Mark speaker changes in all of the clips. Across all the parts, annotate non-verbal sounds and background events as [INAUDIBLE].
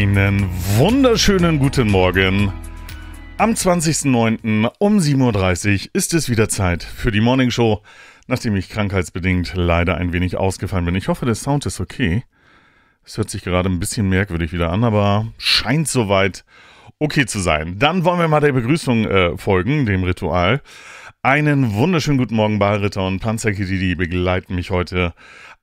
Speaker 1: Einen wunderschönen guten Morgen. Am 20.09. um 7.30 Uhr ist es wieder Zeit für die Morning Show, nachdem ich krankheitsbedingt leider ein wenig ausgefallen bin. Ich hoffe, der Sound ist okay. Es hört sich gerade ein bisschen merkwürdig wieder an, aber scheint soweit okay zu sein. Dann wollen wir mal der Begrüßung äh, folgen, dem Ritual. Einen wunderschönen guten Morgen, Ballritter und Panzerkitty, die begleiten mich heute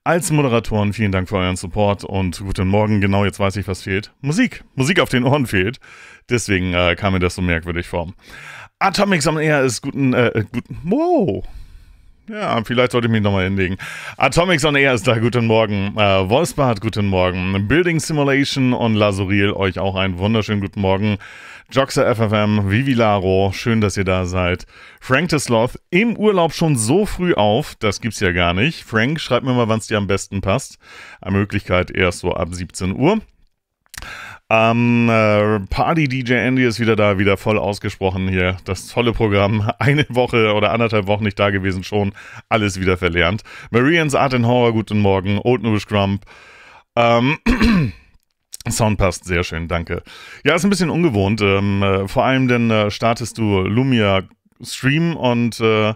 Speaker 1: als Moderatoren vielen Dank für euren Support und guten Morgen. Genau, jetzt weiß ich, was fehlt. Musik. Musik auf den Ohren fehlt. Deswegen äh, kam mir das so merkwürdig vor. Atomics on Air ist guten, äh, äh guten, wow. Ja, vielleicht sollte ich mich nochmal hinlegen. Atomics on Air ist da, guten Morgen. Äh, Wolfsbart, guten Morgen. Building Simulation und Lasuril, euch auch einen wunderschönen guten Morgen. Joxer FFM, Vivi Laro, schön, dass ihr da seid. Frank Tesloth, im Urlaub schon so früh auf, das gibt's ja gar nicht. Frank, schreibt mir mal, wann es dir am besten passt. An Möglichkeit erst so ab 17 Uhr. Ähm, Party DJ Andy ist wieder da, wieder voll ausgesprochen hier. Das tolle Programm. [LAUGHS] Eine Woche oder anderthalb Wochen nicht da gewesen, schon alles wieder verlernt. Marians Art and Horror, guten Morgen. Old Newish Grump. Ähm, [CLEARS THROAT] Sound passt sehr schön, danke. Ja, ist ein bisschen ungewohnt. Ähm, äh, vor allem, denn äh, startest du Lumia Stream und äh,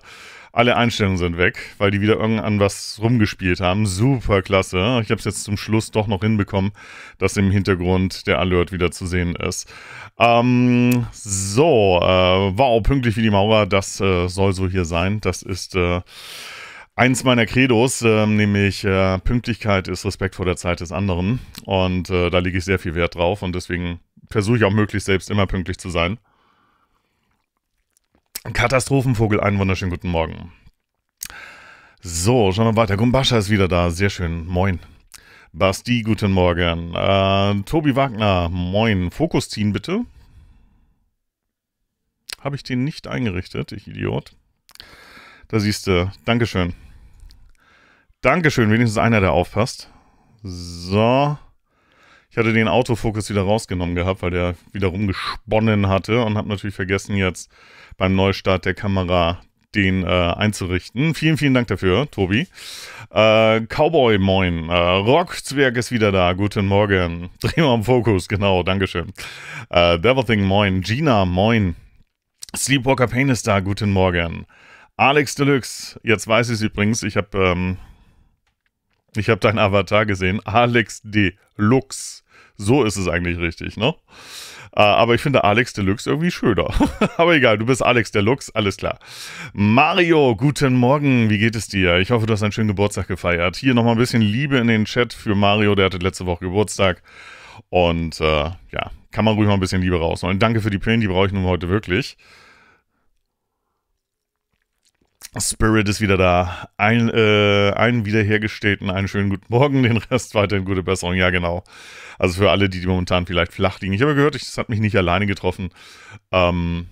Speaker 1: alle Einstellungen sind weg, weil die wieder irgendwann was rumgespielt haben. Super klasse. Ich habe es jetzt zum Schluss doch noch hinbekommen, dass im Hintergrund der Alert wieder zu sehen ist. Ähm, so, äh, war pünktlich wie die Mauer. Das äh, soll so hier sein. Das ist... Äh, eins meiner Credos, äh, nämlich äh, Pünktlichkeit ist Respekt vor der Zeit des anderen. Und äh, da lege ich sehr viel Wert drauf und deswegen versuche ich auch möglichst selbst immer pünktlich zu sein. Katastrophenvogel, einen wunderschönen guten Morgen. So, schauen wir weiter. Gumbascha ist wieder da. Sehr schön. Moin. Basti, guten Morgen. Äh, Tobi Wagner, moin. Fokus ziehen bitte. Habe ich den nicht eingerichtet, ich Idiot. Da siehst du. Dankeschön. Dankeschön, wenigstens einer, der aufpasst. So. Ich hatte den Autofokus wieder rausgenommen gehabt, weil der wieder rumgesponnen hatte und habe natürlich vergessen, jetzt beim Neustart der Kamera den äh, einzurichten. Vielen, vielen Dank dafür, Tobi. Äh, Cowboy, moin. Äh, Rockzwerg ist wieder da. Guten Morgen. [LAUGHS] Dreh mal am Fokus, genau, Dankeschön. Äh, Devilthing, moin. Gina, moin. Sleepwalker Pain ist da. Guten Morgen. Alex Deluxe, jetzt weiß ich es übrigens, ich habe ähm, ich habe deinen Avatar gesehen. Alex Deluxe. So ist es eigentlich richtig, ne? Äh, aber ich finde Alex Deluxe irgendwie schöner. [LAUGHS] Aber egal, du bist Alex Deluxe, alles klar. Mario, guten Morgen, wie geht es dir? Ich hoffe, du hast einen schönen Geburtstag gefeiert. Hier nochmal ein bisschen Liebe in den Chat für Mario, der hatte letzte Woche Geburtstag. Und äh, ja, kann man ruhig mal ein bisschen Liebe rausholen. Danke für die Pillen, die brauche ich nun heute wirklich. Spirit ist wieder da. Ein, äh, einen wiederhergestellten, einen schönen guten Morgen, den Rest weiterhin gute Besserung. Ja, genau. Also für alle, die, die momentan vielleicht flach liegen. Ich habe gehört, es hat mich nicht alleine getroffen. Ähm,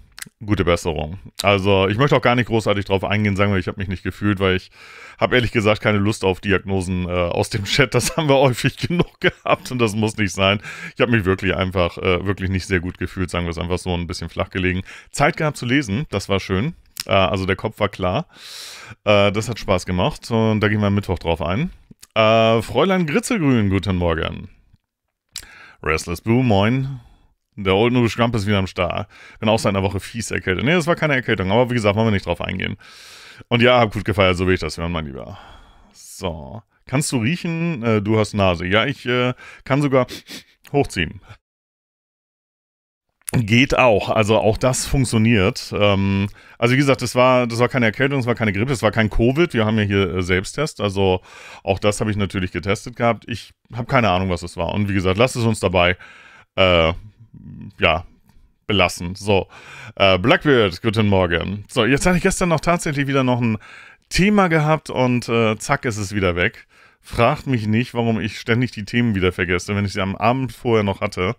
Speaker 1: gute Besserung. Also ich möchte auch gar nicht großartig drauf eingehen, sagen wir, ich habe mich nicht gefühlt, weil ich habe ehrlich gesagt keine Lust auf Diagnosen äh, aus dem Chat. Das haben wir [LAUGHS] häufig genug gehabt und das muss nicht sein. Ich habe mich wirklich einfach, äh, wirklich nicht sehr gut gefühlt, sagen wir es einfach so, ein bisschen flach gelegen. Zeit gehabt zu lesen, das war schön. Äh, also der Kopf war klar. Äh, das hat Spaß gemacht und da gehen wir am Mittwoch drauf ein. Äh, Fräulein Gritzelgrün, guten Morgen. Restless Blue, moin. Der Old Noodle Schrump ist wieder am Start. Bin auch seit einer Woche fies erkältet. Nee, das war keine Erkältung, aber wie gesagt, wollen wir nicht drauf eingehen. Und ja, hab gut gefeiert, so wie ich das höre, mein Lieber. So. Kannst du riechen? Äh, du hast Nase. Ja, ich äh, kann sogar hochziehen. Geht auch. Also auch das funktioniert. Ähm, also wie gesagt, das war, das war keine Erkältung, es war keine Grippe, es war kein Covid. Wir haben ja hier äh, Selbsttest. Also auch das habe ich natürlich getestet gehabt. Ich habe keine Ahnung, was es war. Und wie gesagt, lasst es uns dabei, äh, ja, belassen. So, äh, Blackbeard, guten Morgen. So, jetzt hatte ich gestern noch tatsächlich wieder noch ein Thema gehabt und äh, zack ist es wieder weg. Fragt mich nicht, warum ich ständig die Themen wieder vergesse, wenn ich sie am Abend vorher noch hatte.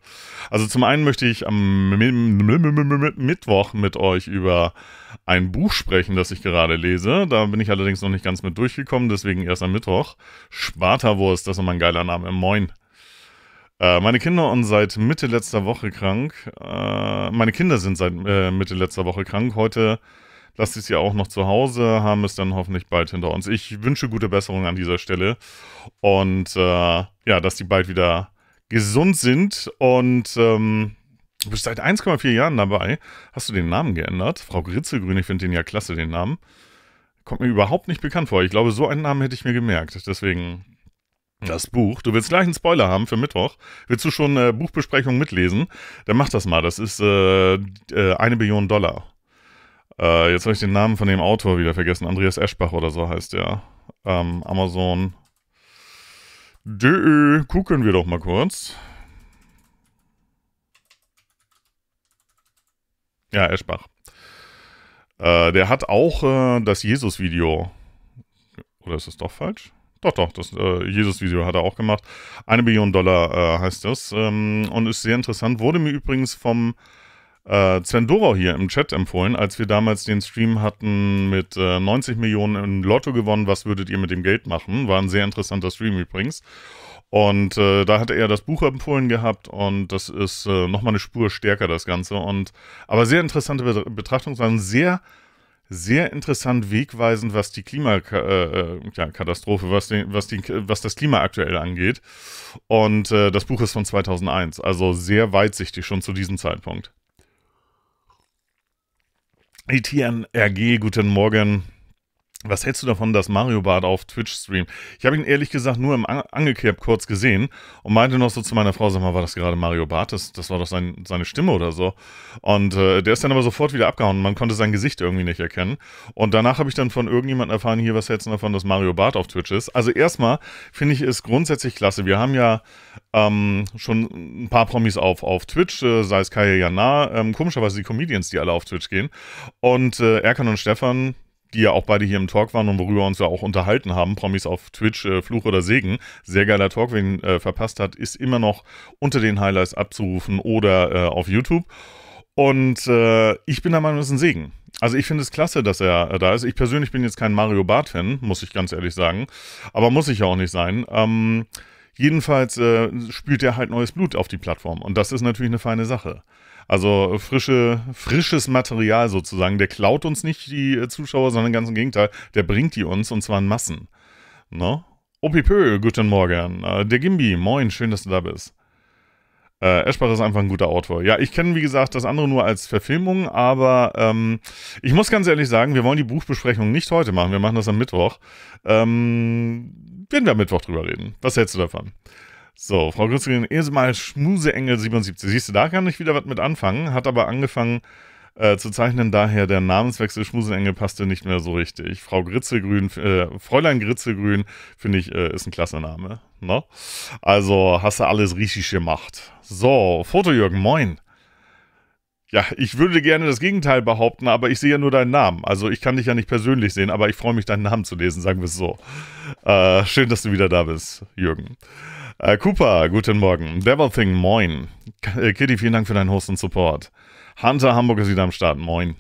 Speaker 1: Also zum einen möchte ich am Mittwoch mit euch über ein Buch sprechen, das ich gerade lese. Da bin ich allerdings noch nicht ganz mit durchgekommen, deswegen erst am Mittwoch. Spartawurst, das ist nochmal ein geiler Name. Moin. meine Kinder und seit Mitte letzter Woche krank. meine Kinder sind seit Mitte letzter Woche krank. Äh, äh, Heute das ist ja auch noch zu Hause, haben es dann hoffentlich bald hinter uns. Ich wünsche gute Besserung an dieser Stelle und äh, ja, dass die bald wieder gesund sind und ähm, du bist seit 1,4 Jahren dabei. Hast du den Namen geändert? Frau Gritzelgrün, ich finde den ja klasse, den Namen. Kommt mir überhaupt nicht bekannt vor. Ich glaube, so einen Namen hätte ich mir gemerkt. Deswegen das Buch. Du willst gleich einen Spoiler haben für Mittwoch. Willst du schon äh, Buchbesprechung mitlesen? Dann mach das mal. Das ist äh, äh eine Billion Dollar. Äh, jetzt habe ich den Namen von dem Autor wieder vergessen. Andreas Eschbach oder so heißt der. Ähm, Amazon. Dö, gucken wir doch mal kurz. Ja, Eschbach. Äh, der hat auch äh, das Jesus-Video. Oder ist das doch falsch? Doch, doch, das äh, Jesus-Video hat er auch gemacht. Eine Million Dollar äh, heißt das. Ähm, und ist sehr interessant. Wurde mir übrigens vom äh, Sven Dorau hier im Chat empfohlen, als wir damals den Stream hatten mit äh, 90 Millionen im Lotto gewonnen. Was würdet ihr mit dem Geld machen? War ein sehr interessanter Stream übrigens. Und äh, da hatte er das Buch empfohlen gehabt und das ist äh, nochmal eine Spur stärker, das Ganze. Und aber sehr interessante Be Betrachtungsweisen, sehr, sehr interessant wegweisend, was die Klimakatastrophe, äh, äh, ja, was, den, was, die, was das Klima aktuell angeht. Und äh, das Buch ist von 2001, also sehr weitsichtig schon zu diesem Zeitpunkt. Etienne guten Morgen. Was hältst du davon, dass Mario Bart auf Twitch streamt? Ich habe ihn ehrlich gesagt nur im Angekerb kurz gesehen und meinte noch so zu meiner Frau, sag mal, war das gerade Mario Bart? Das, das war doch sein, seine Stimme oder so. Und äh, der ist dann aber sofort wieder abgehauen. Man konnte sein Gesicht irgendwie nicht erkennen. Und danach habe ich dann von irgendjemandem erfahren, hier, was hältst du davon, dass Mario Bart auf Twitch ist? Also erstmal finde ich es grundsätzlich klasse. Wir haben ja ähm, schon ein paar Promis auf, auf Twitch, äh, sei es Kaya Jana, ähm, komischerweise die Comedians, die alle auf Twitch gehen. Und äh, Erkan und Stefan, die ja auch beide hier im Talk waren und worüber wir uns ja auch unterhalten haben, Promis auf Twitch, äh, Fluch oder Segen, sehr geiler Talk, wen äh, verpasst hat, ist immer noch unter den Highlights abzurufen oder äh, auf YouTube. Und äh, ich bin der Meinung, das ist ein Segen. Also ich finde es klasse, dass er äh, da ist. Ich persönlich bin jetzt kein Mario Bart-Fan, muss ich ganz ehrlich sagen. Aber muss ich ja auch nicht sein. Ähm, jedenfalls äh, spült er halt neues Blut auf die Plattform. Und das ist natürlich eine feine Sache. Also frische, frisches Material sozusagen. Der klaut uns nicht die äh, Zuschauer, sondern ganz im Gegenteil, der bringt die uns und zwar in Massen. Ne? Opipö, guten Morgen. Äh, der Gimbi, moin, schön, dass du da bist. Äh, Eschbach ist einfach ein guter Autor. Ja, ich kenne, wie gesagt, das andere nur als Verfilmung, aber ähm, ich muss ganz ehrlich sagen, wir wollen die Buchbesprechung nicht heute machen. Wir machen das am Mittwoch. Ähm, werden wir am Mittwoch drüber reden. Was hältst du davon? So, Frau Grützgen, erstmal Schmuseengel77. Siehst du, da kann ich wieder was mit anfangen, hat aber angefangen äh, zu zeichnen, daher der Namenswechsel Schmusenengel passte nicht mehr so richtig. Frau Gritzelgrün, äh, Fräulein Gritzelgrün, finde ich, äh, ist ein klasse Name. Ne? Also hast du alles richtig gemacht. So, Fotojürgen, moin. Ja, ich würde gerne das Gegenteil behaupten, aber ich sehe ja nur deinen Namen. Also ich kann dich ja nicht persönlich sehen, aber ich freue mich, deinen Namen zu lesen, sagen wir es so. Äh, schön, dass du wieder da bist, Jürgen. Äh, Cooper, guten Morgen. Devil Thing, moin. Äh, Kitty, vielen Dank für deinen Host und Support. Hunter Hamburg ist wieder am Start, moin.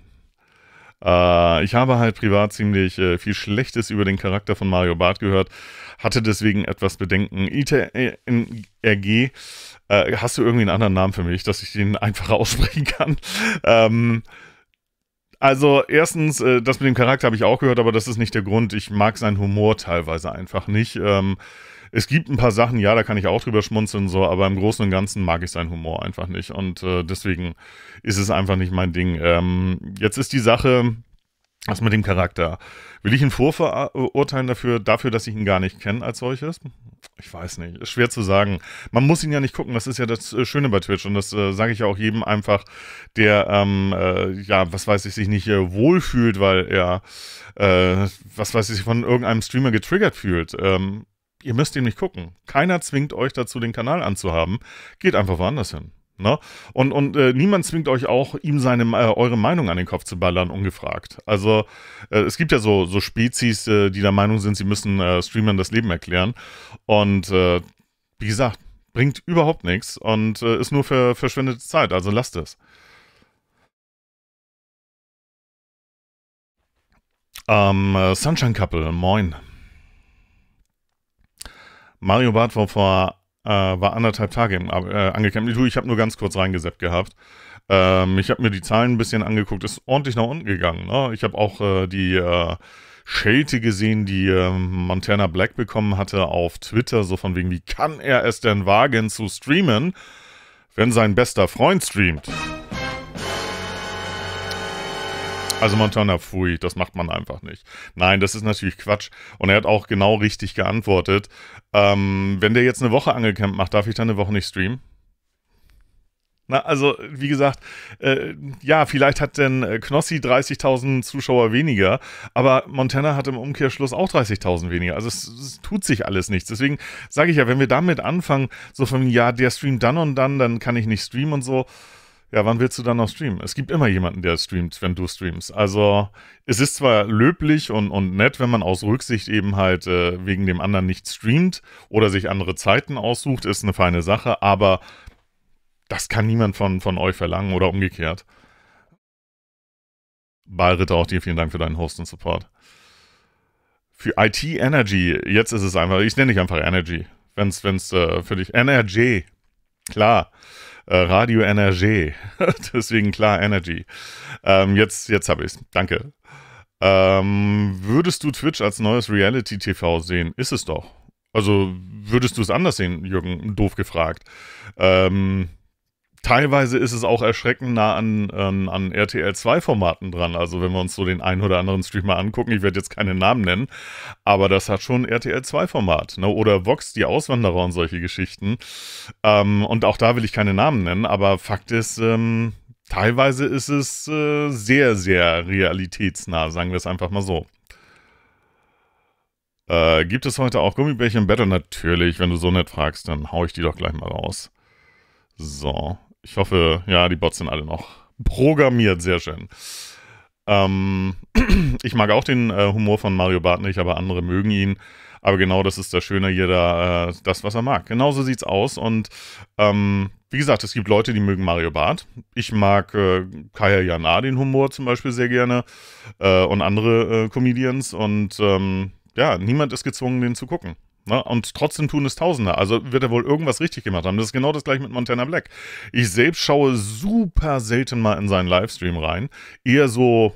Speaker 1: Äh, ich habe halt privat ziemlich äh, viel Schlechtes über den Charakter von Mario Barth gehört, hatte deswegen etwas Bedenken. ITRG, e äh, hast du irgendwie einen anderen Namen für mich, dass ich den einfacher [LAUGHS] aussprechen kann? Ähm, also erstens, äh, das mit dem Charakter habe ich auch gehört, aber das ist nicht der Grund. Ich mag seinen Humor teilweise einfach nicht. Ähm, es gibt ein paar Sachen, ja, da kann ich auch drüber schmunzeln, so, aber im Großen und Ganzen mag ich seinen Humor einfach nicht. Und äh, deswegen ist es einfach nicht mein Ding. Ähm, jetzt ist die Sache, was mit dem Charakter. Will ich ihn vorverurteilen dafür, dafür, dass ich ihn gar nicht kenne als solches? Ich weiß nicht. Ist schwer zu sagen. Man muss ihn ja nicht gucken. Das ist ja das äh, Schöne bei Twitch. Und das äh, sage ich ja auch jedem einfach, der, ähm, äh, ja, was weiß ich, sich nicht äh, wohlfühlt, weil er, äh, was weiß ich, von irgendeinem Streamer getriggert fühlt. Ähm, ihr müsst ihn nicht gucken. Keiner zwingt euch dazu, den Kanal anzuhaben. Geht einfach woanders hin. Ne? Und, und äh, niemand zwingt euch auch, ihm seine, äh, eure Meinung an den Kopf zu ballern, ungefragt. Also äh, es gibt ja so, so Spezies, äh, die der Meinung sind, sie müssen äh, Streamern das Leben erklären. Und äh, wie gesagt, bringt überhaupt nichts und ist nur für verschwendete Zeit. Also lasst es. Ähm, Sunshine Couple, moin. Mario Barth war vor äh, war anderthalb Tage im, äh, angekämpft. Ich habe nur ganz kurz reingeseppt gehabt. Ähm, ich habe mir die Zahlen ein bisschen angeguckt, ist ordentlich nach unten gegangen. Ne? Ich habe auch äh, die äh, Schelte gesehen, die äh, Montana Black bekommen hatte auf Twitter, so von wegen, wie kann er es denn wagen zu streamen, wenn sein bester Freund streamt? Also Montana, pfui, das macht man einfach nicht. Nein, das ist natürlich Quatsch. Und er hat auch genau richtig geantwortet. Ähm, wenn der jetzt eine Woche Angelcamp macht, darf ich dann eine Woche nicht streamen? Na, also, wie gesagt, äh, ja, vielleicht hat denn äh, Knossi 30.000 Zuschauer weniger, aber Montana hat im Umkehrschluss auch 30.000 weniger. Also, es, es, tut sich alles nichts. Deswegen sage ich ja, wenn wir damit anfangen, so von, ja, der streamt dann und dann, dann kann ich nicht streamen und so, ja, wann willst du dann noch streamen? Es gibt immer jemanden, der streamt, wenn du streamst. Also es ist zwar löblich und, und nett, wenn man aus Rücksicht eben halt äh, wegen dem anderen nicht streamt oder sich andere Zeiten aussucht, ist eine feine Sache, aber das kann niemand von, von euch verlangen oder umgekehrt. Ballritter, auch dir vielen Dank für deinen Host und Support. Für IT Energy, jetzt ist es einfach, ich nenne dich einfach Energy, wenn es äh, für dich, Energy, klar. Äh, Radio Energy. [LAUGHS] Deswegen klar, Energy. Ähm, jetzt jetzt habe ich es. Danke. Ähm, würdest du Twitch als neues Reality-TV sehen? Ist es doch. Also würdest du es anders sehen, Jürgen? Doof gefragt. Ähm, teilweise ist es auch erschreckend nah an, ähm, an RTL 2-Formaten dran. Also wenn wir uns so den einen oder anderen Streamer angucken, ich werde jetzt keinen Namen nennen, aber das hat schon RTL 2-Format. Ne? Oder Vox, die Auswanderer und solche Geschichten. Ähm, und auch da will ich keine Namen nennen, aber Fakt ist, ähm, teilweise ist es äh, sehr, sehr realitätsnah, sagen wir es einfach mal so. Äh, gibt es heute auch Gummibärchen im Battle? Natürlich, wenn du so nett fragst, dann hau ich die doch gleich mal raus. So, ich hoffe, ja, die Bots sind alle noch programmiert. Sehr schön. Ähm, [CLEARS THROAT] ich mag auch den äh, Humor von Mario Barth nicht, aber andere mögen ihn. Aber genau das ist das Schöne, jeder äh, das, was er mag. Genauso sieht's aus. Und ähm, wie gesagt, es gibt Leute, die mögen Mario Barth. Ich mag äh, Kaya Jana den Humor zum Beispiel sehr gerne äh, und andere äh, Comedians. Und ähm, ja, niemand ist gezwungen, den zu gucken. Ne? Und trotzdem tun es Tausende. Also wird er wohl irgendwas richtig gemacht haben. Das ist genau das gleiche mit Montana Black. Ich selbst schaue super selten mal in seinen Livestream rein. Eher so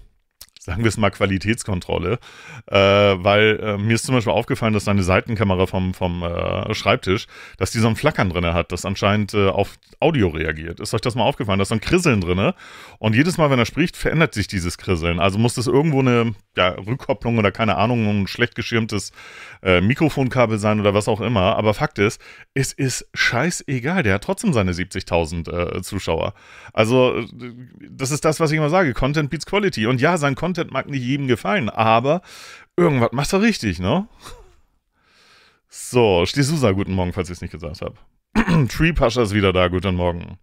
Speaker 1: sagen wir es mal, Qualitätskontrolle. Äh, weil äh, mir ist zum Beispiel aufgefallen, dass seine Seitenkamera vom, vom äh, Schreibtisch, dass die so ein Flackern drin hat, das anscheinend äh, auf Audio reagiert. Ist euch das mal aufgefallen? Da ist so ein Krisseln drin. Und jedes Mal, wenn er spricht, verändert sich dieses Krisseln. Also muss das irgendwo eine ja, Rückkopplung oder keine Ahnung, ein schlecht geschirmtes äh, Mikrofonkabel sein oder was auch immer. Aber Fakt ist, es ist scheißegal. Der hat trotzdem seine 70.000 äh, Zuschauer. Also, das ist das, was ich immer sage. Content beats Quality. Und ja, sein Content Content mag nicht jedem gefallen, aber irgendwas macht er richtig, ne? So, Stisusa, guten Morgen, falls ich es nicht gesagt habe. [CLEARS THROAT] Tree Pascha ist wieder da, guten Morgen.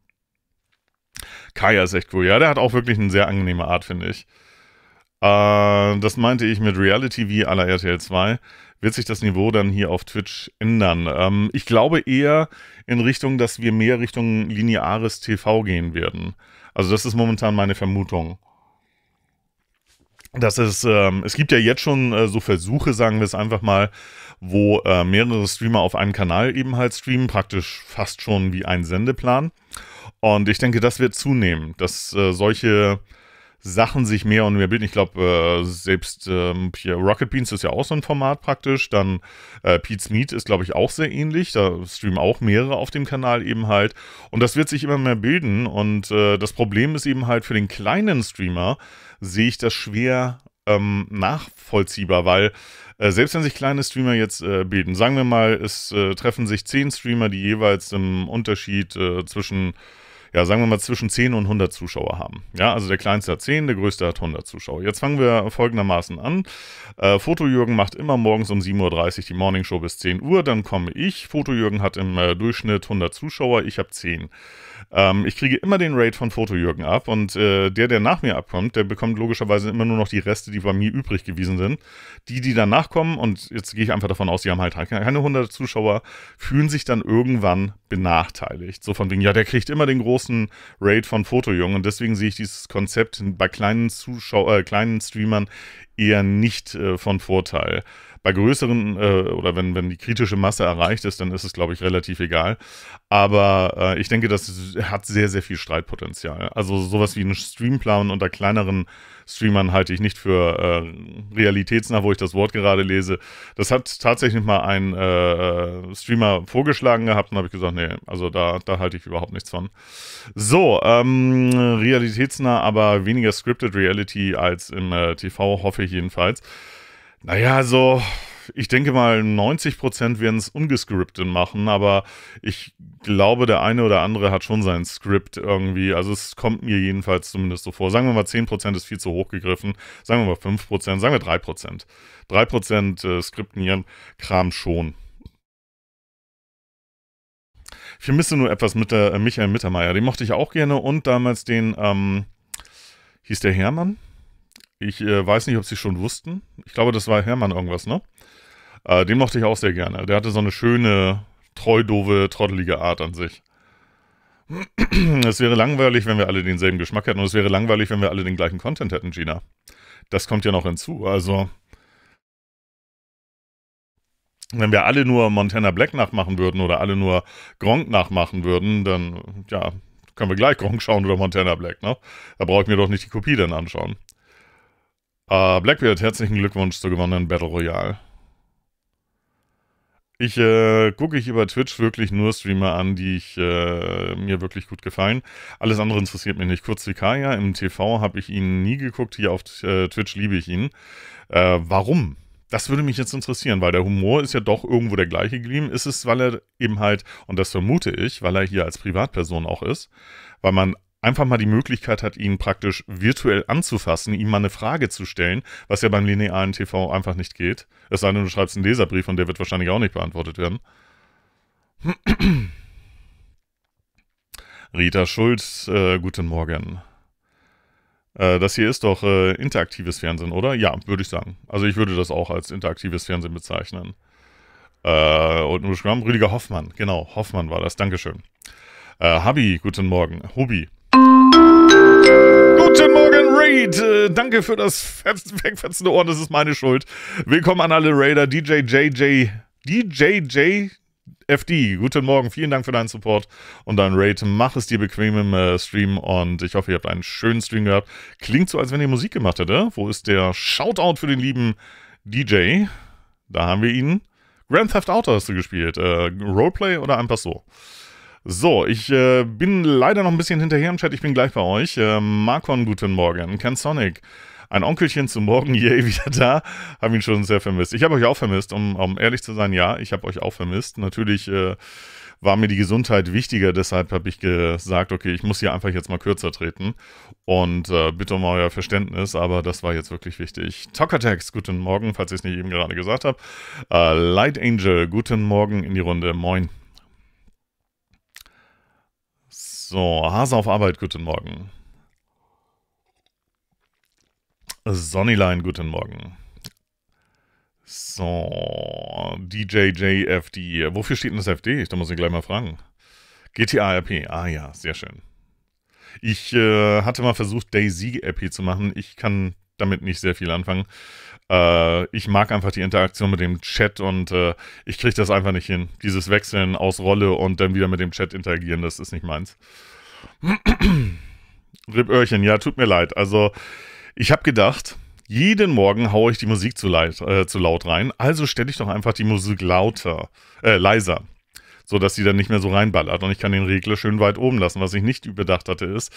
Speaker 1: Kaya ist echt cool. Ja, der hat auch wirklich eine sehr angenehme Art, finde ich. Äh, das meinte ich mit Reality wie aller RTL 2. Wird sich das Niveau dann hier auf Twitch ändern? Ähm, ich glaube eher in Richtung, dass wir mehr Richtung lineares TV gehen werden. Also das ist momentan meine Vermutung dass es, ähm, es gibt ja jetzt schon äh, so Versuche, sagen wir es einfach mal, wo äh, mehrere Streamer auf einem Kanal eben halt streamen, praktisch fast schon wie ein Sendeplan. Und ich denke, das wird zunehmen, dass äh, solche Sachen sich mehr und mehr bilden. Ich glaube, äh, selbst ähm, Rocket Beans ist ja auch so ein Format praktisch. Dann äh, Pete's Meat ist, glaube ich, auch sehr ähnlich. Da streamen auch mehrere auf dem Kanal eben halt. Und das wird sich immer mehr bilden. Und äh, das Problem ist eben halt für den kleinen Streamer, sehe ich das schwer ähm, nachvollziehbar, weil äh, selbst wenn sich kleine Streamer jetzt äh, bilden, sagen wir mal, es äh, treffen sich zehn Streamer, die jeweils im Unterschied äh, zwischen ja, sagen wir mal, zwischen 10 und 100 Zuschauer haben. Ja, also der kleinste hat 10, der größte hat 100 Zuschauer. Jetzt fangen wir folgendermaßen an. Äh, Fotojürgen macht immer morgens um 7.30 Uhr die Morningshow bis 10 Uhr, dann komme ich. Fotojürgen hat im äh, Durchschnitt 100 Zuschauer, ich habe 10. Ähm, ich kriege immer den Raid von Fotojürgen ab und äh, der, der nach mir abkommt, der bekommt logischerweise immer nur noch die Reste, die bei mir übrig gewesen sind. Die, die danach kommen, und jetzt gehe ich einfach davon aus, die haben halt, halt keine 100 Zuschauer, fühlen sich dann irgendwann benachteiligt. So von wegen, ja, der kriegt immer den großen Raid von Fotojürgen und deswegen sehe ich dieses Konzept bei kleinen, Zuschau äh, kleinen Streamern eher nicht äh, von Vorteil. Bei größeren äh, oder wenn, wenn die kritische Masse erreicht ist, dann ist es, glaube ich, relativ egal. Aber äh, ich denke, das hat sehr, sehr viel Streitpotenzial. Also sowas wie ein Streamplan unter kleineren Streamern halte ich nicht für äh, realitätsnah, wo ich das Wort gerade lese. Das hat tatsächlich mal ein äh, äh Streamer vorgeschlagen gehabt und habe ich gesagt, nee, also da, da halte ich überhaupt nichts von. So, ähm, realitätsnah, aber weniger Scripted Reality als im äh, TV, hoffe ich jedenfalls. Naja, so, ich denke mal, 90 werden es ungescriptet machen, aber ich glaube, der eine oder andere hat schon sein Skript irgendwie. Also es kommt mir jedenfalls zumindest so vor. Sagen wir mal, 10 ist viel zu hoch gegriffen. Sagen wir mal 5 sagen wir 3 3 Prozent äh, Kram schon. Ich vermisse nur etwas mit der, äh, Michael Mittermeier. Den mochte ich auch gerne und damals den, ähm, hieß der Hermann? Ich äh, weiß nicht, ob sie schon wussten. Ich glaube, das war Hermann irgendwas, ne? Äh, den mochte ich auch sehr gerne. Der hatte so eine schöne, treu dove trottelige Art an sich. [CLEARS THROAT] es wäre langweilig, wenn wir alle denselben Geschmack hätten. Und es wäre langweilig, wenn wir alle den gleichen Content hätten, Gina. Das kommt ja noch hinzu. Also, wenn wir alle nur Montana Black nachmachen würden oder alle nur Gronk nachmachen würden, dann, ja, können wir gleich Gronk schauen oder Montana Black, ne? Da brauche ich mir doch nicht die Kopie dann anschauen. Uh, äh, Blackbeard, herzlichen Glückwunsch zu gewonnenen Battle Royale. Ich äh, gucke ich über Twitch wirklich nur Streamer an, die ich äh, mir wirklich gut gefallen. Alles andere interessiert mich nicht. Kurz wie Kaya, im TV habe ich ihn nie geguckt. Hier auf äh, Twitch liebe ich ihn. Äh, warum? Das würde mich jetzt interessieren, weil der Humor ist ja doch irgendwo der gleiche geblieben. Ist es, weil er eben halt, und das vermute ich, weil er hier als Privatperson auch ist, weil man einfach mal die Möglichkeit hat, ihn praktisch virtuell anzufassen, ihm mal eine Frage zu stellen, was ja beim linearen TV einfach nicht geht. Es sei denn, du schreibst einen Leserbrief und der wird wahrscheinlich auch nicht beantwortet werden. [CLEARS THROAT] Rita Schulz, äh, guten Morgen. Äh, das hier ist doch äh, interaktives Fernsehen, oder? Ja, würde ich sagen. Also ich würde das auch als interaktives Fernsehen bezeichnen. Äh, und im Rüdiger Hoffmann, genau, Hoffmann war das, Dankeschön. Äh, Habi, guten Morgen. Hobi, Guten Morgen, Raid! Äh, danke für das wegfetzende Ohren, das ist meine Schuld. Willkommen an alle Raider, DJ JJ, DJ JFD. guten Morgen, vielen Dank für deinen Support und dein Raid. Mach es dir bequem im äh, Stream und ich hoffe, ihr habt einen schönen Stream gehabt. Klingt so, als wenn ihr Musik gemacht hättet. Äh? Wo ist der Shoutout für den lieben DJ? Da haben wir ihn. Grand Theft Auto hast du gespielt. Äh, Roleplay oder einfach so? So, ich äh, bin leider noch ein bisschen hinterher im Chat. Ich bin gleich bei euch. Äh, Markon, guten Morgen. Ken Sonic. Ein Onkelchen zum Morgen, [LAUGHS] yay, wieder da. Hab ihn schon sehr vermisst. Ich habe euch auch vermisst, um, um, ehrlich zu sein, ja, ich habe euch auch vermisst. Natürlich äh, war mir die Gesundheit wichtiger, deshalb habe ich gesagt, okay, ich muss hier einfach jetzt mal kürzer treten. Und äh, bitte um euer Verständnis, aber das war jetzt wirklich wichtig. Tockertex, guten Morgen, falls ich es nicht eben gerade gesagt habe. Äh, Light Angel, guten Morgen in die Runde, moin. So, Hase auf Arbeit, guten Morgen. Sonnyline, guten Morgen. So, DJJFD. Wofür steht denn das FD? Da muss ich gleich mal fragen. GTA RP. Ah ja, sehr schön. Ich äh, hatte mal versucht, dayz RP zu machen. Ich kann damit nicht sehr viel anfangen. Äh, ich mag einfach die Interaktion mit dem Chat und äh, ich kriege das einfach nicht hin. Dieses Wechseln aus Rolle und dann wieder mit dem Chat interagieren, das ist nicht meins. [CLEARS THROAT] Rippöhrchen, ja, tut mir leid. Also, ich habe gedacht, jeden Morgen haue ich die Musik zu, leid, äh, zu laut rein. Also stelle ich doch einfach die Musik lauter, äh, leiser sodass sie dann nicht mehr so reinballert. Und ich kann den Regler schön weit oben lassen. Was ich nicht überdacht hatte, ist,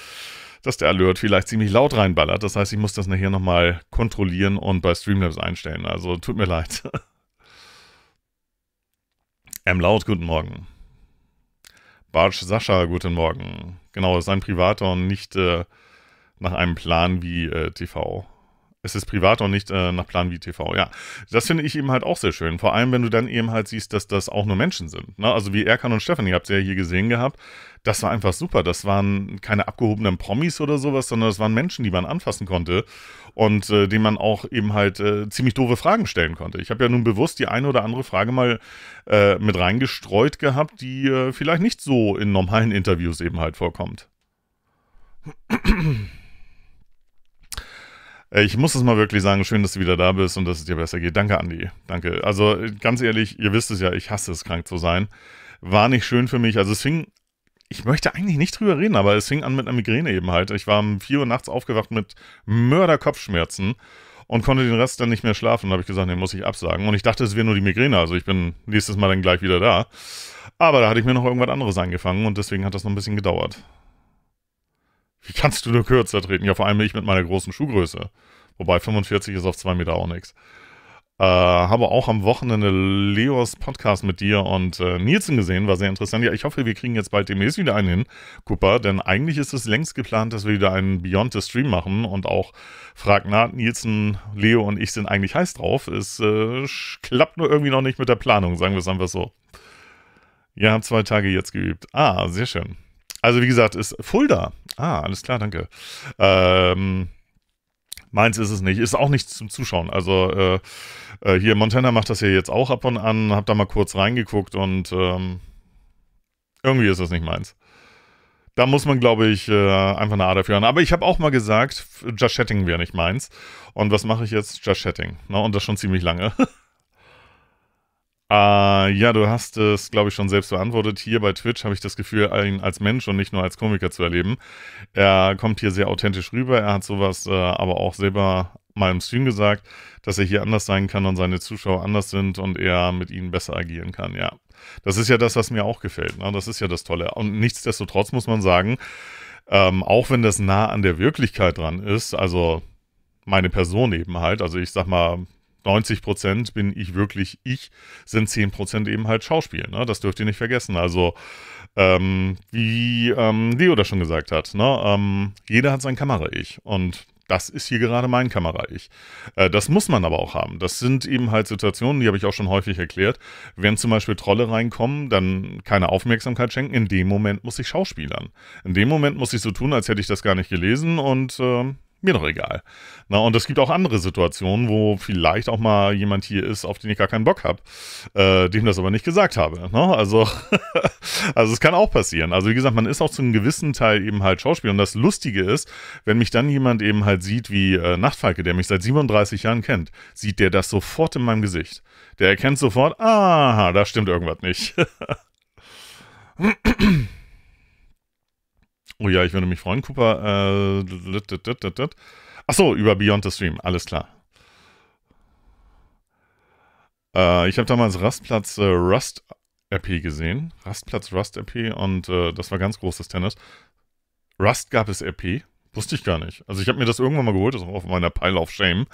Speaker 1: dass der Alert vielleicht ziemlich laut reinballert. Das heißt, ich muss das nachher nochmal kontrollieren und bei Streamlabs einstellen. Also tut mir leid. [LAUGHS] M. Laut, guten Morgen. Bartsch Sascha, guten Morgen. Genau, es ist ein privater und nicht äh, nach einem Plan wie äh, TV. Es ist privat und nicht äh, nach Plan wie TV. Ja, das finde ich eben halt auch sehr schön. Vor allem, wenn du dann eben halt siehst, dass das auch nur Menschen sind. Ne? Also wie Erkan und Stefan, ihr habt es ja hier gesehen gehabt das war einfach super. Das waren keine abgehobenen Promis oder sowas, sondern das waren Menschen, die man anfassen konnte und äh, denen man auch eben halt äh, ziemlich doofe Fragen stellen konnte. Ich habe ja nun bewusst die eine oder andere Frage mal äh, mit reingestreut gehabt, die äh, vielleicht nicht so in normalen Interviews eben halt vorkommt. Äh, ich muss es mal wirklich sagen, schön, dass du wieder da bist und dass es dir besser geht. Danke, Andi. Danke. Also äh, ganz ehrlich, ihr wisst es ja, ich hasse es, krank zu sein. War nicht schön für mich. Also es fing ich möchte eigentlich nicht drüber reden, aber es fing an mit einer Migräne eben halt. Ich war um 4 Uhr nachts aufgewacht mit Mörderkopfschmerzen und konnte den Rest dann nicht mehr schlafen. Da habe ich gesagt, den muss ich absagen. Und ich dachte, es wäre nur die Migräne. Also ich bin nächstes Mal dann gleich wieder da. Aber da hatte ich mir noch irgendwas anderes angefangen und deswegen hat das noch ein bisschen gedauert. Wie kannst du nur kürzer treten? Ja, vor allem ich mit meiner großen Schuhgröße. Wobei 45 ist auf 2 Meter auch nichts. Äh, habe auch am Wochenende Leos Podcast mit dir und äh, Nielsen gesehen, war sehr interessant. Ja, ich hoffe, wir kriegen jetzt bald demnächst wieder einen hin, Cooper, denn eigentlich ist es längst geplant, dass wir wieder einen Beyond the Stream machen und auch fragt Nielsen, Leo und ich sind eigentlich heiß drauf. Es äh, klappt nur irgendwie noch nicht mit der Planung, sagen wir es einfach so. Ja, haben zwei Tage jetzt geübt. Ah, sehr schön. Also wie gesagt, ist Fulda. Ah, alles klar, danke. Ähm, Meins ist es nicht. Ist auch nichts zum Zuschauen. Also äh, äh, hier Montana macht das ja jetzt auch ab und an. Hab da mal kurz reingeguckt und ähm, irgendwie ist das nicht meins. Da muss man, glaube ich, äh, einfach eine Ader führen. Aber ich habe auch mal gesagt, Just Chatting wäre nicht meins. Und was mache ich jetzt? Just Chatting. Ne? Und das schon ziemlich lange. [LAUGHS] Uh, ja, du hast es, glaube ich, schon selbst beantwortet. Hier bei Twitch habe ich das Gefühl, ihn als Mensch und nicht nur als Komiker zu erleben. Er kommt hier sehr authentisch rüber. Er hat sowas uh, aber auch selber mal im Stream gesagt, dass er hier anders sein kann und seine Zuschauer anders sind und er mit ihnen besser agieren kann. Ja, das ist ja das, was mir auch gefällt. Ne? Das ist ja das Tolle. Und nichtsdestotrotz muss man sagen, ähm, auch wenn das nah an der Wirklichkeit dran ist, also meine Person eben halt, also ich sag mal, 90 Prozent bin ich wirklich ich, sind 10 Prozent eben halt Schauspiel. Ne? Das dürft ihr nicht vergessen. Also, ähm, wie ähm, Leo das schon gesagt hat, ne? ähm, jeder hat sein Kamera-Ich und das ist hier gerade mein Kamera-Ich. Äh, das muss man aber auch haben. Das sind eben halt Situationen, die habe ich auch schon häufig erklärt. Wenn zum Beispiel Trolle reinkommen, dann keine Aufmerksamkeit schenken. In dem Moment muss ich schauspielern. In dem Moment muss ich so tun, als hätte ich das gar nicht gelesen und äh, mir doch egal. Na, und es gibt auch andere Situationen, wo vielleicht auch mal jemand hier ist, auf den ich gar keinen Bock habe, äh, dem das aber nicht gesagt habe. Ne? Also, [LAUGHS] also es kann auch passieren. Also wie gesagt, man ist auch zu einem gewissen Teil eben halt Schauspieler. Und das Lustige ist, wenn mich dann jemand eben halt sieht wie äh, Nachtfalke, der mich seit 37 Jahren kennt, sieht der das sofort in meinem Gesicht. Der erkennt sofort, aha, da stimmt irgendwas nicht. [LAUGHS] Oh ja, ich würde mich freuen, Cooper. Äh, Achso, über Beyond the Stream, alles klar. Äh, ich habe damals Rastplatz äh, Rust RP gesehen. Rastplatz Rust RP und äh, das war ganz großes Tennis. Rust gab es RP. Wusste ich gar nicht. Also ich habe mir das irgendwann mal geholt, das war auf meiner Pile of Shame.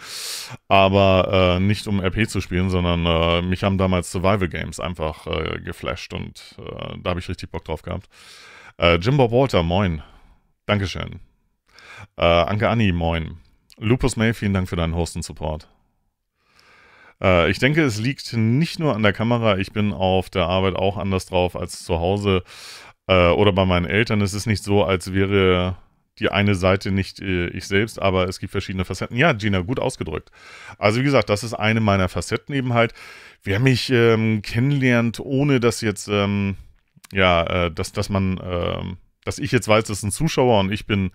Speaker 1: Aber äh, nicht um RP zu spielen, sondern äh, mich haben damals Survival Games einfach äh, geflasht und äh, da habe ich richtig Bock drauf gehabt. Äh, Jimbo Walter, moin. Dankeschön. Äh, Anke Anni, moin. Lupus May, vielen Dank für deinen Host und Support. Äh, ich denke, es liegt nicht nur an der Kamera. Ich bin auf der Arbeit auch anders drauf als zu Hause äh, oder bei meinen Eltern. Es ist nicht so, als wäre die eine Seite nicht äh, ich selbst, aber es gibt verschiedene Facetten. Ja, Gina, gut ausgedrückt. Also wie gesagt, das ist eine meiner Facetten eben halt. Wer mich ähm, kennenlernt, ohne dass jetzt... Ähm, ja, äh, dass, dass man, äh, dass ich jetzt weiß, das ist ein Zuschauer und ich bin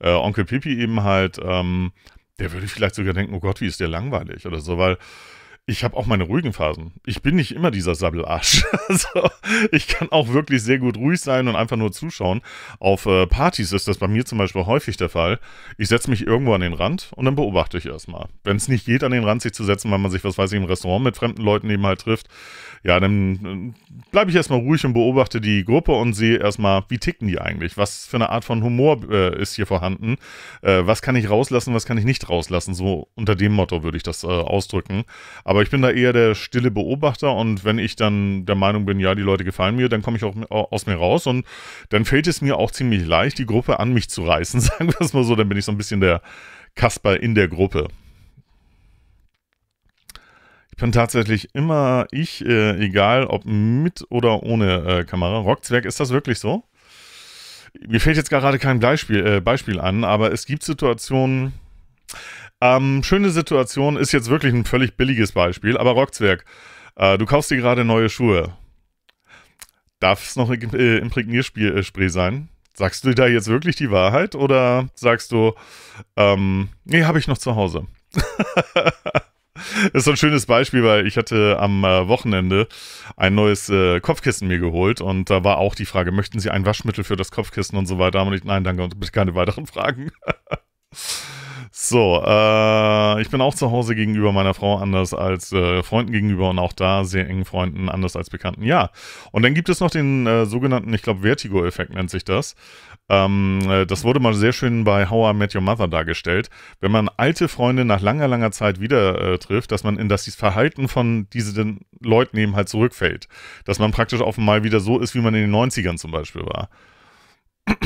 Speaker 1: äh, Onkel Pippi eben halt, ähm, der würde vielleicht sogar denken, oh Gott, wie ist der langweilig oder so, weil ich habe auch meine ruhigen Phasen. Ich bin nicht immer dieser Sabbelarsch. [LAUGHS] Also, ich kann auch wirklich sehr gut ruhig sein und einfach nur zuschauen. Auf äh, Partys ist das bei mir zum Beispiel häufig der Fall. Ich setze mich irgendwo an den Rand und dann beobachte ich erstmal. Wenn es nicht geht, an den Rand sich zu setzen, weil man sich, was weiß ich, im Restaurant mit fremden Leuten eben halt trifft, ja, dann äh, bleibe ich erstmal ruhig und beobachte die Gruppe und sehe erstmal, wie ticken die eigentlich? Was für eine Art von Humor äh, ist hier vorhanden? Äh, was kann ich rauslassen, was kann ich nicht rauslassen? So unter dem Motto würde ich das äh, ausdrücken. Aber ich bin da eher der stille Beobachter und wenn ich dann der Meinung bin, ja, die Leute gefallen mir, dann komme ich auch aus mir raus und dann fällt es mir auch ziemlich leicht, die Gruppe an mich zu reißen, [LAUGHS] sagen wir es mal so. Dann bin ich so ein bisschen der Kasper in der Gruppe kann tatsächlich immer ich, äh, egal ob mit oder ohne äh, Kamera. Rockzwerg, ist das wirklich so? Mir fällt jetzt gerade kein Beispiel, äh, Beispiel an, aber es gibt Situationen. Ähm, schöne Situation ist jetzt wirklich ein völlig billiges Beispiel, aber Rockzwerg, äh, du kaufst dir gerade neue Schuhe. Darf es noch äh, Imprägnierspray äh, sein? Sagst du da jetzt wirklich die Wahrheit oder sagst du, ähm, nee, habe ich noch zu Hause? [LAUGHS] ist so ein schönes Beispiel, weil ich hatte am äh, Wochenende ein neues äh, Kopfkissen mir geholt und da war auch die Frage, möchten Sie ein Waschmittel für das Kopfkissen und so weiter? Und ich, nein, danke, und bitte keine weiteren Fragen. [LAUGHS] so, äh, ich bin auch zu Hause gegenüber meiner Frau anders als äh, Freunden gegenüber und auch da sehr engen Freunden anders als Bekannten. Ja, und dann gibt es noch den äh, sogenannten, ich glaube, Vertigo-Effekt nennt sich das. Ähm, äh, das wurde mal sehr schön bei How I Met Your Mother dargestellt. Wenn man alte Freunde nach langer, langer Zeit wieder äh, trifft, dass man in das Verhalten von diesen Leuten eben halt zurückfällt. Dass man praktisch auf einmal wieder so ist, wie man in den 90ern zum Beispiel war. [CLEARS THROAT]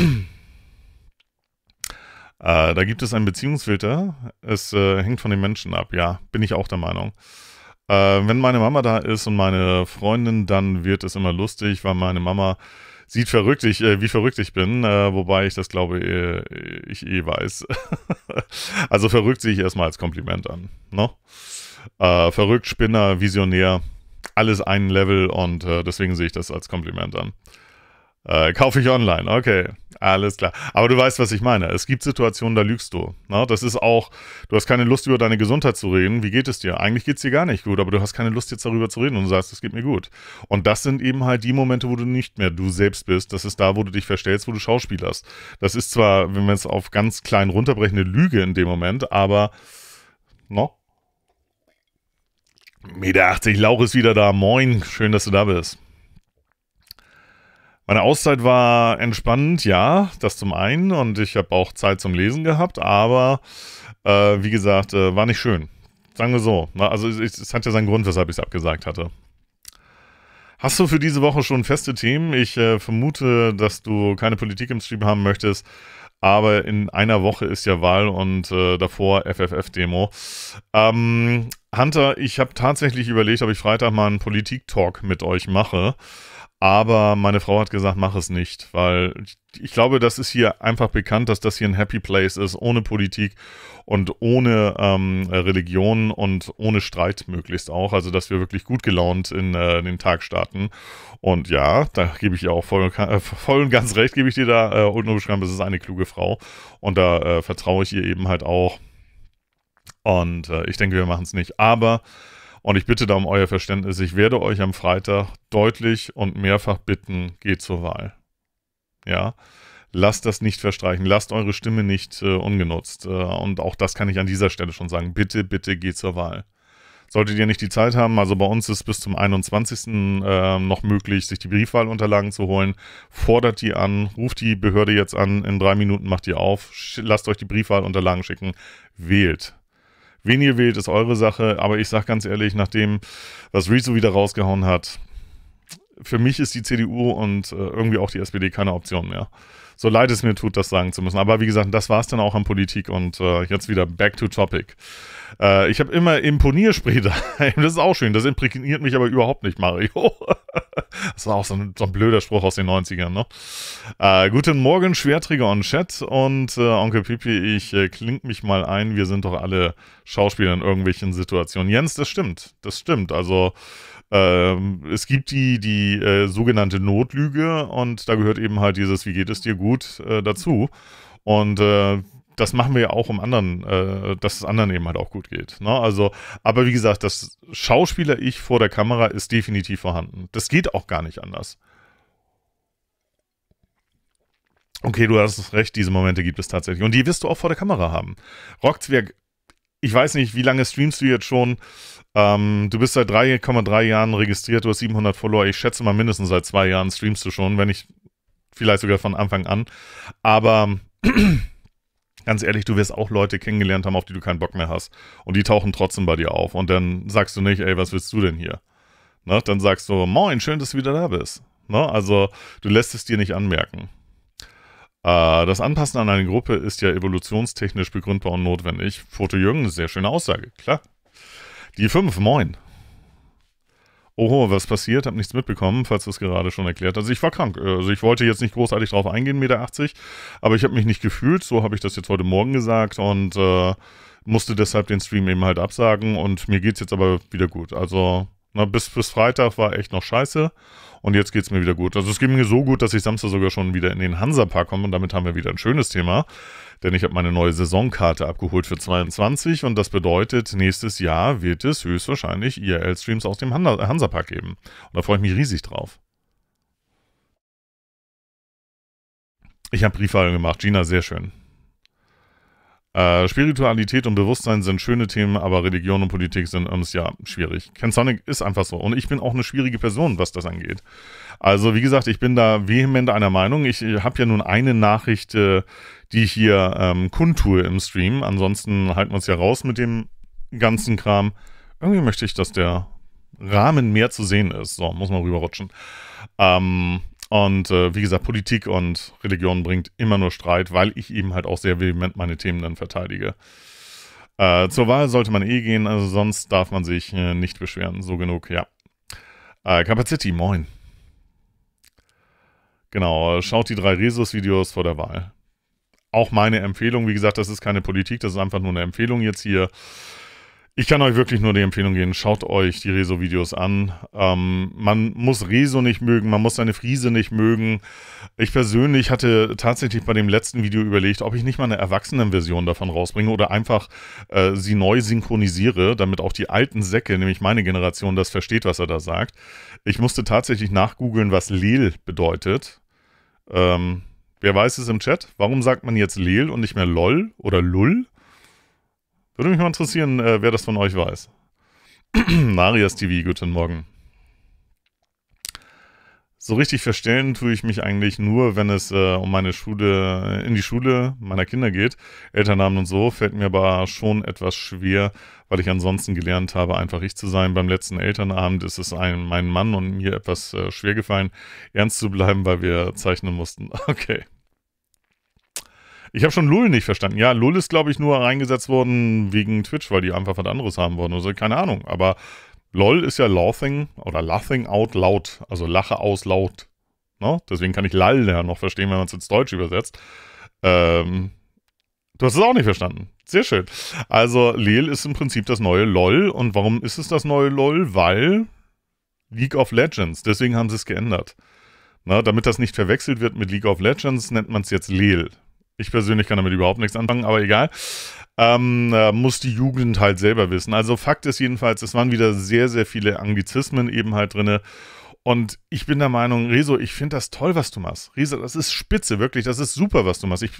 Speaker 1: Äh, da gibt es einen Beziehungsfilter. Es äh, hängt von den Menschen ab. Ja, bin ich auch der Meinung. Äh, wenn meine Mama da ist und meine Freundin, dann wird es immer lustig, weil meine Mama sieht verrückt ich, äh, wie verrückt ich bin, äh, wobei ich das glaube äh, ich eh weiß. [LAUGHS] also verrückt sehe ich erstmal als Kompliment an. Ne? Äh, verrückt, Spinner, Visionär, alles ein Level und äh, deswegen sehe ich das als Kompliment an. Äh, kaufe ich online, okay, alles klar. Aber du weißt, was ich meine. Es gibt Situationen, da lügst du. Na, ne? das ist auch, du hast keine Lust, über deine Gesundheit zu reden. Wie geht es dir? Eigentlich geht es dir gar nicht gut, aber du hast keine Lust, jetzt darüber zu reden und du sagst, es geht mir gut. Und das sind eben halt die Momente, wo du nicht mehr du selbst bist. Das ist da, wo du dich verstellst, wo du schauspielerst. Das ist zwar, wenn wir es auf ganz klein runterbrechen, eine Lüge in dem Moment, aber, noch. Meter 80, Lauch ist wieder da. Moin, schön, dass du da bist. Meine Auszeit war entspannend, ja, das zum einen. Und ich habe auch Zeit zum Lesen gehabt, aber äh, wie gesagt, äh, war nicht schön. Sagen wir so. Ne? Also es, es hat ja seinen Grund, weshalb ich es abgesagt hatte. Hast du für diese Woche schon feste Themen? Ich äh, vermute, dass du keine Politik im Stream haben möchtest, aber in einer Woche ist ja Wahl und äh, davor FFF-Demo. Ähm, Hunter, ich habe tatsächlich überlegt, ob ich Freitag mal einen Politik-Talk mit euch mache. Aber meine Frau hat gesagt, mach es nicht, weil ich glaube, das ist hier einfach bekannt, dass das hier ein Happy Place ist, ohne Politik und ohne ähm, Religion und ohne Streit möglichst auch. Also, dass wir wirklich gut gelaunt in äh, den Tag starten. Und ja, da gebe ich ihr auch voll und, äh, voll und ganz recht, gebe ich dir da. Äh, Ulrike Schramp ist eine kluge Frau und da äh, vertraue ich ihr eben halt auch. Und äh, ich denke, wir machen es nicht. Aber und ich bitte da um euer Verständnis. Ich werde euch am Freitag deutlich und mehrfach bitten, geht zur Wahl. Ja. Lasst das nicht verstreichen. Lasst eure Stimme nicht äh, ungenutzt. Äh, und auch das kann ich an dieser Stelle schon sagen. Bitte, bitte geht zur Wahl. Solltet ihr nicht die Zeit haben, also bei uns ist bis zum 21. Ähm, noch möglich, sich die Briefwahlunterlagen zu holen. Fordert die an, ruft die Behörde jetzt an, in drei Minuten macht ihr auf, lasst euch die Briefwahlunterlagen schicken, wählt. Wen ihr wählt, ist eure Sache, aber ich sage ganz ehrlich, nachdem, was Rezo wieder rausgehauen hat, für mich ist die CDU und äh, irgendwie auch die SPD keine Option mehr. So leid es mir tut, das sagen zu müssen. Aber wie gesagt, das war es dann auch an Politik und äh, jetzt wieder back to topic. Äh, ich habe immer Imponierspray [LAUGHS] daheim. Das ist auch schön. Das imprägniert mich aber überhaupt nicht, Mario. [LAUGHS] das war auch so ein, so ein, blöder Spruch aus den 90ern, ne? Äh, guten Morgen, Schwerträger und Chat. Und äh, Onkel Pipi, ich äh, kling mich mal ein. Wir sind doch alle Schauspieler in irgendwelchen Situationen. Jens, das stimmt. Das stimmt. Also. Ähm, es gibt die, die äh, sogenannte Notlüge und da gehört eben halt dieses, wie geht es dir gut, äh, dazu. Und äh, das machen wir ja auch, um anderen, äh, dass es anderen eben halt auch gut geht. Ne? Also, aber wie gesagt, das Schauspieler-Ich vor der Kamera ist definitiv vorhanden. Das geht auch gar nicht anders. Okay, du hast recht, diese Momente gibt es tatsächlich. Und die wirst du auch vor der Kamera haben. Rockzwerg, ich weiß nicht, wie lange streamst du jetzt schon? Ähm, du bist seit 3,3 Jahren registriert, du hast 700 Follower. Ich schätze mal, mindestens seit zwei Jahren streamst du schon, wenn nicht vielleicht sogar von Anfang an. Aber ganz ehrlich, du wirst auch Leute kennengelernt haben, auf die du keinen Bock mehr hast. Und die tauchen trotzdem bei dir auf. Und dann sagst du nicht, ey, was willst du denn hier? Na, ne? dann sagst du, moin, schön, dass du wieder da bist. Na, ne? also du lässt es dir nicht anmerken. Äh, das Anpassen an eine Gruppe ist ja evolutionstechnisch begründbar und notwendig. Foto Jürgen, sehr schöne Aussage, klar. Die fünf, moin. Oho, was passiert, Hab nichts mitbekommen, falls du es gerade schon erklärt. hast. Also ich war krank. Äh, also ich wollte jetzt nicht großartig drauf eingehen, Meter 80, aber ich habe mich nicht gefühlt, so habe ich das jetzt heute Morgen gesagt und äh, musste deshalb den Stream eben halt absagen und mir geht's jetzt aber wieder gut. Also na, bis, bis Freitag war echt noch scheiße und jetzt geht es mir wieder gut. Also es geht mir so gut, dass ich Samstag sogar schon wieder in den Hansa-Park komme. Und damit haben wir wieder ein schönes Thema. Denn ich habe meine neue Saisonkarte abgeholt für 22. Und das bedeutet, nächstes Jahr wird es höchstwahrscheinlich IRL-Streams aus dem Hansa-Park geben. Und da freue ich mich riesig drauf. Ich habe Briefwahl gemacht. Gina, sehr schön. Äh, Spiritualität und Bewusstsein sind schöne Themen, aber Religion und Politik sind uns ja schwierig. Ken Sonic ist einfach so. Und ich bin auch eine schwierige Person, was das angeht. Also, wie gesagt, ich bin da vehement einer Meinung. Ich äh, habe ja nun eine Nachricht, äh, die ich hier ähm, kundtue im Stream. Ansonsten halten wir uns ja raus mit dem ganzen Kram. Irgendwie möchte ich, dass der Rahmen mehr zu sehen ist. So, muss man rüberrutschen. Ähm, und äh, wie gesagt, Politik und Religion bringt immer nur Streit, weil ich eben halt auch sehr vehement meine Themen dann verteidige. Äh, zur Wahl sollte man eh gehen, also sonst darf man sich äh, nicht beschweren. So genug, ja. Äh, Capacity, moin. Genau, schaut die drei Resus-Videos vor der Wahl. Auch meine Empfehlung, wie gesagt, das ist keine Politik, das ist einfach nur eine Empfehlung jetzt hier. Ich kann euch wirklich nur die Empfehlung geben, schaut euch die Rezo-Videos an. Ähm, man muss Rezo nicht mögen, man muss seine Friese nicht mögen. Ich persönlich hatte tatsächlich bei dem letzten Video überlegt, ob ich nicht mal eine Erwachsenenversion davon rausbringe oder einfach äh, sie neu synchronisiere, damit auch die alten Säcke, nämlich meine Generation, das versteht, was er da sagt. Ich musste tatsächlich nachgoogeln, was Leel bedeutet. Ähm, wer weiß es im Chat? Warum sagt man jetzt Leel und nicht mehr LOL oder LUL? Würde mich mal interessieren, äh, wer das von euch weiß. [CLEARS THROAT] Marias TV, guten Morgen. So richtig verstellen tue ich mich eigentlich nur, wenn es äh, um meine Schule, äh, in die Schule meiner Kinder geht. Elternnamen und so fällt mir aber schon etwas schwer, weil ich ansonsten gelernt habe, einfach ich zu sein. Beim letzten Elternabend ist es einem, meinem Mann und mir etwas äh, schwer gefallen, ernst zu bleiben, weil wir zeichnen mussten. [LAUGHS] Okay. Ich habe schon Lull nicht verstanden. Ja, Lull ist, glaube ich, nur reingesetzt worden wegen Twitch, weil die einfach was anderes haben wollen oder Keine Ahnung. Aber LOL ist ja Laughing oder Laughing out loud. Also Lache aus laut. Ne? Deswegen kann ich Lall ja noch verstehen, wenn man es ins Deutsch übersetzt. Ähm, du hast es auch nicht verstanden. Sehr schön. Also Lel ist im Prinzip das neue LOL. Und warum ist es das neue LOL? Weil League of Legends. Deswegen haben sie es geändert. Na, ne? damit das nicht verwechselt wird mit League of Legends, nennt man es jetzt Lel. Ich persönlich kann damit überhaupt nichts anfangen, aber egal. Ähm, äh, muss die Jugend halt selber wissen. Also Fakt ist jedenfalls, es waren wieder sehr, sehr viele Anglizismen eben halt drinne. Und ich bin der Meinung, Rezo, ich finde das toll, was du machst. Rezo, das ist spitze, wirklich. Das ist super, was du machst. Ich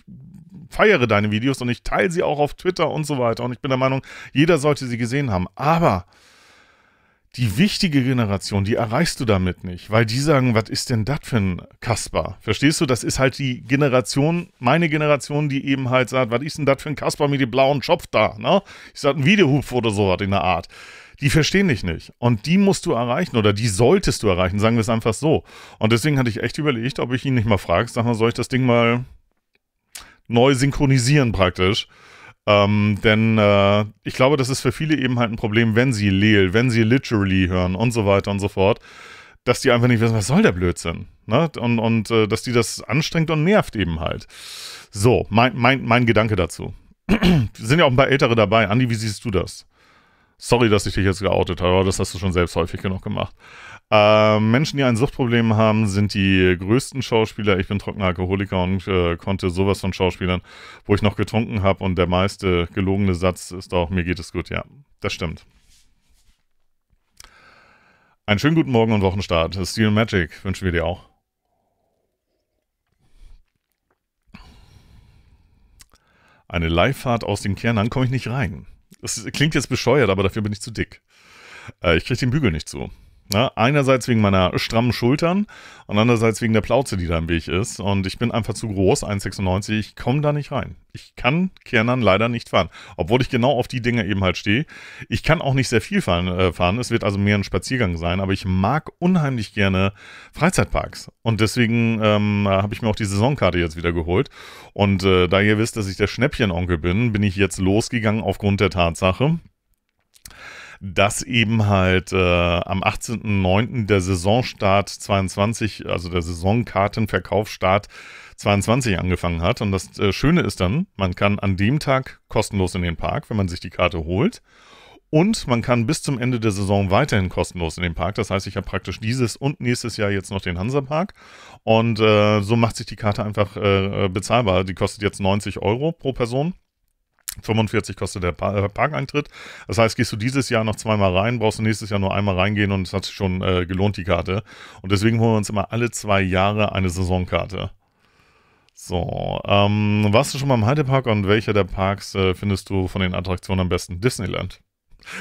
Speaker 1: feiere deine Videos und ich teile sie auch auf Twitter und so weiter. Und ich bin der Meinung, jeder sollte sie gesehen haben. Aber die wichtige Generation, die erreichst du damit nicht, weil die sagen, was ist denn das für ein Kasper? Verstehst du? Das ist halt die Generation, meine Generation, die eben halt sagt, was ist denn das für ein Kasper mit dem blauen Schopf da? Ne? Ich sag, ein Videohupf oder sowas in der Art. Die verstehen dich nicht. Und die musst du erreichen oder die solltest du erreichen, sagen wir es einfach so. Und deswegen hatte ich echt überlegt, ob ich ihn nicht mal frage, sag mal, soll ich das Ding mal neu synchronisieren praktisch? Ähm, denn äh, ich glaube, das ist für viele eben halt ein Problem, wenn sie Leel, wenn sie literally hören und so weiter und so fort, dass die einfach nicht wissen, was soll der Blödsinn. Ne? Und, und äh, dass die das anstrengt und nervt eben halt. So, mein, mein, mein Gedanke dazu. [CLEARS THROAT] Sind ja auch ein paar Ältere dabei. Andi, wie siehst du das? Sorry, dass ich dich jetzt geoutet habe, aber das hast du schon selbst häufig genug gemacht. Äh, Menschen, die ein Suchtproblem haben, sind die größten Schauspieler. Ich bin trockener Alkoholiker und äh, konnte sowas von Schauspielern, wo ich noch getrunken habe. Und der meiste gelogene Satz ist auch, mir geht es gut. Ja, das stimmt. Einen schönen guten Morgen und Wochenstart. Steel Magic wünschen wir dir auch. Eine Live-Fahrt aus den Kernen komme ich nicht rein. Das klingt jetzt bescheuert, aber dafür bin ich zu dick. Äh, ich kriege den Bügel nicht so. Ne? Einerseits wegen meiner strammen Schultern und andererseits wegen der Plauze, die da im Weg ist. Und ich bin einfach zu groß, 1,96, ich komme da nicht rein. Ich kann Kernern leider nicht fahren, obwohl ich genau auf die Dinge eben halt stehe. Ich kann auch nicht sehr viel fahren, äh, fahren, es wird also mehr ein Spaziergang sein, aber ich mag unheimlich gerne Freizeitparks. Und deswegen ähm, habe ich mir auch die Saisonkarte jetzt wieder geholt. Und äh, da ihr wisst, dass ich der Schnäppchenonkel bin, bin ich jetzt losgegangen aufgrund der Tatsache, dass eben halt äh, am 18.09. der Saisonstart 22, also der Saisonkartenverkaufsstart 22 angefangen hat. Und das äh, Schöne ist dann, man kann an dem Tag kostenlos in den Park, wenn man sich die Karte holt. Und man kann bis zum Ende der Saison weiterhin kostenlos in den Park. Das heißt, ich habe praktisch dieses und nächstes Jahr jetzt noch den Hansa-Park. Und äh, so macht sich die Karte einfach äh, bezahlbar. Die kostet jetzt 90 Euro pro Person. 45 kostet der äh, Parkeintritt. Das heißt, gehst du dieses Jahr noch zweimal rein, brauchst du nächstes Jahr nur einmal reingehen und es hat sich schon äh, gelohnt, die Karte. Und deswegen holen wir uns immer alle zwei Jahre eine Saisonkarte. So, ähm, warst du schon mal im Heidepark und welcher der Parks äh, findest du von den Attraktionen am besten? Disneyland.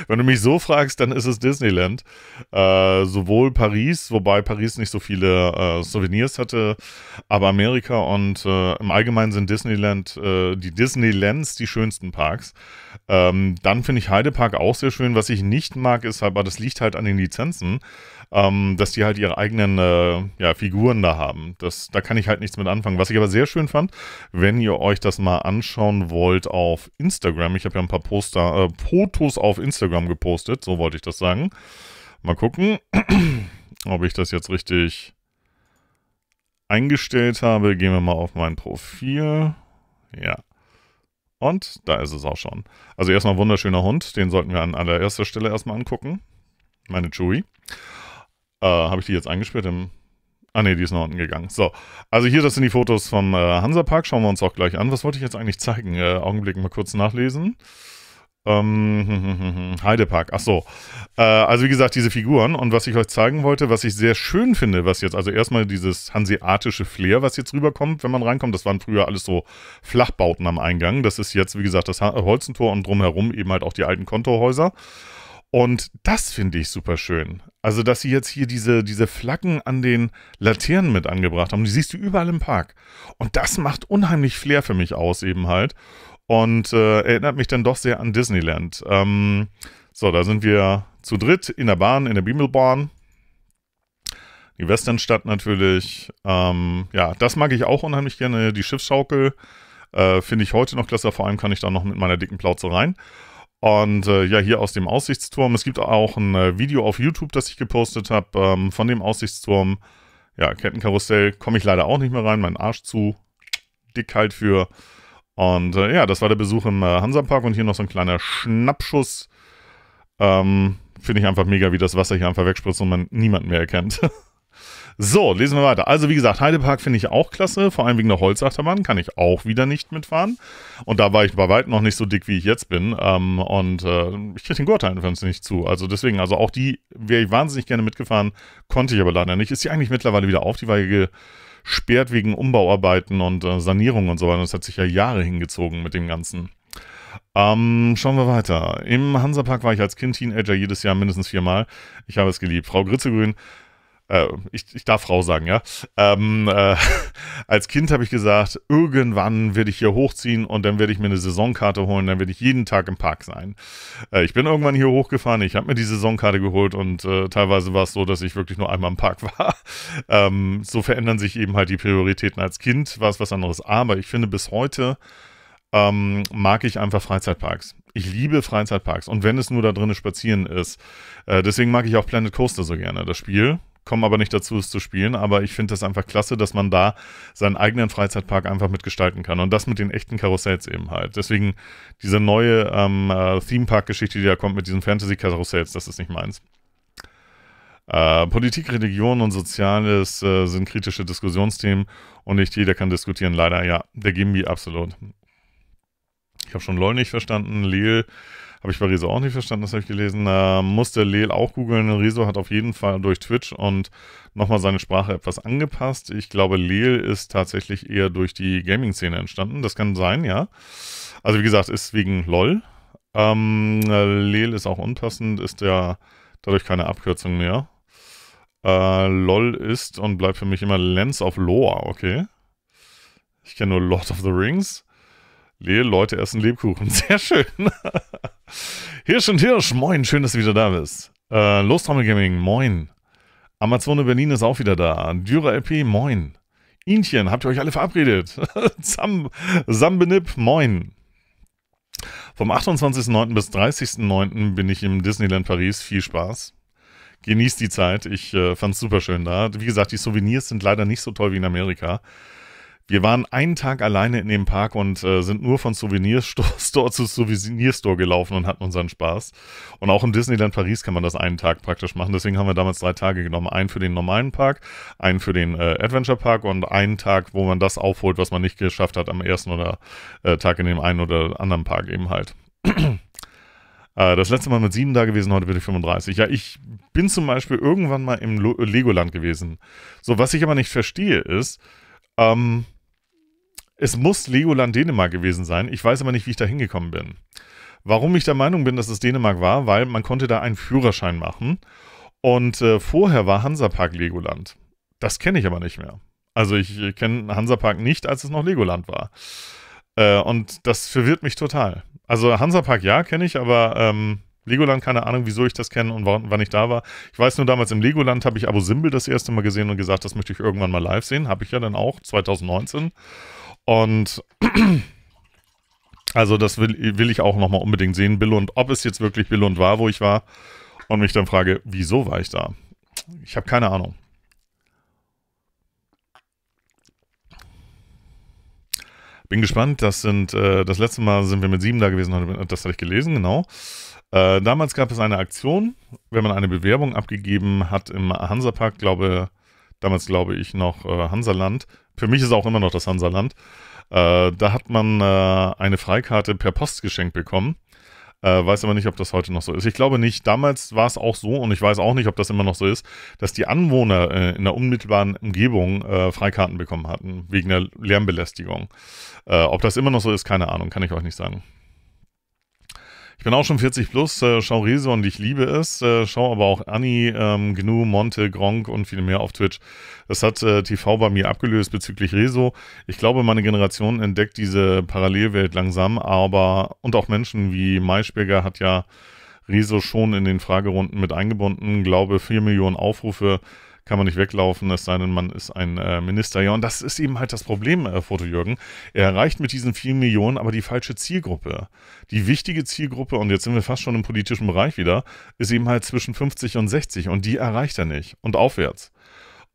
Speaker 1: Wenn du mich so fragst, dann ist es Disneyland. Äh, sowohl Paris, wobei Paris nicht so viele äh, Souvenirs hatte, aber Amerika und äh, im Allgemeinen sind Disneyland, äh, die Disneylands die schönsten Parks. Ähm, dann finde ich Heidepark auch sehr schön. Was ich nicht mag, ist halt, aber das liegt halt an den Lizenzen ähm, dass die halt ihre eigenen äh, ja, Figuren da haben. Das, da kann ich halt nichts mit anfangen. Was ich aber sehr schön fand, wenn ihr euch das mal anschauen wollt auf Instagram, ich habe ja ein paar Poster, äh, Fotos auf Instagram gepostet, so wollte ich das sagen. Mal gucken, [CLEARS THROAT] ob ich das jetzt richtig eingestellt habe. Gehen wir mal auf mein Profil. Ja. Und da ist es auch schon. Also erstmal ein wunderschöner Hund, den sollten wir an allererster Stelle erstmal angucken. Meine Chewie. Äh, Habe ich die jetzt eingesperrt im. Ah ne, die ist nach unten gegangen. So, also hier, das sind die Fotos vom äh, Hansapark. Schauen wir uns auch gleich an. Was wollte ich jetzt eigentlich zeigen? Äh, Augenblick mal kurz nachlesen. Ähm, hm, hm, hm, Heidepark, ach so. Äh, also wie gesagt, diese Figuren und was ich euch zeigen wollte, was ich sehr schön finde, was jetzt, also erstmal dieses hanseatische Flair, was jetzt rüberkommt, wenn man reinkommt, das waren früher alles so Flachbauten am Eingang. Das ist jetzt, wie gesagt, das Holzentor und drumherum eben halt auch die alten Kontorhäuser. Und das finde ich super schön. Also, dass sie jetzt hier diese, diese Flaggen an den Laternen mit angebracht haben. Die siehst du überall im Park. Und das macht unheimlich Flair für mich aus, eben halt. Und äh, erinnert mich dann doch sehr an Disneyland. Ähm, so, da sind wir zu dritt in der Bahn, in der Bimmelbahn. Die Westernstadt natürlich. Ähm, ja, das mag ich auch unheimlich gerne. Die Schiffsschaukel äh, finde ich heute noch klasse. Vor allem kann ich da noch mit meiner dicken Plauze rein. Und äh, ja, hier aus dem Aussichtsturm. Es gibt auch ein äh, Video auf YouTube, das ich gepostet habe ähm, von dem Aussichtsturm. Ja, Kettenkarussell komme ich leider auch nicht mehr rein. Mein Arsch zu dick halt für. Und äh, ja, das war der Besuch im äh, Hansapark. Und hier noch so ein kleiner Schnappschuss. Ähm, Finde ich einfach mega, wie das Wasser hier einfach wegspritzt und man niemanden mehr erkennt. [LAUGHS] So, lesen wir weiter. Also wie gesagt, Heidepark finde ich auch klasse, vor allem wegen der Holzachterbahn kann ich auch wieder nicht mitfahren. Und da war ich bei weitem noch nicht so dick, wie ich jetzt bin. Ähm, und äh, ich kriege den Gurteilen für nicht zu. Also deswegen, also auch die wäre ich wahnsinnig gerne mitgefahren, konnte ich aber leider nicht. Ist die eigentlich mittlerweile wieder auf? Die war ja gesperrt wegen Umbauarbeiten und äh, Sanierung und so weiter. Das hat sich ja Jahre hingezogen mit dem Ganzen. Ähm, schauen wir weiter. Im Hansapark war ich als Kind Teenager jedes Jahr mindestens viermal. Ich habe es geliebt. Frau Gritzegrün äh, ich, ich darf Frau sagen, ja. Ähm, äh, [LAUGHS] als Kind habe ich gesagt, irgendwann werde ich hier hochziehen und dann werde ich mir eine Saisonkarte holen, dann werde ich jeden Tag im Park sein. Äh, ich bin irgendwann hier hochgefahren, ich habe mir die Saisonkarte geholt und äh, teilweise war es so, dass ich wirklich nur einmal im Park [LAUGHS] war. Ähm, so verändern sich eben halt die Prioritäten. Als Kind war es was anderes, aber ich finde bis heute ähm, mag ich einfach Freizeitparks. Ich liebe Freizeitparks und wenn es nur da drinnen spazieren ist. Äh, deswegen mag ich auch Planet Coaster so gerne, das Spiel komme aber nicht dazu, es zu spielen. Aber ich finde das einfach klasse, dass man da seinen eigenen Freizeitpark einfach mitgestalten kann. Und das mit den echten Karussells eben halt. Deswegen diese neue ähm, äh, Theme-Park-Geschichte, die da kommt mit diesen Fantasy-Karussells, das ist nicht meins. Äh, Politik, Religion und Soziales äh, sind kritische Diskussionsthemen und nicht jeder kann diskutieren. Leider, ja, der Gimbi absolut. Ich habe schon LOL nicht verstanden, Lil habe ich bei Rezo auch nicht verstanden, das habe ich gelesen. Äh, musste Leel auch googeln. Rezo hat auf jeden Fall durch Twitch und nochmal seine Sprache etwas angepasst. Ich glaube, Leel ist tatsächlich eher durch die Gaming-Szene entstanden. Das kann sein, ja. Also wie gesagt, ist wegen LOL. Ähm, Leel ist auch unpassend, ist ja dadurch keine Abkürzung mehr. Äh, LOL ist und bleibt für mich immer Lens of Lore, okay. Ich kenne nur Lord of the Rings. Leel, Leute essen Lebkuchen. [LAUGHS] Sehr schön. Hirsch und Hirsch, moin, schön, dass du wieder da bist. Äh, Lostrommel Gaming, moin. Amazone Berlin ist auch wieder da. Dürer LP, moin. Intchen, habt ihr euch alle verabredet? [LAUGHS] Sam, Sambenip, moin. Vom 28.09. bis 30.09. bin ich im Disneyland Paris. Viel Spaß. Genießt die Zeit. Ich äh, es super schön da. Wie gesagt, die Souvenirs sind leider nicht so toll wie in Amerika. Wir waren einen Tag alleine in dem Park und äh, sind nur von Souvenirstore [LAUGHS] zu Souvenirstore gelaufen und hatten unseren Spaß. Und auch in Disneyland Paris kann man das einen Tag praktisch machen. Deswegen haben wir damals drei Tage genommen. Einen für den normalen Park, einen für den äh, Adventure Park und einen Tag, wo man das aufholt, was man nicht geschafft hat am ersten oder äh, Tag in dem einen oder anderen Park eben halt. [CLEARS THROAT] Äh, das letzte Mal mit sieben da gewesen, heute bin ich 35. Ja, ich bin zum Beispiel irgendwann mal im Legoland gewesen. So, was ich aber nicht verstehe, ist, ähm, es muss Legoland Dänemark gewesen sein. Ich weiß aber nicht, wie ich da hingekommen bin. Warum ich der Meinung bin, dass es Dänemark war, weil man konnte da einen Führerschein machen. Und äh, vorher war Hansapark Legoland. Das kenne ich aber nicht mehr. Also ich äh, kenne Hansapark nicht, als es noch Legoland war. Äh, und das verwirrt mich total. Also Hansapark ja, kenne ich, aber ähm, Legoland, keine Ahnung, wieso ich das kenne und wann ich da war. Ich weiß nur, damals im Legoland habe ich Abo Simbel das erste Mal gesehen und gesagt, das möchte ich irgendwann mal live sehen. Habe ich ja dann auch, 2019. Und [CLEARS THROAT] also das will, will ich auch nochmal unbedingt sehen, Billund, ob es jetzt wirklich Billund war, wo ich war. Und mich dann frage, wieso war ich da? Ich habe keine Ahnung. Bin gespannt, das sind, äh, das letzte Mal sind wir mit sieben da gewesen, das hatte ich gelesen, genau. Äh, damals gab es eine Aktion, wenn man eine Bewerbung abgegeben hat im Hansapark, glaube, damals glaube ich noch äh, Hansaland, für mich ist auch immer noch das Hansaland. Äh, da hat man äh, eine Freikarte per Post geschenkt bekommen. Äh, weiß aber nicht, ob das heute noch so ist. Ich glaube nicht. Damals war es auch so und ich weiß auch nicht, ob das immer noch so ist, dass die Anwohner äh, in der unmittelbaren Umgebung äh, Freikarten bekommen hatten, wegen der Lärmbelästigung. Äh, ob das immer noch so ist, keine Ahnung, kann ich euch nicht sagen. Ich bin auch schon 40 plus, äh, schau Rese und ich liebe es. Äh, schau aber auch Anni, ähm, Gnu, Monte, Gronk und viel mehr auf Twitch. Das hat äh, TV bei mir abgelöst bezüglich Rezo. Ich glaube, meine Generation entdeckt diese Parallelwelt langsam, aber und auch Menschen wie Maischberger hat ja Rezo schon in den Fragerunden mit eingebunden. Glaube, 4 Millionen Aufrufe kann man nicht weglaufen, es sei denn, man ist ein äh, Minister. Ja, und das ist eben halt das Problem, äh, Foto Jürgen. Er erreicht mit diesen vielen Millionen aber die falsche Zielgruppe. Die wichtige Zielgruppe, und jetzt sind wir fast schon im politischen Bereich wieder, ist eben halt zwischen 50 und 60 und die erreicht er nicht und aufwärts.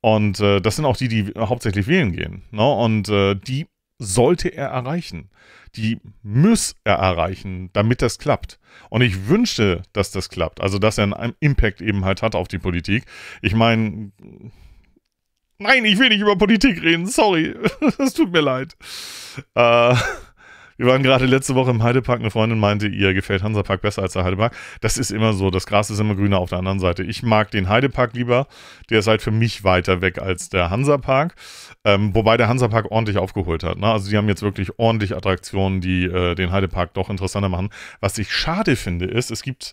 Speaker 1: Und äh, das sind auch die, die hauptsächlich wählen gehen. Ne? Und äh, die sollte er erreichen. Die muss er erreichen, damit das klappt. Und ich wünschte, dass das klappt. Also, dass er einen Impact eben halt hat auf die Politik. Ich meine, nein, ich will nicht über Politik reden, sorry. Es [LAUGHS] tut mir leid. Äh, wir waren gerade letzte Woche im Heidepark. Eine Freundin meinte, ihr gefällt Hansapark besser als der Heidepark. Das ist immer so. Das Gras ist immer grüner auf der anderen Seite. Ich mag den Heidepark lieber. Der ist halt für mich weiter weg als der Hansapark. Ähm, wobei der Hansapark ordentlich aufgeholt hat. Ne? Also die haben jetzt wirklich ordentlich Attraktionen, die äh, den Heidepark doch interessanter machen. Was ich schade finde, ist, es gibt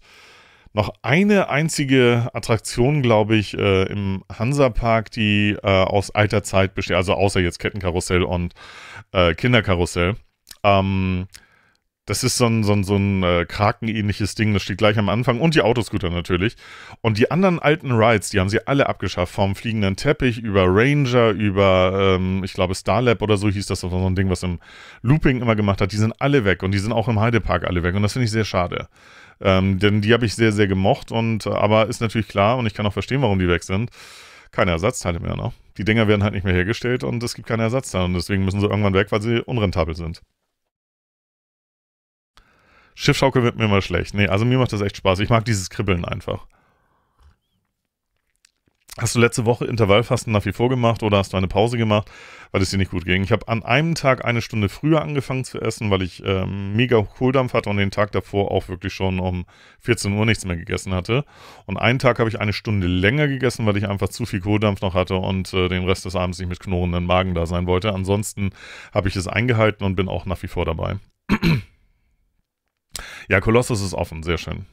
Speaker 1: noch eine einzige Attraktion, glaube ich, äh, im Hansapark, die äh, aus alter Zeit besteht, also außer jetzt Kettenkarussell und äh, Kinderkarussell. Ähm, das ist so ein, so ein, so ein äh, krakenähnliches Ding, das steht gleich am Anfang. Und die Autoscooter natürlich. Und die anderen alten Rides, die haben sie alle abgeschafft. Vom fliegenden Teppich über Ranger, über, ähm, ich glaube, Starlab oder so hieß das, so ein Ding, was im Looping immer gemacht hat. Die sind alle weg und die sind auch im Heidepark alle weg. Und das finde ich sehr schade. Ähm, denn die habe ich sehr, sehr gemocht. Und, äh, aber ist natürlich klar und ich kann auch verstehen, warum die weg sind. Keine Ersatzteile mehr, noch. Ne? Die Dinger werden halt nicht mehr hergestellt und es gibt keine Ersatzteile. Und deswegen müssen sie irgendwann weg, weil sie unrentabel sind. Schiffschaukel wird mir immer schlecht. Nee, also mir macht das echt Spaß. Ich mag dieses Kribbeln einfach. Hast du letzte Woche Intervallfasten nach wie vor gemacht oder hast du eine Pause gemacht, weil es dir nicht gut ging? Ich habe an einem Tag eine Stunde früher angefangen zu essen, weil ich ähm, mega Kohldampf hatte und den Tag davor auch wirklich schon um 14 Uhr nichts mehr gegessen hatte. Und einen Tag habe ich eine Stunde länger gegessen, weil ich einfach zu viel Kohldampf noch hatte und äh, den Rest des Abends nicht mit knurrenden Magen da sein wollte. Ansonsten habe ich es eingehalten und bin auch nach wie vor dabei. Ja, Kolossus ist offen, sehr schön.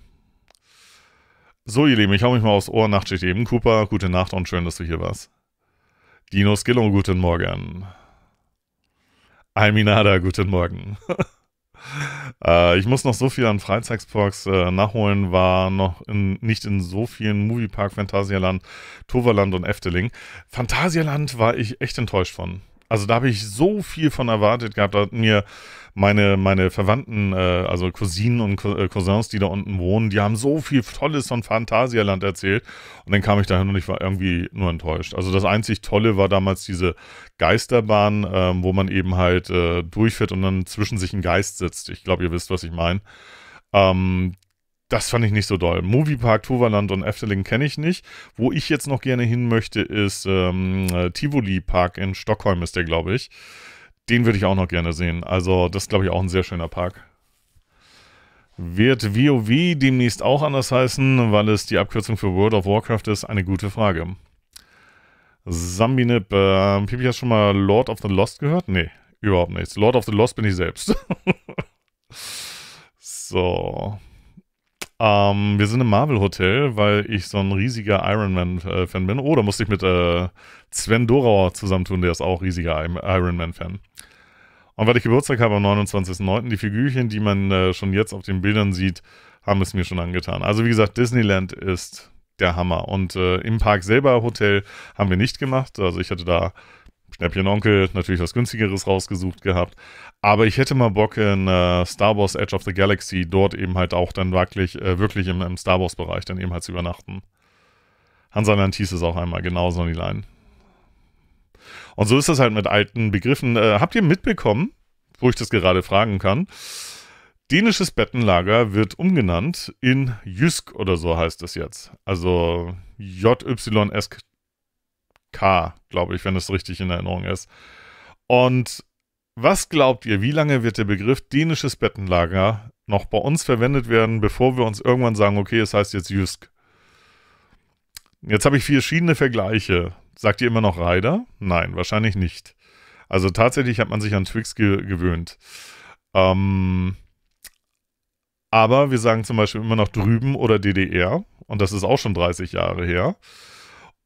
Speaker 1: So, ihr Lieben, ich hau mich mal aufs Ohr. Nachtschicht eben. Cooper, gute Nacht und schön, dass du hier warst. Dino Skillo, guten Morgen. Alminada, guten Morgen. [LAUGHS] äh, ich muss noch so viel an Freizeitsparks äh, nachholen, war noch in, nicht in so vielen Moviepark, Phantasialand, Toverland und Efteling. Phantasialand war ich echt enttäuscht von. Also da habe ich so viel von erwartet gehabt, da hat mir meine, meine Verwandten, äh, also Cousinen und äh, Cousins, die da unten wohnen, die haben so viel Tolles von Phantasialand erzählt. Und dann kam ich dahin und ich war irgendwie nur enttäuscht. Also das einzig Tolle war damals diese Geisterbahn, ähm, wo man eben halt äh, durchfährt und dann zwischen sich ein Geist sitzt. Ich glaube, ihr wisst, was ich meine. Ähm, das fand ich nicht so doll. Moviepark Toverland und Efteling kenne ich nicht. Wo ich jetzt noch gerne hin möchte, ist ähm, äh, Tivoli Park in Stockholm, ist der, glaube ich. Den würde ich auch noch gerne sehen. Also, das ist, glaube ich, auch ein sehr schöner Park. Wird WoW demnächst auch anders heißen, weil es die Abkürzung für World of Warcraft ist? Eine gute Frage. Sambinip, äh, Pipi, hast schon mal Lord of the Lost gehört? Nee, überhaupt nichts. Lord of the Lost bin ich selbst. [LAUGHS] so. Ähm, wir sind im Marvel Hotel, weil ich so ein riesiger Iron Man-Fan äh, bin. Oh, da musste ich mit äh, Sven Dorauer zusammentun, der ist auch riesiger Iron Man-Fan. Und weil ich Geburtstag habe am 29.09., die Figürchen, die man äh, schon jetzt auf den Bildern sieht, haben es mir schon angetan. Also wie gesagt, Disneyland ist der Hammer. Und äh, im Park selber Hotel haben wir nicht gemacht. Also ich hatte da Schnäppchen Onkel natürlich was günstigeres rausgesucht gehabt. Aber ich hätte mal Bock in äh, Star Wars Edge of the Galaxy dort eben halt auch dann wirklich, äh, wirklich im, im Star Wars-Bereich dann eben halt zu übernachten. Hansa Land hieß es auch einmal, genau so die Line. Und so ist das halt mit alten Begriffen. Äh, habt ihr mitbekommen, wo ich das gerade fragen kann? Dänisches Bettenlager wird umgenannt in Jysk oder so heißt es jetzt. Also JYSK, glaube ich, wenn es richtig in Erinnerung ist. Und was glaubt ihr, wie lange wird der Begriff dänisches Bettenlager noch bei uns verwendet werden, bevor wir uns irgendwann sagen, okay, es heißt jetzt Jysk? Jetzt habe ich verschiedene Vergleiche. Sagt ihr immer noch Reider? Nein, wahrscheinlich nicht. Also tatsächlich hat man sich an Twix ge gewöhnt. Ähm, aber wir sagen zum Beispiel immer noch drüben oder DDR und das ist auch schon 30 Jahre her.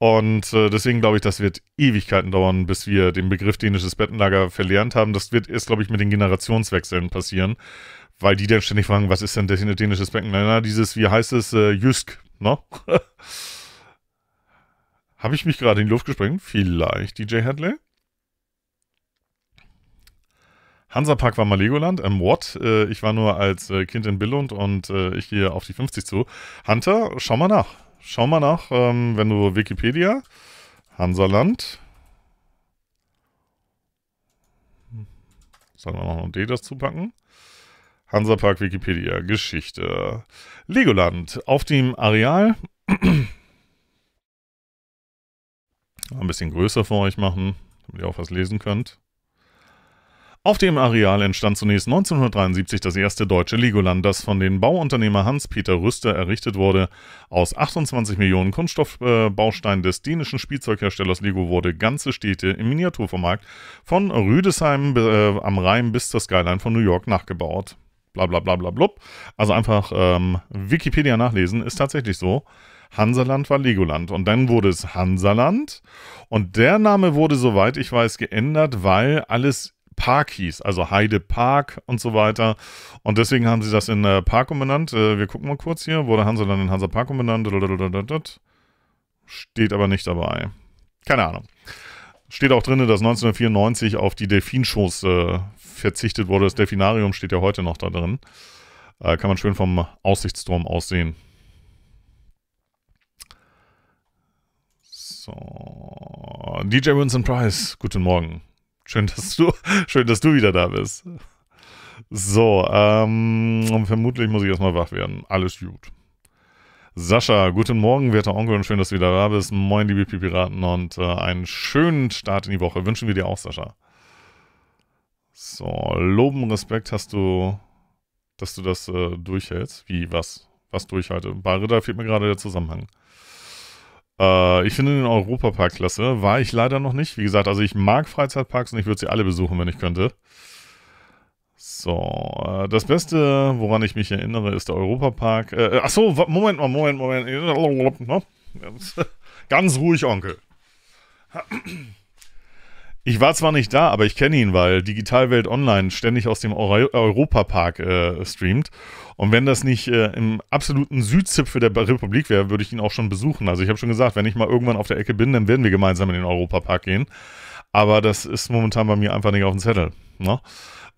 Speaker 1: Und äh, deswegen glaube ich, das wird Ewigkeiten dauern, bis wir den Begriff dänisches Bettenlager verlernt haben. Das wird erst, glaube ich, mit den Generationswechseln passieren, weil die dann ständig fragen, was ist denn dänisches Bettenlager? dieses, wie heißt es, äh, Jysk, ne? [LAUGHS] Habe ich mich gerade in die Luft gesprengt? Vielleicht, DJ Hadley? Hansa Park war mal Legoland. Ähm, what? Äh, ich war nur als äh, Kind in Billund und äh, ich gehe auf die 50 zu. Hunter, schau mal nach schau mal nach, ähm, wenn du Wikipedia, Hansaland, sagen wir noch ein D das zupacken. Hansapark Wikipedia, Geschichte. Legoland auf dem Areal. ein bisschen größer für euch machen, damit ihr auch was lesen könnt. Auf dem Areal entstand zunächst 1973 das erste deutsche Legoland, das von dem Bauunternehmer Hans-Peter Rüster errichtet wurde. Aus 28 Millionen Kunststoffbausteinen des dänischen Spielzeugherstellers Lego wurde ganze Städte im Miniaturvermarkt von Rüdesheim äh, am Rhein bis zur Skyline von New York nachgebaut. Blablabla. bla bla bla blub. Also einfach ähm, Wikipedia nachlesen, ist tatsächlich so. Hansaland war Legoland und dann wurde es Hansaland und der Name wurde, soweit ich weiß, geändert, weil alles Park hieß, also Heide Park und so weiter. Und deswegen haben sie das in äh, Park umbenannt. Äh, wir gucken mal kurz hier. Wurde Hansa dann in Hansa Park umbenannt? Steht aber nicht dabei. Keine Ahnung. Steht auch drin, dass 1994 auf die Delfinshows äh, verzichtet wurde. Das Delfinarium steht ja heute noch da drin. Äh, kann man schön vom Aussichtsturm aussehen. So. DJ Winston Price, guten Morgen. Schön, dass du, schön, dass du wieder da bist. So, ähm, vermutlich muss ich erstmal wach werden. Alles gut. Sascha, guten Morgen, werter Onkel, und schön, dass du wieder da bist. Moin, liebe Piraten, und äh, einen schönen Start in die Woche. Wünschen wir dir auch, Sascha. So, loben, Respekt hast du, dass du das äh, durchhältst. Wie, was? Was durchhalte? Bei Ritter fehlt mir gerade der Zusammenhang. Äh, ich finde den Europapark klasse. War ich leider noch nicht. Wie gesagt, also ich mag Freizeitparks und ich würde sie alle besuchen, wenn ich könnte. So, äh, das Beste, woran ich mich erinnere, ist der Europapark. Äh, äh achso, Moment mal, Moment, Moment. [LAUGHS] [LAUGHS] Ganz ruhig, Onkel. [CLEARS THROAT] Ich war zwar nicht da, aber ich kenne ihn, weil Digitalwelt Online ständig aus dem Europapark äh, streamt. Und wenn das nicht äh, im absoluten Südzipfel der Republik wäre, würde ich ihn auch schon besuchen. Also ich habe schon gesagt, wenn ich mal irgendwann auf der Ecke bin, dann werden wir gemeinsam in den Europapark gehen. Aber das ist momentan bei mir einfach nicht auf dem Zettel. Ne?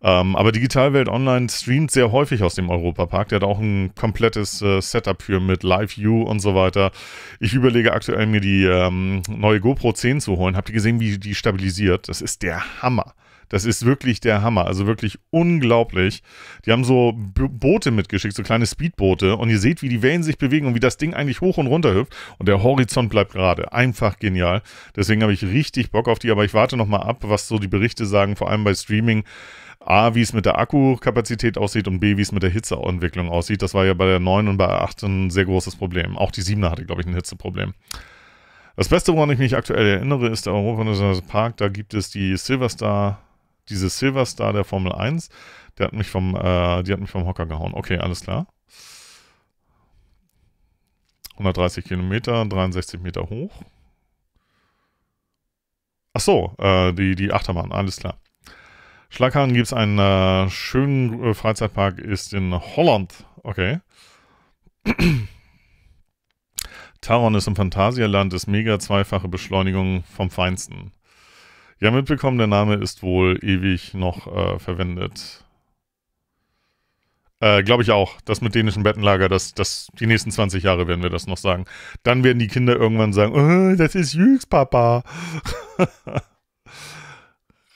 Speaker 1: Ähm, aber Digitalwelt Online streamt sehr häufig aus dem Europapark. Der hat auch ein komplettes äh, Setup für mit Live-View und so weiter. Ich überlege aktuell, mir die ähm, neue GoPro 10 zu holen. Habt ihr gesehen, wie die stabilisiert? Das ist der Hammer. Das ist wirklich der Hammer. Also wirklich unglaublich. Die haben so B Boote mitgeschickt, so kleine Speedboote. Und ihr seht, wie die Wellen sich bewegen und wie das Ding eigentlich hoch und runter hüpft. Und der Horizont bleibt gerade. Einfach genial. Deswegen habe ich richtig Bock auf die. Aber ich warte nochmal ab, was so die Berichte sagen, vor allem bei Streaming. A, wie es mit der Akkukapazität aussieht und B, wie es mit der Hitzeentwicklung aussieht. Das war ja bei der 9 und bei der 8 ein sehr großes Problem. Auch die 7er hatte, glaube ich, ein Hitzeproblem. Das Beste, woran ich mich aktuell erinnere, ist der Europa Park. Da gibt es die Silverstar. Star diese Silver Star der Formel 1, der hat mich vom, äh, die hat mich vom Hocker gehauen. Okay, alles klar. 130 Kilometer, 63 Meter hoch. Ach so, äh, die, die Achterbahn, alles klar. Schlaghahn gibt es einen äh, schönen äh, Freizeitpark, ist in Holland. Okay. Taron ist im Phantasialand, ist mega zweifache Beschleunigung vom Feinsten. Ja, mitbekommen, der Name ist wohl ewig noch äh, verwendet. Äh, Glaube ich auch. Das mit dänischem Bettenlager, das, das, die nächsten 20 Jahre werden wir das noch sagen. Dann werden die Kinder irgendwann sagen, oh, das ist Jüks, Papa. [LAUGHS]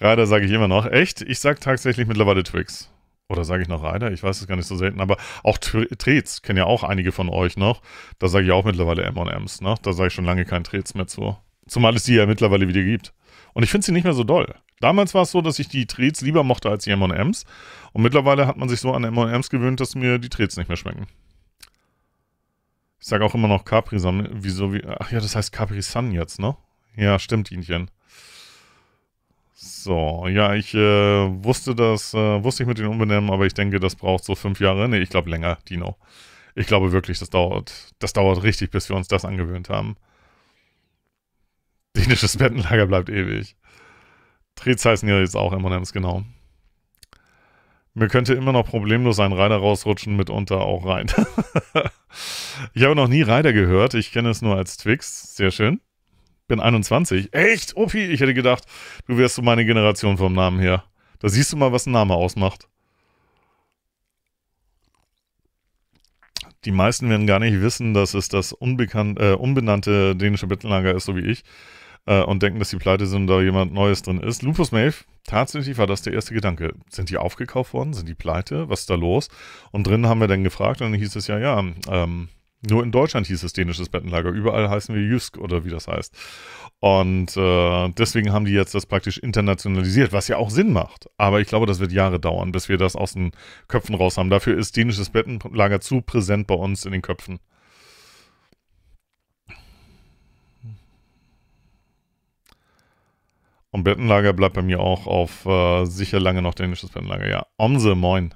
Speaker 1: Reiter sage ich immer noch. Echt? Ich sage tatsächlich mittlerweile Twix. Oder sage ich noch Reiter? Ich weiß es gar nicht so selten. Aber auch Trets kennen ja auch einige von euch noch. Da sage ich auch mittlerweile M&M's. Ne? Da sage ich schon lange kein Trets mehr zu. Zumal es die ja mittlerweile wieder gibt. Und ich finde sie nicht mehr so doll. Damals war es so, dass ich die Treats lieber mochte als die M&M's. Und mittlerweile hat man sich so an M&M's gewöhnt, dass mir die Treats nicht mehr schmecken. Ich sage auch immer noch Capri Sun. Wieso? Wie, ach ja, das heißt Capri Sun jetzt, ne? Ja, stimmt, Ihnchen. So, ja, ich äh, wusste das, äh, wusste ich mit den Umbenennen, aber ich denke, das braucht so fünf Jahre. Ne, ich glaube länger, Dino. Ich glaube wirklich, das dauert, das dauert richtig, bis wir uns das angewöhnt haben. Dänisches Bettenlager bleibt ewig. Trez heißen ja jetzt auch M&M's, genau. Mir könnte immer noch problemlos ein Reiter rausrutschen, mitunter auch rein. [LAUGHS] ich habe noch nie Reiter gehört, ich kenne es nur als Twix. Sehr schön. Bin 21. Echt? Opi, ich hätte gedacht, du wärst so meine Generation vom Namen her. Da siehst du mal, was ein Name ausmacht. Die meisten werden gar nicht wissen, dass es das äh, unbenannte dänische Bettenlager ist, so wie ich äh, und denken, dass die pleite sind und da jemand Neues drin ist. Lupus Mave, tatsächlich war das der erste Gedanke. Sind die aufgekauft worden? Sind die pleite? Was ist da los? Und drin haben wir dann gefragt und dann hieß es ja, ja, ähm, nur in Deutschland hieß es dänisches Bettenlager. Überall heißen wir Jysk oder wie das heißt. Und äh, deswegen haben die jetzt das praktisch internationalisiert, was ja auch Sinn macht. Aber ich glaube, das wird Jahre dauern, bis wir das aus den Köpfen raus haben. Dafür ist dänisches Bettenlager zu präsent bei uns in den Köpfen. Und Bettenlager bleibt bei mir auch auf äh, sicher lange noch dänisches Bettenlager. Ja, Omse, moin.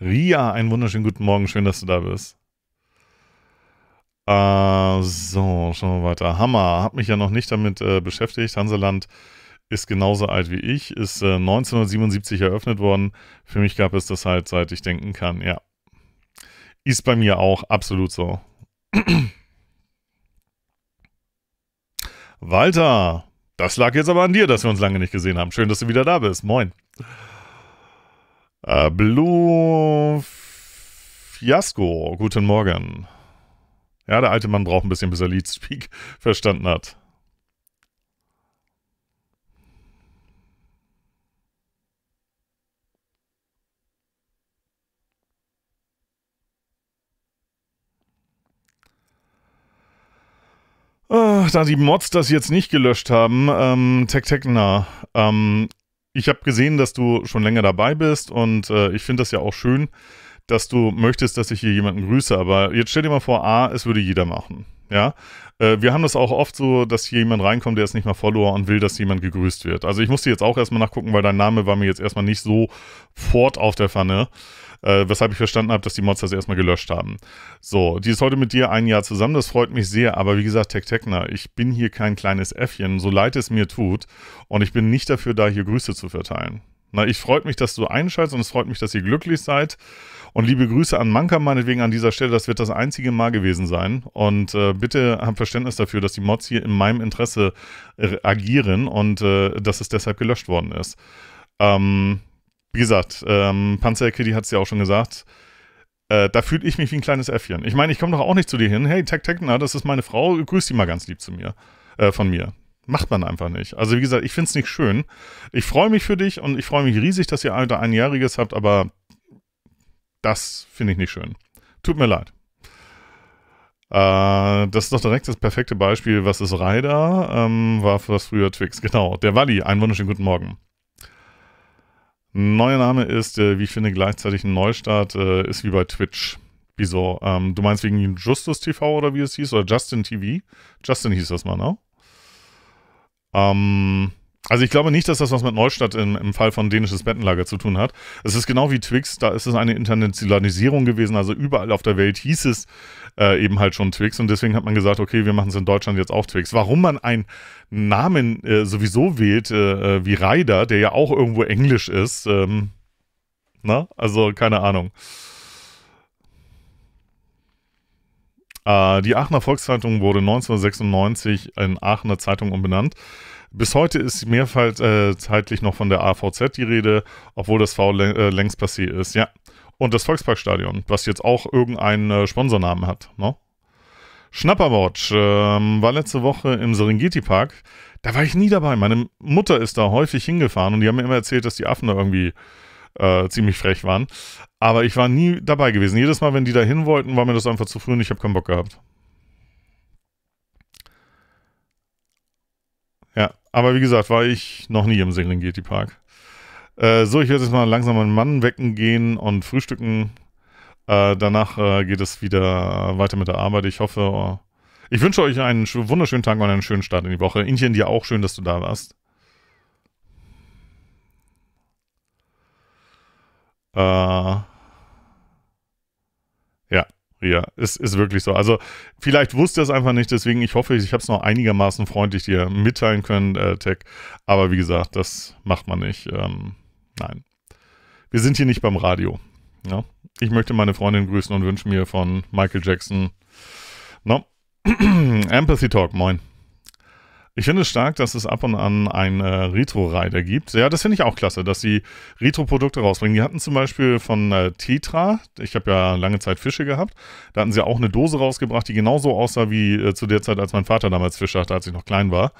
Speaker 1: Ria, einen wunderschönen guten Morgen. Schön, dass du da bist. Äh, so, schauen wir weiter. Hammer, hab mich ja noch nicht damit äh, beschäftigt. Hanseland ist genauso alt wie ich, ist äh, 1977 eröffnet worden. Für mich gab es das halt, seit ich denken kann. Ja, ist bei mir auch absolut so. [CLEARS THROAT] Walter, das lag jetzt aber an dir, dass wir uns lange nicht gesehen haben. Schön, dass du wieder da bist. Moin. Äh, Blue Fiasco, guten Morgen. Ja, der alte Mann braucht ein bisschen, bis er Leadspeak [LAUGHS] verstanden hat. Ah, da die Mods das jetzt nicht gelöscht haben, ähm, Tech Techna, ähm, ich habe gesehen, dass du schon länger dabei bist und äh, ich finde das ja auch schön, dass du möchtest, dass ich hier jemanden grüße. Aber jetzt stell dir mal vor, A, es würde jeder machen. Ja, äh, wir haben das auch oft so, dass hier jemand reinkommt, der ist nicht mal Follower und will, dass jemand gegrüßt wird. Also ich musste jetzt auch erstmal nachgucken, weil dein Name war mir jetzt erstmal nicht so fort auf der Pfanne. Äh, weshalb ich verstanden habe, dass die Mods das erstmal gelöscht haben. So, die ist heute mit dir ein Jahr zusammen, das freut mich sehr, aber wie gesagt, Tech Techner, ich bin hier kein kleines Äffchen, so leid es mir tut. Und ich bin nicht dafür da, hier Grüße zu verteilen. Na, ich freut mich, dass du einschaltest und es freut mich, dass ihr glücklich seid. Und liebe Grüße an Manka meinetwegen an dieser Stelle. Das wird das einzige Mal gewesen sein. Und äh, bitte habt Verständnis dafür, dass die Mods hier in meinem Interesse äh, agieren und äh, dass es deshalb gelöscht worden ist. Ähm, wie gesagt, ähm, Panzerkitty hat es ja auch schon gesagt, äh, da fühle ich mich wie ein kleines Äffchen. Ich meine, ich komme doch auch nicht zu dir hin. Hey, Tech Tech, na, das ist meine Frau, grüß die mal ganz lieb zu mir, äh, von mir. Macht man einfach nicht. Also, wie gesagt, ich finde es nicht schön. Ich freue mich für dich und ich freue mich riesig, dass ihr alter Einjähriges habt, aber das finde ich nicht schön. Tut mir leid. Äh, das ist doch direkt das perfekte Beispiel. Was ist Ryder? Ähm, war was früher Twix. Genau. Der Walli, einen wunderschönen guten Morgen. Neuer Name ist, äh, wie ich finde, gleichzeitig ein Neustart, äh, ist wie bei Twitch. Wieso? Ähm, du meinst wegen Justus TV oder wie es hieß? Oder Justin TV? Justin hieß das mal, ne? Ähm, also ich glaube nicht, dass das was mit Neustadt im, im Fall von dänisches Bettenlager zu tun hat. Es ist genau wie Twix, da ist es eine Internationalisierung gewesen. Also überall auf der Welt hieß es äh, eben halt schon Twix und deswegen hat man gesagt, okay, wir machen es in Deutschland jetzt auch Twix. Warum man einen Namen äh, sowieso wählt, äh, äh wie Ryder, der ja auch irgendwo englisch ist, ähm, na? also keine Ahnung. Ah, die Aachener Volkszeitung wurde 1996 in Aachener Zeitung umbenannt. Bis heute ist mehrfach äh, zeitlich noch von der AVZ die Rede, obwohl das V äh, längst passiert ist. Ja. Und das Volksparkstadion, was jetzt auch irgendeinen äh, Sponsornamen hat. Ne? Schnappermord ähm, war letzte Woche im Serengeti Park. Da war ich nie dabei. Meine Mutter ist da häufig hingefahren und die haben mir immer erzählt, dass die Affen da irgendwie äh, ziemlich frech waren. Aber ich war nie dabei gewesen. Jedes Mal, wenn die da hin wollten, war mir das einfach zu früh und ich habe keinen Bock gehabt. Aber wie gesagt, war ich noch nie im Serengeti Park. Äh, so, ich werde jetzt mal langsam meinen Mann wecken gehen und frühstücken. Äh, danach äh, geht es wieder weiter mit der Arbeit. Ich hoffe, ich wünsche euch einen wunderschönen Tag und einen schönen Start in die Woche. Indien, dir auch schön, dass du da warst. Äh, ja, es ist wirklich so. Also vielleicht wusste er es einfach nicht, deswegen ich hoffe, ich habe es noch einigermaßen freundlich dir mitteilen können, äh, Tech. Aber wie gesagt, das macht man nicht. Ähm, nein. Wir sind hier nicht beim Radio. Ja? Ne? Ich möchte meine Freundin grüßen und wünsche mir von Michael Jackson. No. Ne? [CLEARS THROAT] Empathy Talk, moin. Ich finde es stark, dass es ab und an einen äh, retro rider gibt. Ja, das finde ich auch klasse, dass sie Retro-Produkte rausbringen. Die hatten zum Beispiel von äh, Tetra, ich habe ja lange Zeit Fische gehabt, da hatten sie auch eine Dose rausgebracht, die genauso aussah wie äh, zu der Zeit, als mein Vater damals Fische hatte, als ich noch klein war.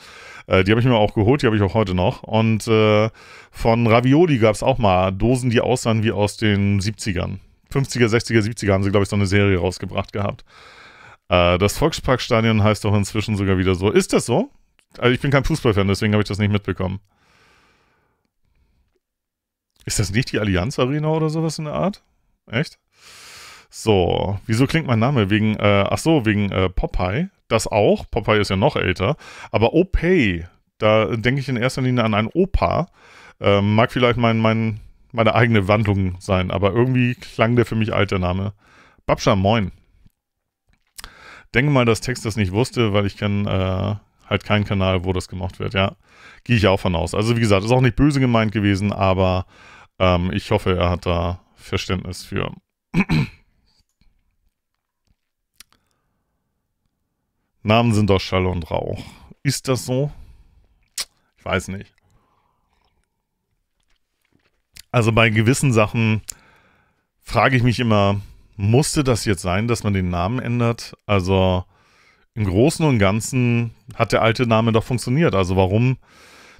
Speaker 1: Äh, die habe ich mir auch geholt, die habe ich auch heute noch. Und äh, von Ravioli gab es auch mal Dosen, die aussahen wie aus den 70ern. 50er, 60er, 70er haben sie, glaube ich, so eine Serie rausgebracht gehabt. Äh, das Volksparkstadion heißt doch inzwischen sogar wieder so. Ist das so? Also ich bin kein Fußballfan, deswegen habe ich das nicht mitbekommen. Ist das nicht die Allianz Arena oder sowas in der Art? Echt? So, wieso klingt mein Name? Wegen, äh, ach so, wegen äh, Popeye. Das auch. Popeye ist ja noch älter. Aber Opey, da denke ich in erster Linie an einen Opa. Ähm, mag vielleicht mein, mein, meine eigene Wandlung sein, aber irgendwie klang der für mich alter Name. Babscha, moin. Denke mal, dass Text das nicht wusste, weil ich kann, äh, halt kein Kanal, wo das gemacht wird, ja. Gehe ich auch von aus. Also wie gesagt, ist auch nicht böse gemeint gewesen, aber ähm, ich hoffe, er hat da Verständnis für. [CLEARS THROAT] Namen sind doch Schall und Rauch. Ist das so? Ich weiß nicht. Also bei gewissen Sachen frage ich mich immer, musste das jetzt sein, dass man den Namen ändert? Also im Großen und Ganzen hat der alte Name doch funktioniert. Also warum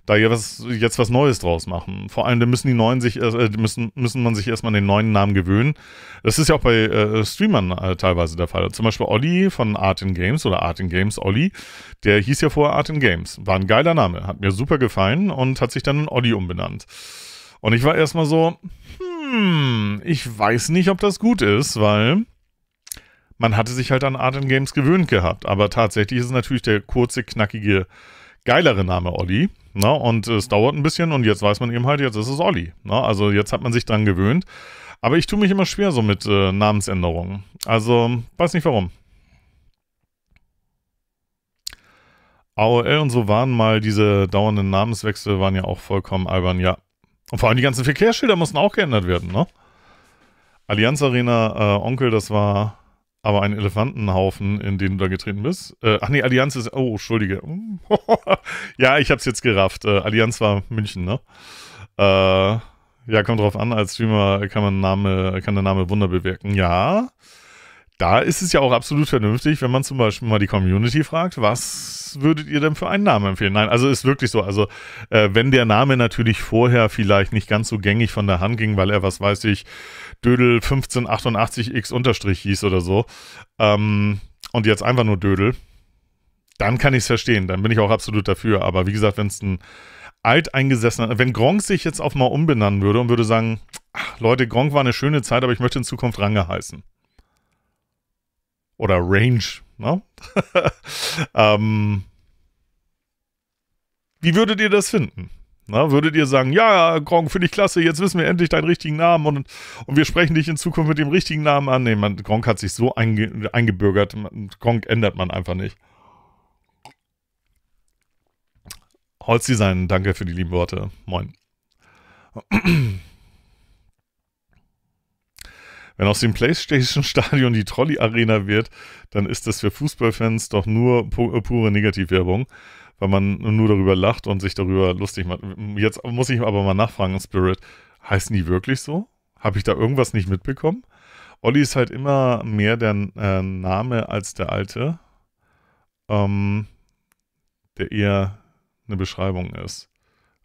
Speaker 1: da jetzt, jetzt was Neues draus machen? Vor allem, da müssen die neuen sich äh, müssen, müssen man sich erstmal an den neuen Namen gewöhnen. Das ist ja auch bei äh, Streamern äh, teilweise der Fall. Zum Beispiel Olli von Art in Games oder Art in Games Olli, der hieß ja vorher Art in Games. War ein geiler Name, hat mir super gefallen und hat sich dann in Olli umbenannt. Und ich war erstmal so, hm, ich weiß nicht, ob das gut ist, weil man hatte sich halt an Art and Games gewöhnt gehabt. Aber tatsächlich ist es natürlich der kurze, knackige, geilere Name Olli. Ne? Und es dauert ein bisschen und jetzt weiß man eben halt, jetzt ist es Olli. Ne? Also jetzt hat man sich dran gewöhnt. Aber ich tue mich immer schwer so mit äh, Namensänderungen. Also weiß nicht warum. AOL und so waren mal diese dauernden Namenswechsel, waren ja auch vollkommen albern, ja. Und vor allem die ganzen Verkehrsschilder mussten auch geändert werden, ne? Allianz Arena, äh, Onkel, das war aber ein Elefantenhaufen, in den du da getreten bist. Äh, ach nee, Allianz ist. Oh, Entschuldige. [LAUGHS] ja, ich hab's jetzt gerafft. Äh, Allianz war München, ne? Äh, ja, kommt drauf an, als Streamer kann man Name, kann der Name Wunder bewirken. Ja. Da ist es ja auch absolut vernünftig, wenn man zum Beispiel mal die Community fragt, was würdet ihr denn für einen Namen empfehlen? Nein, also ist wirklich so. Also, äh, wenn der Name natürlich vorher vielleicht nicht ganz so gängig von der Hand ging, weil er, was weiß ich, Dödel 1588x unterstrich hieß oder so, ähm, und jetzt einfach nur Dödel, dann kann ich es verstehen. Dann bin ich auch absolut dafür. Aber wie gesagt, wenn es ein alteingesessener, wenn Gronk sich jetzt auch mal umbenennen würde und würde sagen, ach, Leute, Gronk war eine schöne Zeit, aber ich möchte in Zukunft Range heißen. Oder Range, Ne? [LAUGHS] ähm, wie würdet ihr das finden? Na, ne? würdet ihr sagen, ja, Gronk, finde ich klasse, jetzt wissen wir endlich deinen richtigen Namen und, und wir sprechen dich in Zukunft mit dem richtigen Namen an? Nee, man, Gronk hat sich so einge eingebürgert, man, Gronk ändert man einfach nicht. Holz Design, danke für die lieben Worte. Moin. [CLEARS THROAT] Wenn aus dem PlayStation-Stadion die Trolley-Arena wird, dann ist das für Fußballfans doch nur pu äh, pure Negativwerbung, weil man nur darüber lacht und sich darüber lustig macht. Jetzt muss ich aber mal nachfragen, Spirit, heißen die wirklich so? Habe ich da irgendwas nicht mitbekommen? Olli ist halt immer mehr der äh, Name als der alte, ähm, der eher eine Beschreibung ist.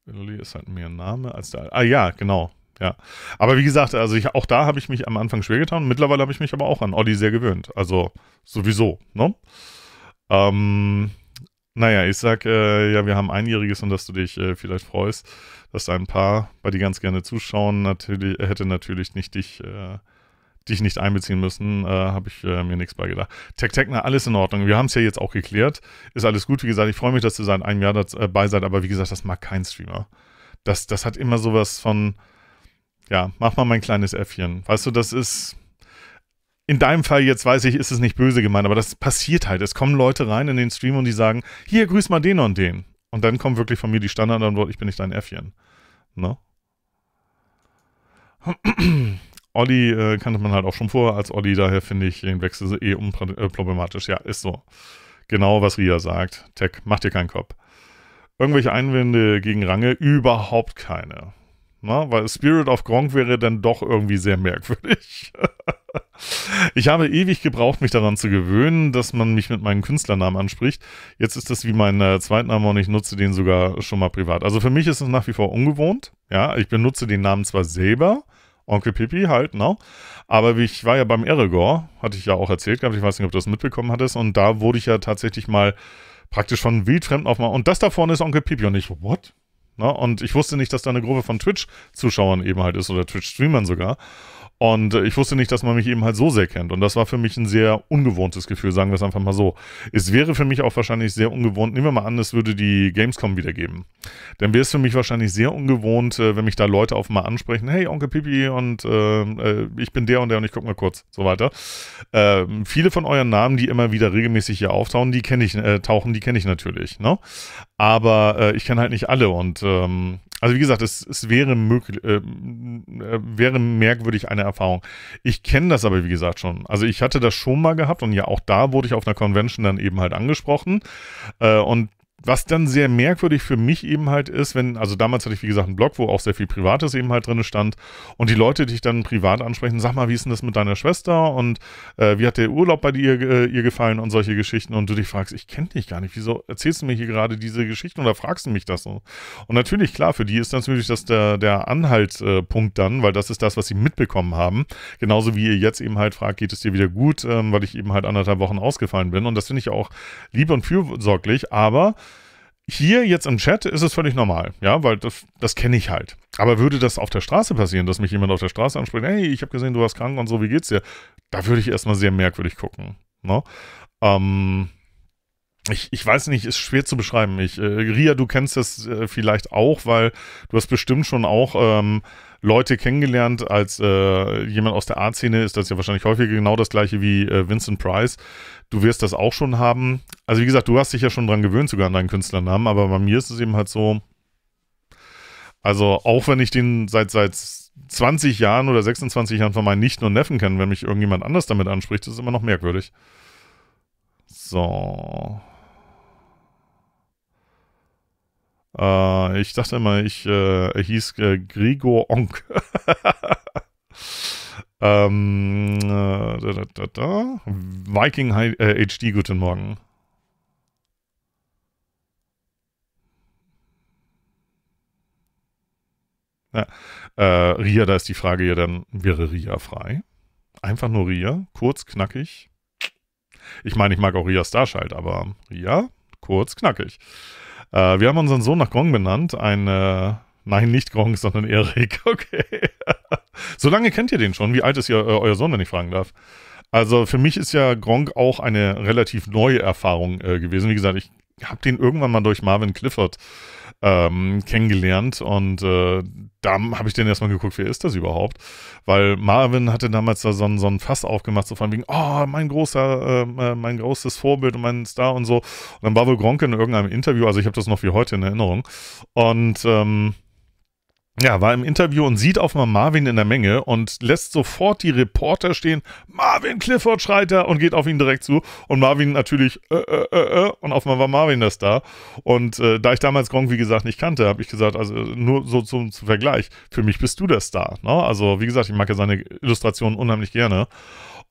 Speaker 1: Olli ist halt mehr Name als der alte. Ah ja, genau ja. Aber wie gesagt, also ich, auch da habe ich mich am Anfang schwer getan. Mittlerweile habe ich mich aber auch an Olli sehr gewöhnt. Also sowieso, ne? Ähm, naja, ich sag, äh, ja, wir haben einjähriges und dass du dich äh, vielleicht freust, dass ein paar, bei dir ganz gerne zuschauen, natürlich, hätte natürlich nicht dich, äh, dich nicht einbeziehen müssen, äh, habe ich äh, mir nichts beigedacht. Tech Techner, alles in Ordnung. Wir haben es ja jetzt auch geklärt. Ist alles gut. Wie gesagt, ich freue mich, dass du seit einem Jahr dabei äh, seid, aber wie gesagt, das mag kein Streamer. Das, das hat immer sowas von, ja, mach mal mein kleines Äffchen. Weißt du, das ist. In deinem Fall jetzt weiß ich, ist es nicht böse gemeint, aber das passiert halt. Es kommen Leute rein in den Stream und die sagen, hier, grüß mal den und den. Und dann kommt wirklich von mir die Standardantwort, ich bin nicht dein Äffchen. Ne? [CLEARS THROAT] Olli äh, kannte man halt auch schon vorher als Olli, daher finde ich den Wechsel eh unproblematisch. Äh, ja, ist so. Genau, was Ria sagt. Tech, mach dir keinen Kopf. Irgendwelche Einwände gegen Range? Überhaupt keine. Na, ne? weil Spirit of Gronk wäre dann doch irgendwie sehr merkwürdig. [LAUGHS] ich habe ewig gebraucht, mich daran zu gewöhnen, dass man mich mit meinem Künstlernamen anspricht. Jetzt ist das wie mein äh, Zweitname und ich nutze den sogar schon mal privat. Also für mich ist es nach wie vor ungewohnt. Ja, ich benutze den Namen zwar selber, Onkel Pippi halt, ne? Aber ich war ja beim Eregor, hatte ich ja auch erzählt gehabt, ich weiß nicht, ob du das mitbekommen hattest, und da wurde ich ja tatsächlich mal praktisch von wildfremden auf mal, und das da vorne ist Onkel Pippi und ich, what? Na, ne? und ich wusste nicht, dass da eine Gruppe von Twitch-Zuschauern eben halt ist oder Twitch-Streamern sogar. Und äh, ich wusste nicht, dass man mich eben halt so sehr kennt. Und das war für mich ein sehr ungewohntes Gefühl, sagen wir es einfach mal so. Es wäre für mich auch wahrscheinlich sehr ungewohnt, nehmen wir mal an, es würde die Gamescom wiedergeben. Dann wäre es für mich wahrscheinlich sehr ungewohnt, äh, wenn mich da Leute auf einmal ansprechen, hey Onkel Pipi und ähm, äh, ich bin der und der und ich guck mal kurz, so weiter. Äh, viele von euren Namen, die immer wieder regelmäßig hier auftauchen, die kenne ich, äh, tauchen, die kenne ich natürlich. Ne? Aber äh, ich kenne halt nicht alle und ähm, also wie gesagt, es, es wäre möglich, äh, äh, wäre merkwürdig eine Erfahrung. Ich kenne das aber, wie gesagt, schon. Also ich hatte das schon mal gehabt und ja, auch da wurde ich auf einer Convention dann eben halt angesprochen. Äh, und was dann sehr merkwürdig für mich eben halt ist, wenn, also damals hatte ich wie gesagt einen Blog, wo auch sehr viel Privates eben halt drin stand und die Leute dich dann privat ansprechen, sag mal, wie ist denn das mit deiner Schwester und äh, wie hat der Urlaub bei dir äh, ihr gefallen und solche Geschichten und du dich fragst, ich kenne dich gar nicht, wieso erzählst du mir hier gerade diese Geschichten oder fragst du mich das so? Und natürlich, klar, für die ist natürlich das der, der Anhaltspunkt äh, dann, weil das ist das, was sie mitbekommen haben, genauso wie ihr jetzt eben halt fragt, geht es dir wieder gut, ähm, weil ich eben halt anderthalb Wochen ausgefallen bin und das finde ich auch lieb und fürsorglich, aber hier jetzt im Chat ist es völlig normal, ja, weil das, das kenne ich halt. Aber würde das auf der Straße passieren, dass mich jemand auf der Straße anspricht, hey, ich habe gesehen, du warst krank und so, wie geht's dir? Da würde ich erstmal sehr merkwürdig gucken. Ne? Ähm, ich, ich weiß nicht, ist schwer zu beschreiben. Ich, äh, Ria, du kennst das äh, vielleicht auch, weil du hast bestimmt schon auch ähm, Leute kennengelernt als äh, jemand aus der Art-Szene, ist das ja wahrscheinlich häufiger genau das gleiche wie äh, Vincent Price. Du wirst das auch schon haben. Also wie gesagt, du hast dich ja schon dran gewöhnt, sogar an deinen Künstlernamen, aber bei mir ist es eben halt so, also auch wenn ich den seit, seit 20 Jahren oder 26 Jahren von meinen Nichten und Neffen kenne, wenn mich irgendjemand anders damit anspricht, ist es immer noch merkwürdig. So. Äh, ich dachte immer, ich äh, hieß äh, Grigor Onk. [LAUGHS] ähm, äh, da, da, da, Viking HD, äh, guten Morgen. Ja. Äh, Ria, da ist die Frage ja dann, wäre Ria frei? Einfach nur Ria, kurz, knackig. Ich meine, ich mag auch Ria Starschild, aber Ria, kurz, knackig. Äh, wir haben unseren Sohn nach Gronk benannt. Ein, äh, nein, nicht Gronk, sondern Erik. [LAUGHS] Okay. so lange kennt ihr den schon. Wie alt ist ihr, äh, euer Sohn, wenn ich fragen darf? Also für mich ist ja Gronk auch eine relativ neue Erfahrung äh, gewesen. Wie gesagt, ich habe den irgendwann mal durch Marvin Clifford ähm, kennengelernt und äh, da habe ich dann erstmal geguckt, wer ist das überhaupt? Weil Marvin hatte damals da so ein, so ein Fass aufgemacht, so von wegen, oh, mein großer, ähm, äh, mein großes Vorbild und mein Star und so. Und dann war wohl Gronk in irgendeinem Interview, also ich habe das noch wie heute in Erinnerung. Und ähm, ja, war im Interview und sieht auf einmal Marvin in der Menge und lässt sofort die Reporter stehen. Marvin Clifford schreit er und geht auf ihn direkt zu. Und Marvin natürlich, äh, äh, äh, äh. und auf einmal war Marvin das da. Und äh, da ich damals Gronk, wie gesagt, nicht kannte, habe ich gesagt, also nur so zum, zum, Vergleich, für mich bist du der Star. Ne? Also, wie gesagt, ich mag ja seine Illustrationen unheimlich gerne.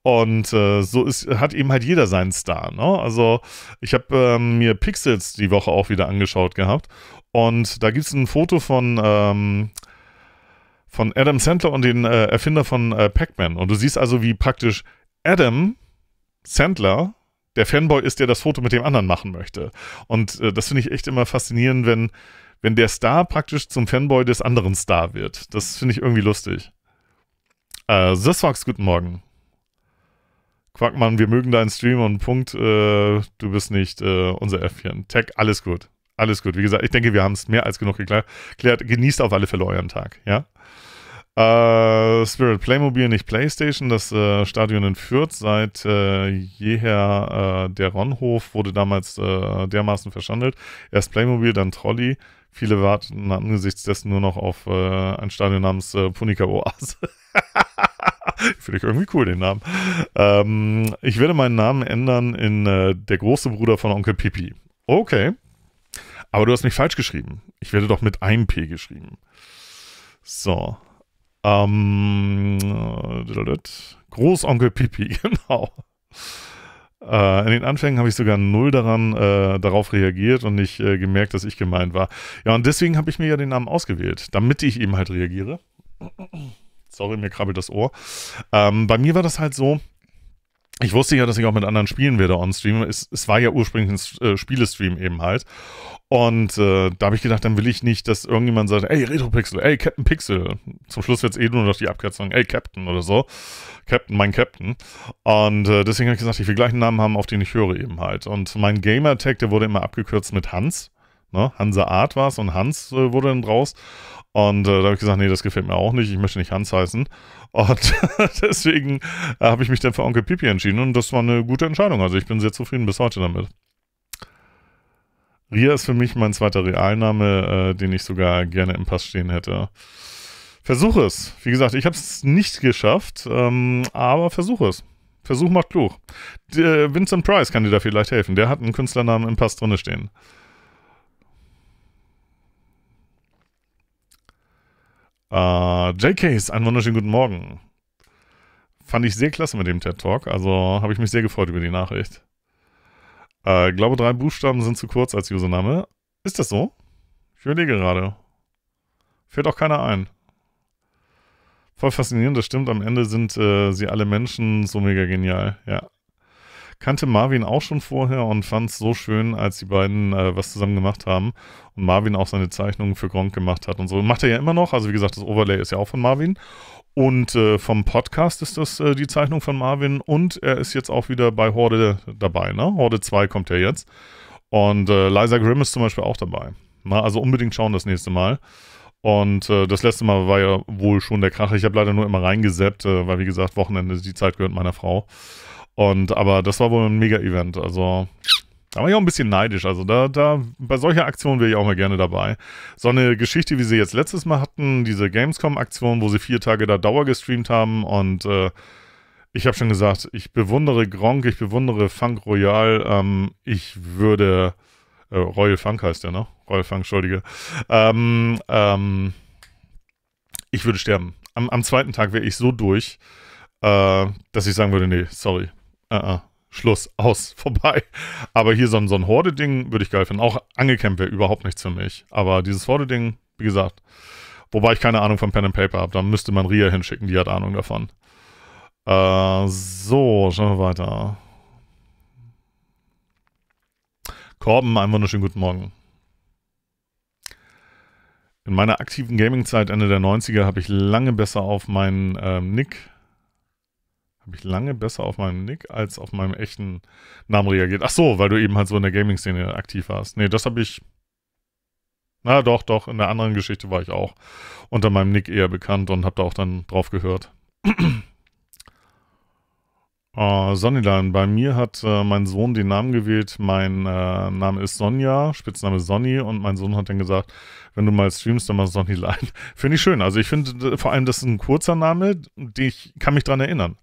Speaker 1: Und äh, so ist, hat eben halt jeder seinen Star. Ne? Also ich habe ähm, mir Pixels die Woche auch wieder angeschaut gehabt und da gibt es ein Foto von, ähm, von Adam Sandler und den äh, Erfinder von äh, Pac-Man. Und du siehst also, wie praktisch Adam Sandler der Fanboy ist, der das Foto mit dem anderen machen möchte. Und äh, das finde ich echt immer faszinierend, wenn, wenn der Star praktisch zum Fanboy des anderen Star wird. Das finde ich irgendwie lustig. Äh, Siswax, guten Morgen. Quackmann, wir mögen deinen Stream und Punkt. Äh, du bist nicht äh, unser Äffchen. Tech, alles gut alles gut. Wie gesagt, ich denke, wir haben es mehr als genug geklärt. Genießt auf alle Fälle euren Tag, ja? Äh, Spirit Playmobil, nicht Playstation. Das äh, Stadion in Fürth seit äh, jeher äh, der Ronhof wurde damals äh, dermaßen verschandelt. Erst Playmobil, dann Trolley. Viele warten angesichts dessen nur noch auf äh, ein Stadion namens Punica Oase. [LAUGHS] Finde ich irgendwie cool, den Namen. Ähm, ich werde meinen Namen ändern in Der große Bruder von Onkel Pipi. Okay, aber du hast mich falsch geschrieben. Ich werde doch mit einem P geschrieben. So. Ähm, Großonkel Pipi, [LAUGHS] genau. Äh, in den Anfängen habe ich sogar null daran, äh, darauf reagiert und nicht äh, gemerkt, dass ich gemeint war. Ja, und deswegen habe ich mir ja den Namen ausgewählt, damit ich eben halt reagiere. [CLEARS THROAT] Sorry, mir krabbelt das Ohr. Ähm, bei mir war das halt so, ich wusste ja, dass ich auch mit anderen spielen werde on Stream. Es, es war ja ursprünglich ein äh, Spielestream eben halt. Und äh, da habe ich gedacht, dann will ich nicht, dass irgendjemand sagt, ey, Retropixel, ey, Captain Pixel. Zum Schluss wird es eh nur noch die Abkürzung, ey, Captain oder so. Captain, mein Captain. Und äh, deswegen habe ich gesagt, ich will gleich einen Namen haben, auf den ich höre eben halt. Und mein Gamer-Tag, der wurde immer abgekürzt mit Hans. Ne? Hansa Art war es und Hans äh, wurde dann draus. Und äh, da habe ich gesagt, nee, das gefällt mir auch nicht, ich möchte nicht Hans heißen. Und [LAUGHS] deswegen äh, habe ich mich dann für Onkel Pipi entschieden und das war eine gute Entscheidung. Also ich bin sehr zufrieden bis heute damit. Ria ist für mich mein zweiter Realname, äh, den ich sogar gerne im Pass stehen hätte. Versuche es. Wie gesagt, ich habe es nicht geschafft, ähm, aber versuche es. Versuch macht klug. Der äh, Vincent Price kann dir da vielleicht helfen. Der hat einen Künstlernamen im Pass drin stehen. Uh, äh, JKs, einen wunderschönen guten Morgen. Fand ich sehr klasse mit dem TED Talk, also habe ich mich sehr gefreut über die Nachricht. Uh, glaube, drei Buchstaben sind zu kurz als Username. Ist das so? Ich überlege gerade. Fällt auch keiner ein. Voll faszinierend, das stimmt. Am Ende sind äh, sie alle Menschen so mega genial. Ja kannte Marvin auch schon vorher und fand es so schön, als die beiden äh, was zusammen gemacht haben und Marvin auch seine Zeichnungen für Gronk gemacht hat und so. Macht er ja immer noch. Also wie gesagt, das Overlay ist ja auch von Marvin. Und äh, vom Podcast ist das äh, die Zeichnung von Marvin und er ist jetzt auch wieder bei Horde dabei, ne? Horde 2 kommt ja jetzt. Und äh, Liza Grimm ist zum Beispiel auch dabei. Na, also unbedingt schauen das nächste Mal. Und äh, das letzte Mal war ja wohl schon der Kracher. Ich habe leider nur immer reingeseppt, äh, weil wie gesagt, Wochenende, die Zeit gehört meiner Frau. Und aber das war wohl ein Mega-Event. Also da war ich auch ein bisschen neidisch. Also da, da, bei solcher Aktion wäre ich auch mal gerne dabei. So eine Geschichte, wie sie jetzt letztes Mal hatten, diese Gamescom-Aktion, wo sie vier Tage da Dauer gestreamt haben und äh, ich habe schon gesagt, ich bewundere Gronk, ich bewundere Funk Royal, ähm, ich würde äh, Royal Funk heißt der, ne? Royal Funk, Entschuldige. Ähm, ähm, ich würde sterben. Am, am zweiten Tag wäre ich so durch, äh, dass ich sagen würde, nee, sorry, äh, äh, Schluss, aus, [LAUGHS] vorbei. Aber hier so ein, so ein Horde-Ding würde ich geil finden. Auch angekämpft wäre überhaupt nichts für mich. Aber dieses Horde-Ding, wie gesagt, wobei ich keine Ahnung von Pen and Paper habe, da müsste man Ria hinschicken, die hat Ahnung davon. Äh, so, schauen wir weiter. Korben, einen wunderschönen guten Morgen. In meiner aktiven Gaming-Zeit Ende der 90er habe ich lange besser auf meinen ähm, Nick habe ich lange besser auf meinem Nick als auf meinem echten Namen reagiert. Ach so, weil du eben halt so in der Gaming-Szene aktiv warst. Nee, das habe ich. Na doch, doch, in der anderen Geschichte war ich auch unter meinem Nick eher bekannt und habe da auch dann drauf gehört. Uh, [CLEARS THROAT] ah, Sonnylan, bei mir hat uh, mein Sohn den Namen gewählt. Mein uh, Name ist Sonja, Spitzname Sonny und mein Sohn hat dann gesagt, wenn du mal streamst, dann mal Sonnyline. [LAUGHS] finde ich schön. Also ich finde vor allem, das ist ein kurzer Name, ich kann mich daran erinnern.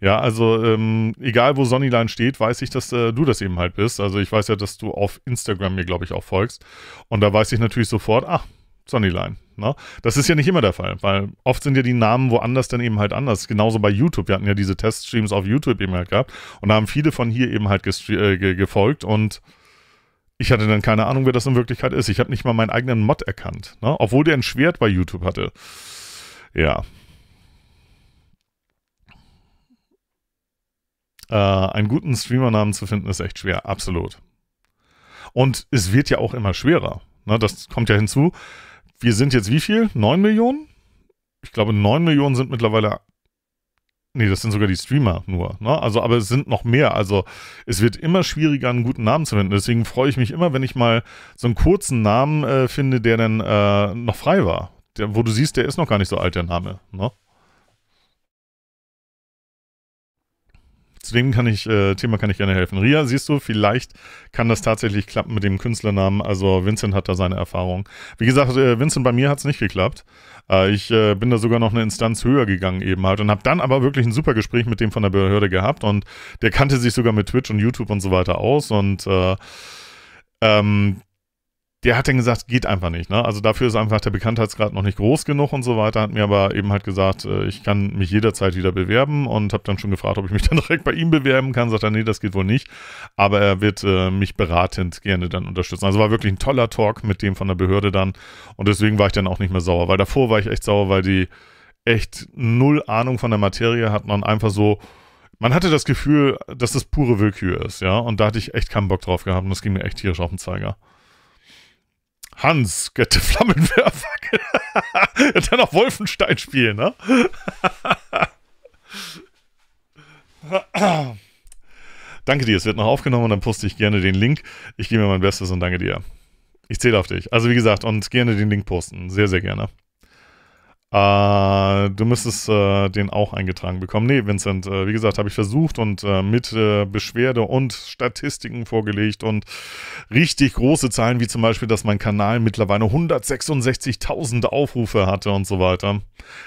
Speaker 1: Ja, also ähm, egal wo Sonnyline steht, weiß ich, dass äh, du das eben halt bist. Also ich weiß ja, dass du auf Instagram mir, glaube ich, auch folgst. Und da weiß ich natürlich sofort, ach, Sonnyline. Ne? Das ist ja nicht immer der Fall, weil oft sind ja die Namen woanders dann eben halt anders. Genauso bei YouTube. Wir hatten ja diese Teststreams auf YouTube eben halt gehabt und da haben viele von hier eben halt äh, ge gefolgt und ich hatte dann keine Ahnung, wer das in Wirklichkeit ist. Ich habe nicht mal meinen eigenen Mod erkannt, ne? obwohl der ein Schwert bei YouTube hatte. Ja, Äh, einen guten Streamernamen zu finden, ist echt schwer, absolut. Und es wird ja auch immer schwerer. Ne? Das kommt ja hinzu. Wir sind jetzt wie viel? 9 Millionen? Ich glaube, 9 Millionen sind mittlerweile. Nee, das sind sogar die Streamer nur. Ne? Also, aber es sind noch mehr. Also, es wird immer schwieriger, einen guten Namen zu finden. Deswegen freue ich mich immer, wenn ich mal so einen kurzen Namen äh, finde, der dann äh, noch frei war. Der, wo du siehst, der ist noch gar nicht so alt, der Name. Ne? zu dem kann ich, äh, Thema kann ich gerne helfen. Ria, siehst du, vielleicht kann das tatsächlich klappen mit dem Künstlernamen. Also Vincent hat da seine Erfahrung. Wie gesagt, äh, Vincent, bei mir hat es nicht geklappt. Äh, ich äh, bin da sogar noch eine Instanz höher gegangen eben halt und habe dann aber wirklich ein super Gespräch mit dem von der Behörde gehabt und der kannte sich sogar mit Twitch und YouTube und so weiter aus und äh, ähm, der hat dann gesagt, geht einfach nicht. Ne? Also dafür ist einfach der Bekanntheitsgrad noch nicht groß genug und so weiter. Hat mir aber eben halt gesagt, äh, ich kann mich jederzeit wieder bewerben und habe dann schon gefragt, ob ich mich [LAUGHS] dann direkt bei ihm bewerben kann. Sagt er, nee, das geht wohl nicht. Aber er wird äh, mich beratend gerne dann unterstützen. Also war wirklich ein toller Talk mit dem von der Behörde dann. Und deswegen war ich dann auch nicht mehr sauer, weil davor war ich echt sauer, weil die echt null Ahnung von der Materie hatten und einfach so, man hatte das Gefühl, dass das pure Willkür ist, ja. Und da hatte ich echt keinen Bock drauf gehabt und das ging mir echt tierisch auf den Zeiger. Hans, Götte Flammenwerfer. Er [LAUGHS] Dann auch Wolfenstein spielen, ne? [CLEARS THROAT] danke dir, es wird noch aufgenommen und dann poste ich gerne den Link. Ich gebe mir mein Bestes und danke dir. Ich zähle auf dich. Also wie gesagt, und gerne den Link posten. Sehr, sehr gerne. Äh, du müsstest äh, den auch eingetragen bekommen. Nee, Vincent, äh, wie gesagt, habe ich versucht und äh, mit äh, Beschwerde und Statistiken vorgelegt und richtig große Zahlen, wie zum Beispiel, dass mein Kanal mittlerweile 166.000 Aufrufe hatte und so weiter.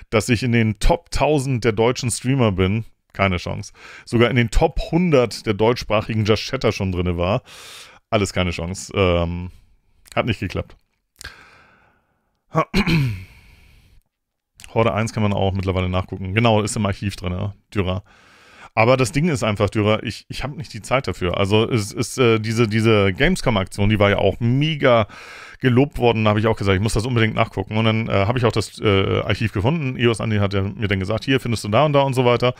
Speaker 1: Dass ich in den Top 1000 der deutschen Streamer bin. Keine Chance. Sogar in den Top 100 der deutschsprachigen Just Chatter schon drin war. Alles keine Chance. Ähm, hat nicht geklappt. Horde 1 kann man auch mittlerweile nachgucken. Genau, ist im Archiv drin, ja, Dürer. Aber das Ding ist einfach, Dürer, ich, ich habe nicht die Zeit dafür. Also es ist äh, diese, diese Gamescom-Aktion, die war ja auch mega gelobt worden. Da habe ich auch gesagt, ich muss das unbedingt nachgucken. Und dann äh, habe ich auch das äh, Archiv gefunden. EOS Andi hat ja mir dann gesagt, hier findest du da und da und so weiter.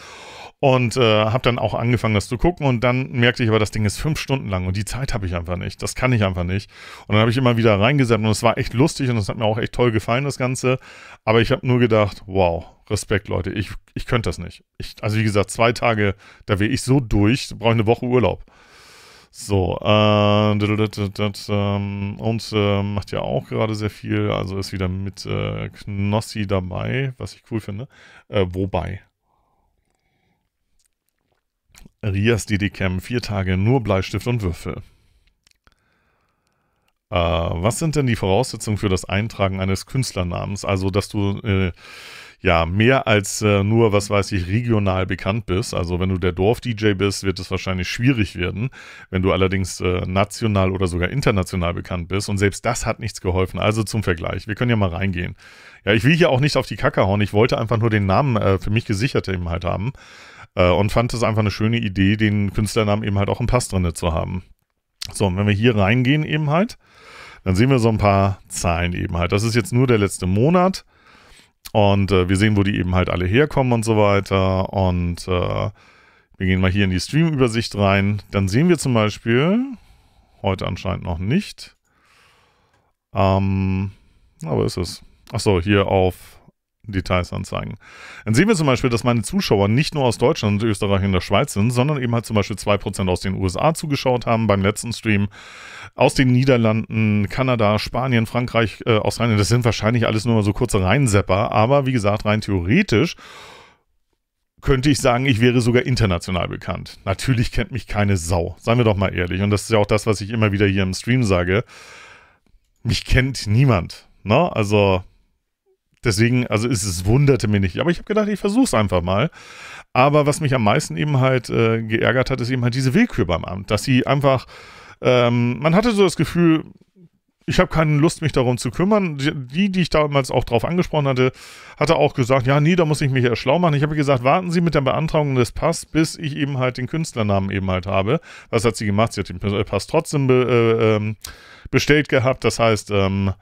Speaker 1: Und äh, habe dann auch angefangen, das zu gucken. Und dann merkte ich aber, das Ding ist fünf Stunden lang und die Zeit habe ich einfach nicht. Das kann ich einfach nicht. Und dann habe ich immer wieder reingesetzt und es war echt lustig und es hat mir auch echt toll gefallen, das Ganze. Aber ich habe nur gedacht, wow, Respekt, Leute, ich, ich könnte das nicht. Ich, also wie gesagt, zwei Tage, da wäre ich so durch, brauche eine Woche Urlaub. So, äh, und äh, macht ja auch gerade sehr viel, also ist wieder mit äh, Knossi dabei, was ich cool finde. Äh, wobei, Rias dd vier Tage nur Bleistift und Würfel. Äh, was sind denn die Voraussetzungen für das Eintragen eines Künstlernamens? Also, dass du äh, ja mehr als äh, nur, was weiß ich, regional bekannt bist. Also, wenn du der Dorf-DJ bist, wird es wahrscheinlich schwierig werden. Wenn du allerdings äh, national oder sogar international bekannt bist. Und selbst das hat nichts geholfen. Also zum Vergleich. Wir können ja mal reingehen. Ja, ich will hier auch nicht auf die Kacke hauen. Ich wollte einfach nur den Namen äh, für mich gesichert eben halt haben. Äh, und fand es einfach eine schöne Idee, den Künstlernamen eben halt auch im Pass drin zu haben. So, und wenn wir hier reingehen eben halt, dann sehen wir so ein paar Zahlen eben halt. Das ist jetzt nur der letzte Monat. Und äh, wir sehen, wo die eben halt alle herkommen und so weiter. Und äh, wir gehen mal hier in die Stream-Übersicht rein. Dann sehen wir zum Beispiel, heute anscheinend noch nicht, ähm, aber ist es. Achso, hier auf Details anzeigen. Dann sehen wir zum Beispiel, dass meine Zuschauer nicht nur aus Deutschland, Österreich und der Schweiz sind, sondern eben halt zum Beispiel 2% aus den USA zugeschaut haben beim letzten Stream, aus den Niederlanden, Kanada, Spanien, Frankreich, äh, Australien. Das sind wahrscheinlich alles nur so kurze Reinsepper, aber wie gesagt, rein theoretisch könnte ich sagen, ich wäre sogar international bekannt. Natürlich kennt mich keine Sau, seien wir doch mal ehrlich. Und das ist ja auch das, was ich immer wieder hier im Stream sage. Mich kennt niemand. Ne? Also Deswegen, also es, es wunderte mich nicht. Aber ich habe gedacht, ich versuche es einfach mal. Aber was mich am meisten eben halt äh, geärgert hat, ist eben halt diese Willkür beim Amt, dass sie einfach, ähm, man hatte so das Gefühl, ich habe keine Lust, mich darum zu kümmern. Die, die ich damals auch drauf angesprochen hatte, hatte auch gesagt, ja, nee, da muss ich mich ja schlau machen. Ich habe gesagt, warten Sie mit der Beantragung des Pass, bis ich eben halt den Künstlernamen eben halt habe. Was hat sie gemacht? Sie hat den Pass äh, trotzdem be, äh, ähm, bestellt gehabt. Das heißt, ähm,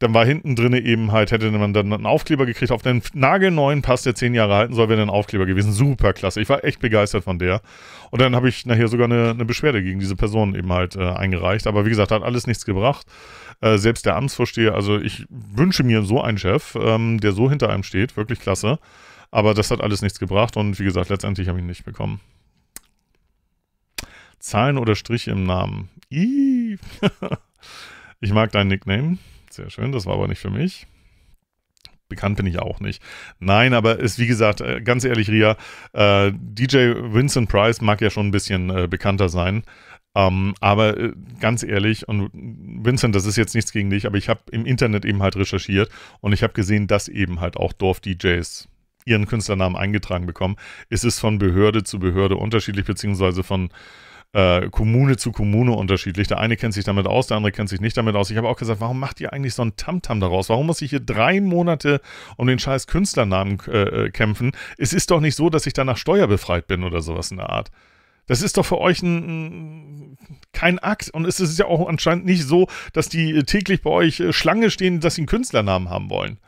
Speaker 1: dann war hinten drin eben halt, hätte man dann einen Aufkleber gekriegt, auf den nagelneuen Pass, der zehn Jahre halten soll, wäre dann ein Aufkleber gewesen. Super klasse. Ich war echt begeistert von der. Und dann habe ich nachher sogar eine, eine, Beschwerde gegen diese Person eben halt äh, eingereicht. Aber wie gesagt, hat alles nichts gebracht. Äh, selbst der Amtsvorsteher, also ich wünsche mir so einen Chef, ähm, der so hinter einem steht. Wirklich klasse. Aber das hat alles nichts gebracht und wie gesagt, letztendlich habe ich ihn nicht bekommen. Zahlen oder Striche im Namen. [LAUGHS] ich mag deinen Nickname. Sehr schön, das war aber nicht für mich. Bekannt bin ich auch nicht. Nein, aber ist wie gesagt, äh, ganz ehrlich, Ria, äh, DJ Vincent Price mag ja schon ein bisschen äh, bekannter sein. Ähm, aber äh, ganz ehrlich, und Vincent, das ist jetzt nichts gegen dich, aber ich habe im Internet eben halt recherchiert und ich habe gesehen, dass eben halt auch Dorf-DJs ihren Künstlernamen eingetragen bekommen. Es ist von Behörde zu Behörde unterschiedlich, beziehungsweise von äh, Kommune zu Kommune unterschiedlich. Der eine kennt sich damit aus, der andere kennt sich nicht damit aus. Ich habe auch gesagt, warum macht ihr eigentlich so ein Tamtam daraus? Warum muss ich hier drei Monate um den scheiß Künstlernamen äh, äh kämpfen? Es ist doch nicht so, dass ich danach steuerbefreit bin oder sowas in der Art. Das ist doch für euch ein, kein Akt. Und es ist ja auch anscheinend nicht so, dass die täglich bei euch äh, Schlange stehen, dass sie einen Künstlernamen haben wollen.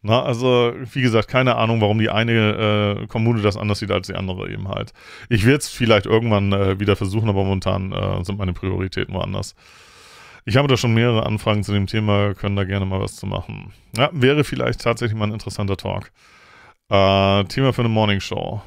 Speaker 1: Na, also, wie gesagt, keine Ahnung, warum die eine äh, Kommune das anders sieht als die andere eben halt. Ich werde es vielleicht irgendwann äh, wieder versuchen, aber momentan äh, sind meine Prioritäten woanders. Ich habe da schon mehrere Anfragen zu dem Thema, können da gerne mal was zu machen. Ja, wäre vielleicht tatsächlich mal ein interessanter Talk. Äh, Thema für eine Morning Show.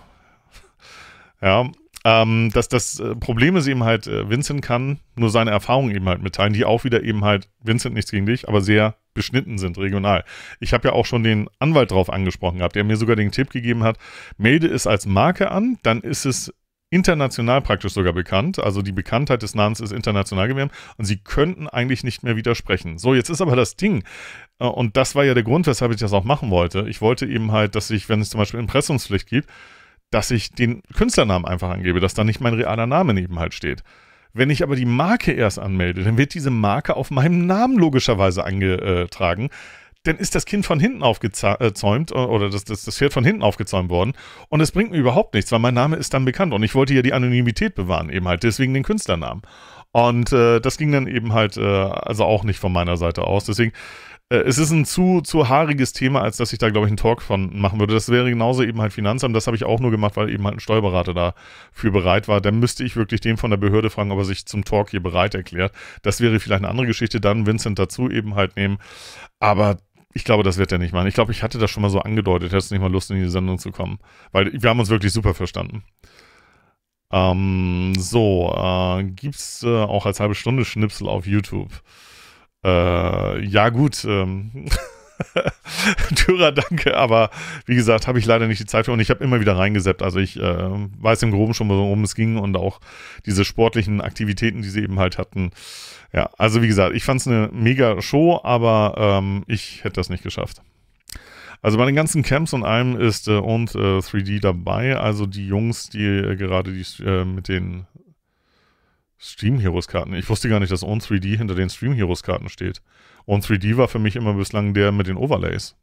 Speaker 1: ja, ähm, dass das äh, Problem ist eben halt, äh, Vincent kann nur seine Erfahrungen eben halt mitteilen, die auch wieder eben halt, Vincent nichts gegen dich, aber sehr beschnitten sind regional. Ich habe ja auch schon den Anwalt drauf angesprochen gehabt, der mir sogar den Tipp gegeben hat, melde es als Marke an, dann ist es international praktisch sogar bekannt. Also die Bekanntheit des Namens ist international geworden und sie könnten eigentlich nicht mehr widersprechen. So, jetzt ist aber das Ding, äh, und das war ja der Grund, weshalb ich das auch machen wollte. Ich wollte eben halt, dass ich, wenn es zum Beispiel Impressumspflicht gibt, dass ich den Künstlernamen einfach angebe, dass da nicht mein realer Name neben halt steht. Wenn ich aber die Marke erst anmelde, dann wird diese Marke auf meinem Namen logischerweise angetragen. Dann ist das Kind von hinten aufgezäumt äh, oder das, das, das Pferd von hinten aufgezäumt worden. Und es bringt mir überhaupt nichts, weil mein Name ist dann bekannt. Und ich wollte ja die Anonymität bewahren, eben halt deswegen den Künstlernamen. Und äh, das ging dann eben halt äh, also auch nicht von meiner Seite aus. Deswegen äh, es ist ein zu, zu haariges Thema, als dass ich da, glaube ich, einen Talk von machen würde. Das wäre genauso eben halt Finanzamt. Das habe ich auch nur gemacht, weil eben halt ein Steuerberater dafür bereit war. Dann müsste ich wirklich den von der Behörde fragen, ob er sich zum Talk hier bereit erklärt. Das wäre vielleicht eine andere Geschichte. Dann Vincent dazu eben halt nehmen. Aber ich glaube, das wird er nicht machen. Ich glaube, ich hatte das schon mal so angedeutet. Hättest du nicht mal Lust, in die Sendung zu kommen. Weil wir haben uns wirklich super verstanden. Ähm, so, äh, gibt's äh, auch als halbe Stunde Schnipsel auf YouTube. Äh, ja, gut. Ähm. [LAUGHS] Dürer, danke, aber wie gesagt, habe ich leider nicht die Zeit für und ich habe immer wieder reingeseppt. Also ich äh, weiß im Groben schon, worum es ging und auch diese sportlichen Aktivitäten, die sie eben halt hatten. Ja, also wie gesagt, ich fand es eine mega Show, aber ähm, ich hätte das nicht geschafft. Also bei den ganzen Camps und allem ist äh, und äh, 3D dabei, also die Jungs, die äh, gerade die, äh, mit den Stream Heroes Karten. Ich wusste gar nicht, dass On3D hinter den Stream Heroes Karten steht. On3D war für mich immer bislang der mit den Overlays.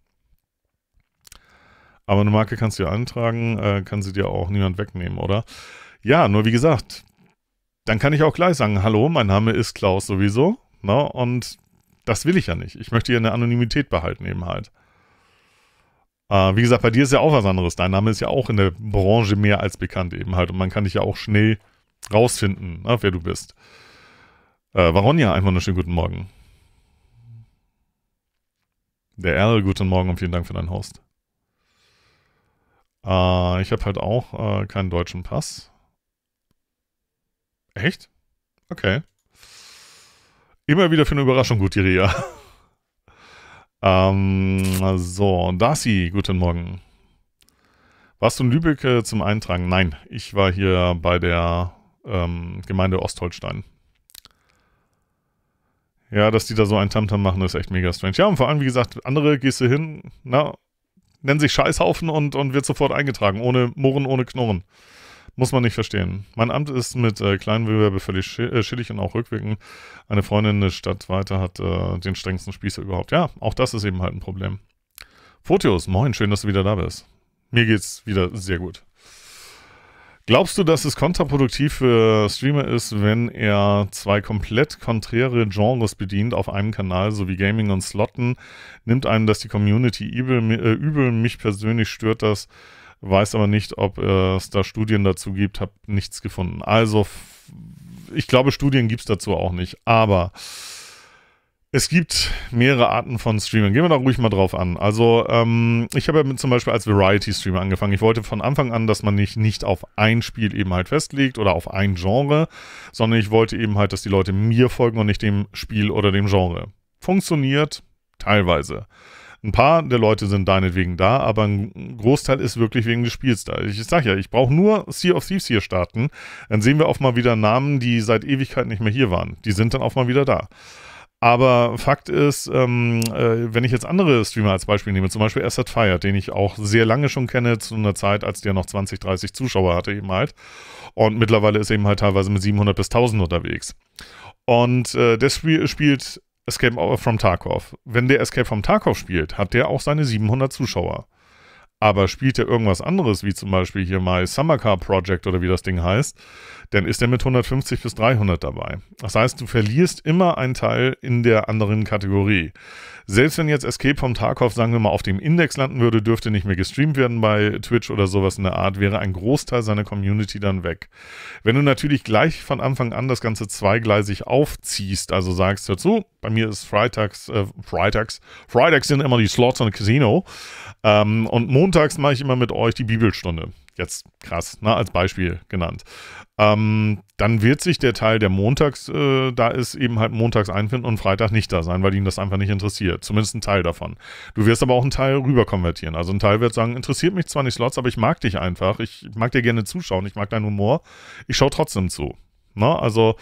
Speaker 1: Aber eine Marke kannst du ja antragen, äh, kann sie dir auch niemand wegnehmen, oder? Ja, nur wie gesagt, dann kann ich auch gleich sagen, hallo, mein Name ist Klaus sowieso. Ne? Und das will ich ja nicht. Ich möchte ja eine Anonymität behalten eben halt. Äh, wie gesagt, bei dir ist ja auch was anderes. Dein Name ist ja auch in der Branche mehr als bekannt eben halt. Und man kann dich ja auch schnell rausfinden, na, ne, wer du bist. Äh, Varonja, einen wunderschönen guten Morgen. Der Erl, guten Morgen und vielen Dank für deinen Host. Äh, ich habe halt auch äh, keinen deutschen Pass. Echt? Okay. Immer wieder für eine Überraschung gut, Iria. [LAUGHS] ähm, so, Darcy, guten Morgen. Warst du in Lübeck äh, zum Eintragen? Nein, ich war hier bei der ähm, Gemeinde Ostholstein. Ja, dass die da so ein Tamtam machen, ist echt mega strange. Ja, und vor allem, wie gesagt, andere gehst du hin, na, nennen sich Scheißhaufen und, und wird sofort eingetragen. Ohne Murren, ohne Knurren. Muss man nicht verstehen. Mein Amt ist mit äh, Kleingewerbe völlig sch äh, schillig und auch rückwirkend. Eine Freundin in der Stadt weiter hat äh, den strengsten Spießer überhaupt. Ja, auch das ist eben halt ein Problem. Fotios, moin, schön, dass du wieder da bist. Mir geht's wieder sehr gut. Glaubst du, dass es kontraproduktiv für Streamer ist, wenn er zwei komplett konträre Genres bedient auf einem Kanal, sowie Gaming und Slotten? Nimmt einen das die Community übel? Äh, übel? Mich persönlich stört das, weiß aber nicht, ob äh, es da Studien dazu gibt, habe nichts gefunden. Also, ich glaube, Studien gibt es dazu auch nicht, aber es gibt mehrere Arten von Streamern. Gehen wir da ruhig mal drauf an. Also, ähm, ich habe ja zum Beispiel als Variety-Streamer angefangen. Ich wollte von Anfang an, dass man nicht, nicht auf ein Spiel eben halt festlegt oder auf ein Genre, sondern ich wollte eben halt, dass die Leute mir folgen und nicht dem Spiel oder dem Genre. Funktioniert teilweise. Ein paar der Leute sind deinetwegen da, aber ein Großteil ist wirklich wegen des Spiels da. Ich sag ja, ich brauche nur Sea of Thieves hier starten. Dann sehen wir auch mal wieder Namen, die seit Ewigkeit nicht mehr hier waren. Die sind dann auch mal wieder da. Aber Fakt ist, ähm, äh, wenn ich jetzt andere Streamer als Beispiel nehme, zum Beispiel Asset Fire, den ich auch sehr lange schon kenne, zu einer Zeit, als der noch 20, 30 Zuschauer hatte eben halt. Und mittlerweile ist eben halt teilweise mit 700 bis 1000 unterwegs. Und äh, der Spiel spielt Escape äh, from Tarkov. Wenn der Escape from Tarkov spielt, hat der auch seine 700 Zuschauer aber spielt er irgendwas anderes, wie zum Beispiel hier mal Summer Car Project oder wie das Ding heißt, dann ist er mit 150 bis 300 dabei. Das heißt, du verlierst immer einen Teil in der anderen Kategorie. Selbst wenn jetzt Escape vom Tarkov, sagen wir mal, auf dem Index landen würde, dürfte nicht mehr gestreamt werden bei Twitch oder sowas in der Art, wäre ein Großteil seiner Community dann weg. Wenn du natürlich gleich von Anfang an das Ganze zweigleisig aufziehst, also sagst dazu, bei mir ist Freitags, äh, Freitags, Freitags sind immer die Slots und Casino, ähm, und montags mache ich immer mit euch die Bibelstunde. Jetzt krass, ne, als Beispiel genannt. Ähm, dann wird sich der Teil, der montags äh, da ist, eben halt montags einfinden und Freitag nicht da sein, weil ihn das einfach nicht interessiert. Zumindest ein Teil davon. Du wirst aber auch einen Teil rüber konvertieren. Also ein Teil wird sagen, interessiert mich zwar nicht Slots, aber ich mag dich einfach. Ich mag dir gerne zuschauen. Ich mag deinen Humor. Ich schaue trotzdem zu. Ne? Also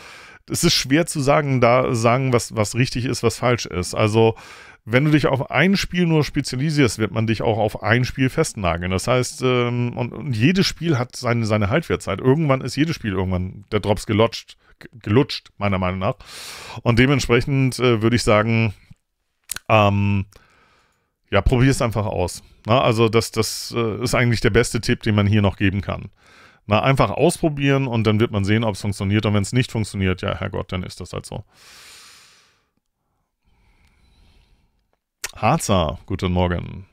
Speaker 1: es ist schwer zu sagen, da sagen, was, was richtig ist, was falsch ist. Also wenn du dich auf ein Spiel nur spezialisierst, wird man dich auch auf ein Spiel festnageln. Das heißt, ähm, und, und, jedes Spiel hat seine, seine Haltwertzeit. Irgendwann ist jedes Spiel irgendwann der Drops gelutscht, gelutscht meiner Meinung nach. Und dementsprechend äh, würde ich sagen, ähm, ja, probier es einfach aus. Na, also das, das äh, ist eigentlich der beste Tipp, den man hier noch geben kann. Na, einfach ausprobieren und dann wird man sehen, ob es funktioniert. Und wenn es nicht funktioniert, ja, Herrgott, dann ist das halt so. Harzer, guten Morgen.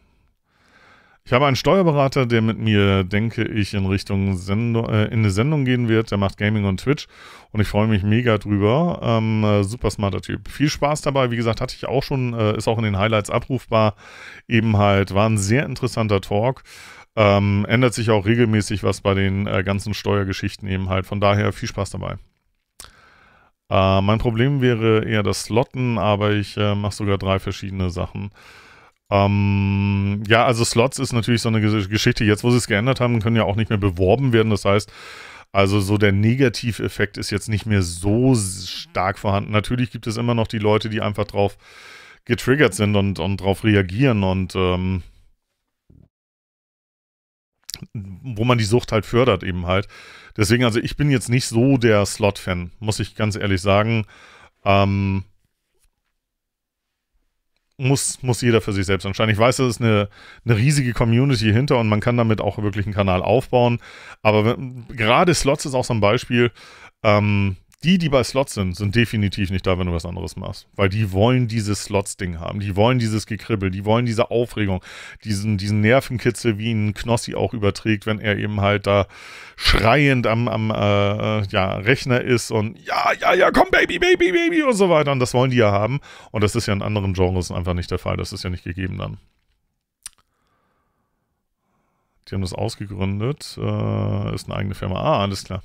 Speaker 1: Ich habe einen Steuerberater, der mit mir, denke ich, in Richtung Sendung, äh, in eine Sendung gehen wird. Der macht Gaming und Twitch und ich freue mich mega drüber. Ähm, äh, super smarter Typ. Viel Spaß dabei. Wie gesagt, hatte ich auch schon, äh, ist auch in den Highlights abrufbar. Eben halt, war ein sehr interessanter Talk. Ähm, ändert sich auch regelmäßig was bei den äh, ganzen Steuergeschichten eben halt. Von daher viel Spaß dabei. Äh, mein Problem wäre eher das Slotten, aber ich äh, mache sogar drei verschiedene Sachen. Ähm, ja, also Slots ist natürlich so eine Geschichte. Jetzt, wo sie es geändert haben, können ja auch nicht mehr beworben werden. Das heißt, also so der Negativeffekt ist jetzt nicht mehr so stark vorhanden. Natürlich gibt es immer noch die Leute, die einfach drauf getriggert sind und, und drauf reagieren und ähm, wo man die Sucht halt fördert eben halt. Deswegen, also ich bin jetzt nicht so der Slot-Fan, muss ich ganz ehrlich sagen. Ähm, muss, muss jeder für sich selbst entscheiden. Ich weiß, das ist eine, eine riesige Community hinter und man kann damit auch wirklich einen Kanal aufbauen. Aber wenn, gerade Slots ist auch so ein Beispiel. Ähm, die, die bei Slots sind, sind definitiv nicht da, wenn du was anderes machst. Weil die wollen dieses Slots-Ding haben. Die wollen dieses Gekribbel. Die wollen diese Aufregung. Diesen, diesen Nervenkitzel, wie ihn Knossi auch überträgt, wenn er eben halt da schreiend am, am äh, äh, ja, Rechner ist und ja, ja, ja, komm, Baby, Baby, Baby und so weiter. Und das wollen die ja haben. Und das ist ja in anderen Genres einfach nicht der Fall. Das ist ja nicht gegeben dann. Die haben das ausgegründet. Äh, ist eine eigene Firma. Ah, alles klar.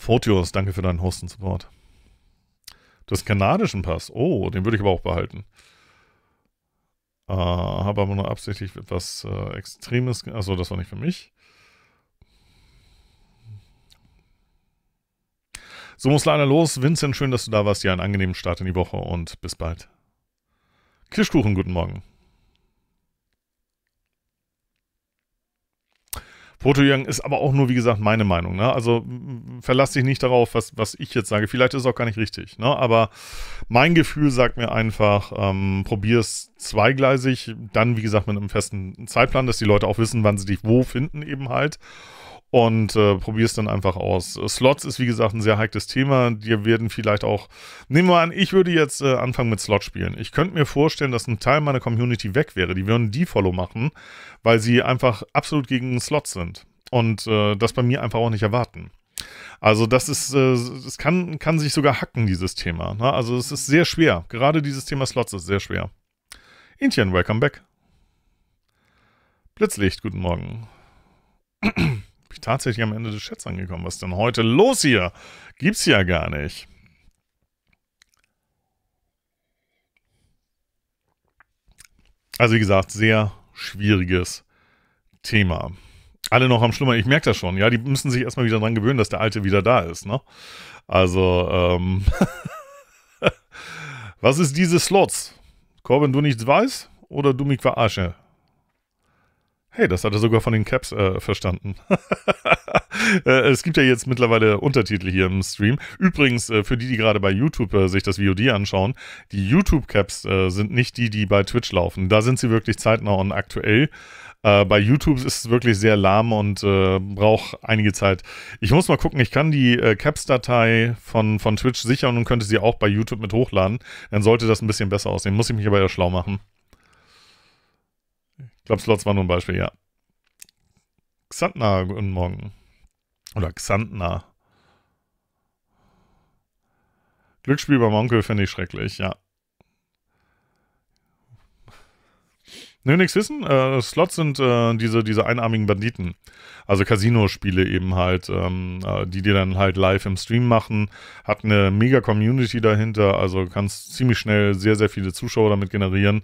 Speaker 1: Fortius, danke für deinen Host und Support. Du hast kanadischen Pass. Oh, den würde ich aber auch behalten. Äh, habe aber nur absichtlich etwas äh, Extremes. Achso, das war nicht für mich. So muss leider los. Vincent, schön, dass du da warst. Ja, einen angenehmen Start in die Woche und bis bald. Kirschkuchen, guten Morgen. Proto Young ist aber auch nur, wie gesagt, meine Meinung. Ne? Also verlass dich nicht darauf, was, was ich jetzt sage. Vielleicht ist es auch gar nicht richtig. Ne? Aber mein Gefühl sagt mir einfach, ähm, probier es zweigleisig, dann, wie gesagt, mit einem festen Zeitplan, dass die Leute auch wissen, wann sie dich wo finden, eben halt und äh, probier dann einfach aus. Slots ist wie gesagt ein sehr heikles Thema. Dir werden vielleicht auch, nehmen wir an, ich würde jetzt äh, anfangen mit Slots spielen. Ich könnte mir vorstellen, dass ein Teil meiner Community weg wäre. Die würden die Follow machen, weil sie einfach absolut gegen Slots sind und äh, das bei mir einfach auch nicht erwarten. Also das ist, äh, es kann, kann sich sogar hacken, dieses Thema. Ne? Also es ist sehr schwer. Gerade dieses Thema Slots ist sehr schwer. Intien, welcome back. Blitzlicht, guten Morgen. Bin ich tatsächlich am Ende des Chats angekommen. Was ist denn heute los hier? Gibt's ja gar nicht. Also wie gesagt, sehr schwieriges Thema. Alle noch am Schlummer, ich merke das schon, ja, die müssen sich erstmal wieder dran gewöhnen, dass der Alte wieder da ist, ne? Also, ähm, [LAUGHS] was ist diese Slots? Corbin, du nichts weißt oder du mich verarsche? Hey, das hat er sogar von den Caps äh, verstanden. [LAUGHS] äh, es gibt ja jetzt mittlerweile Untertitel hier im Stream. Übrigens, äh, für die, die gerade bei YouTube äh, sich das VOD anschauen, die YouTube-Caps äh, sind nicht die, die bei Twitch laufen. Da sind sie wirklich zeitnah und aktuell. Äh, bei YouTube ist es wirklich sehr lahm und äh, braucht einige Zeit. Ich muss mal gucken, ich kann die äh, Caps-Datei von, von Twitch sichern und könnte sie auch bei YouTube mit hochladen. Dann sollte das ein bisschen besser aussehen. Muss ich mich aber ja schlau machen glaube, Slots war nur ein Beispiel, ja. Xantna, guten Morgen. Oder Xantna. Glücksspiel beim Onkel finde ich schrecklich, ja. Nö, nichts wissen. Äh, Slots sind äh, diese, diese einarmigen Banditen. Also Casino-Spiele eben halt, ähm, äh, die dir dann halt live im Stream machen. Hat eine mega Community dahinter, also kannst ziemlich schnell sehr, sehr viele Zuschauer damit generieren.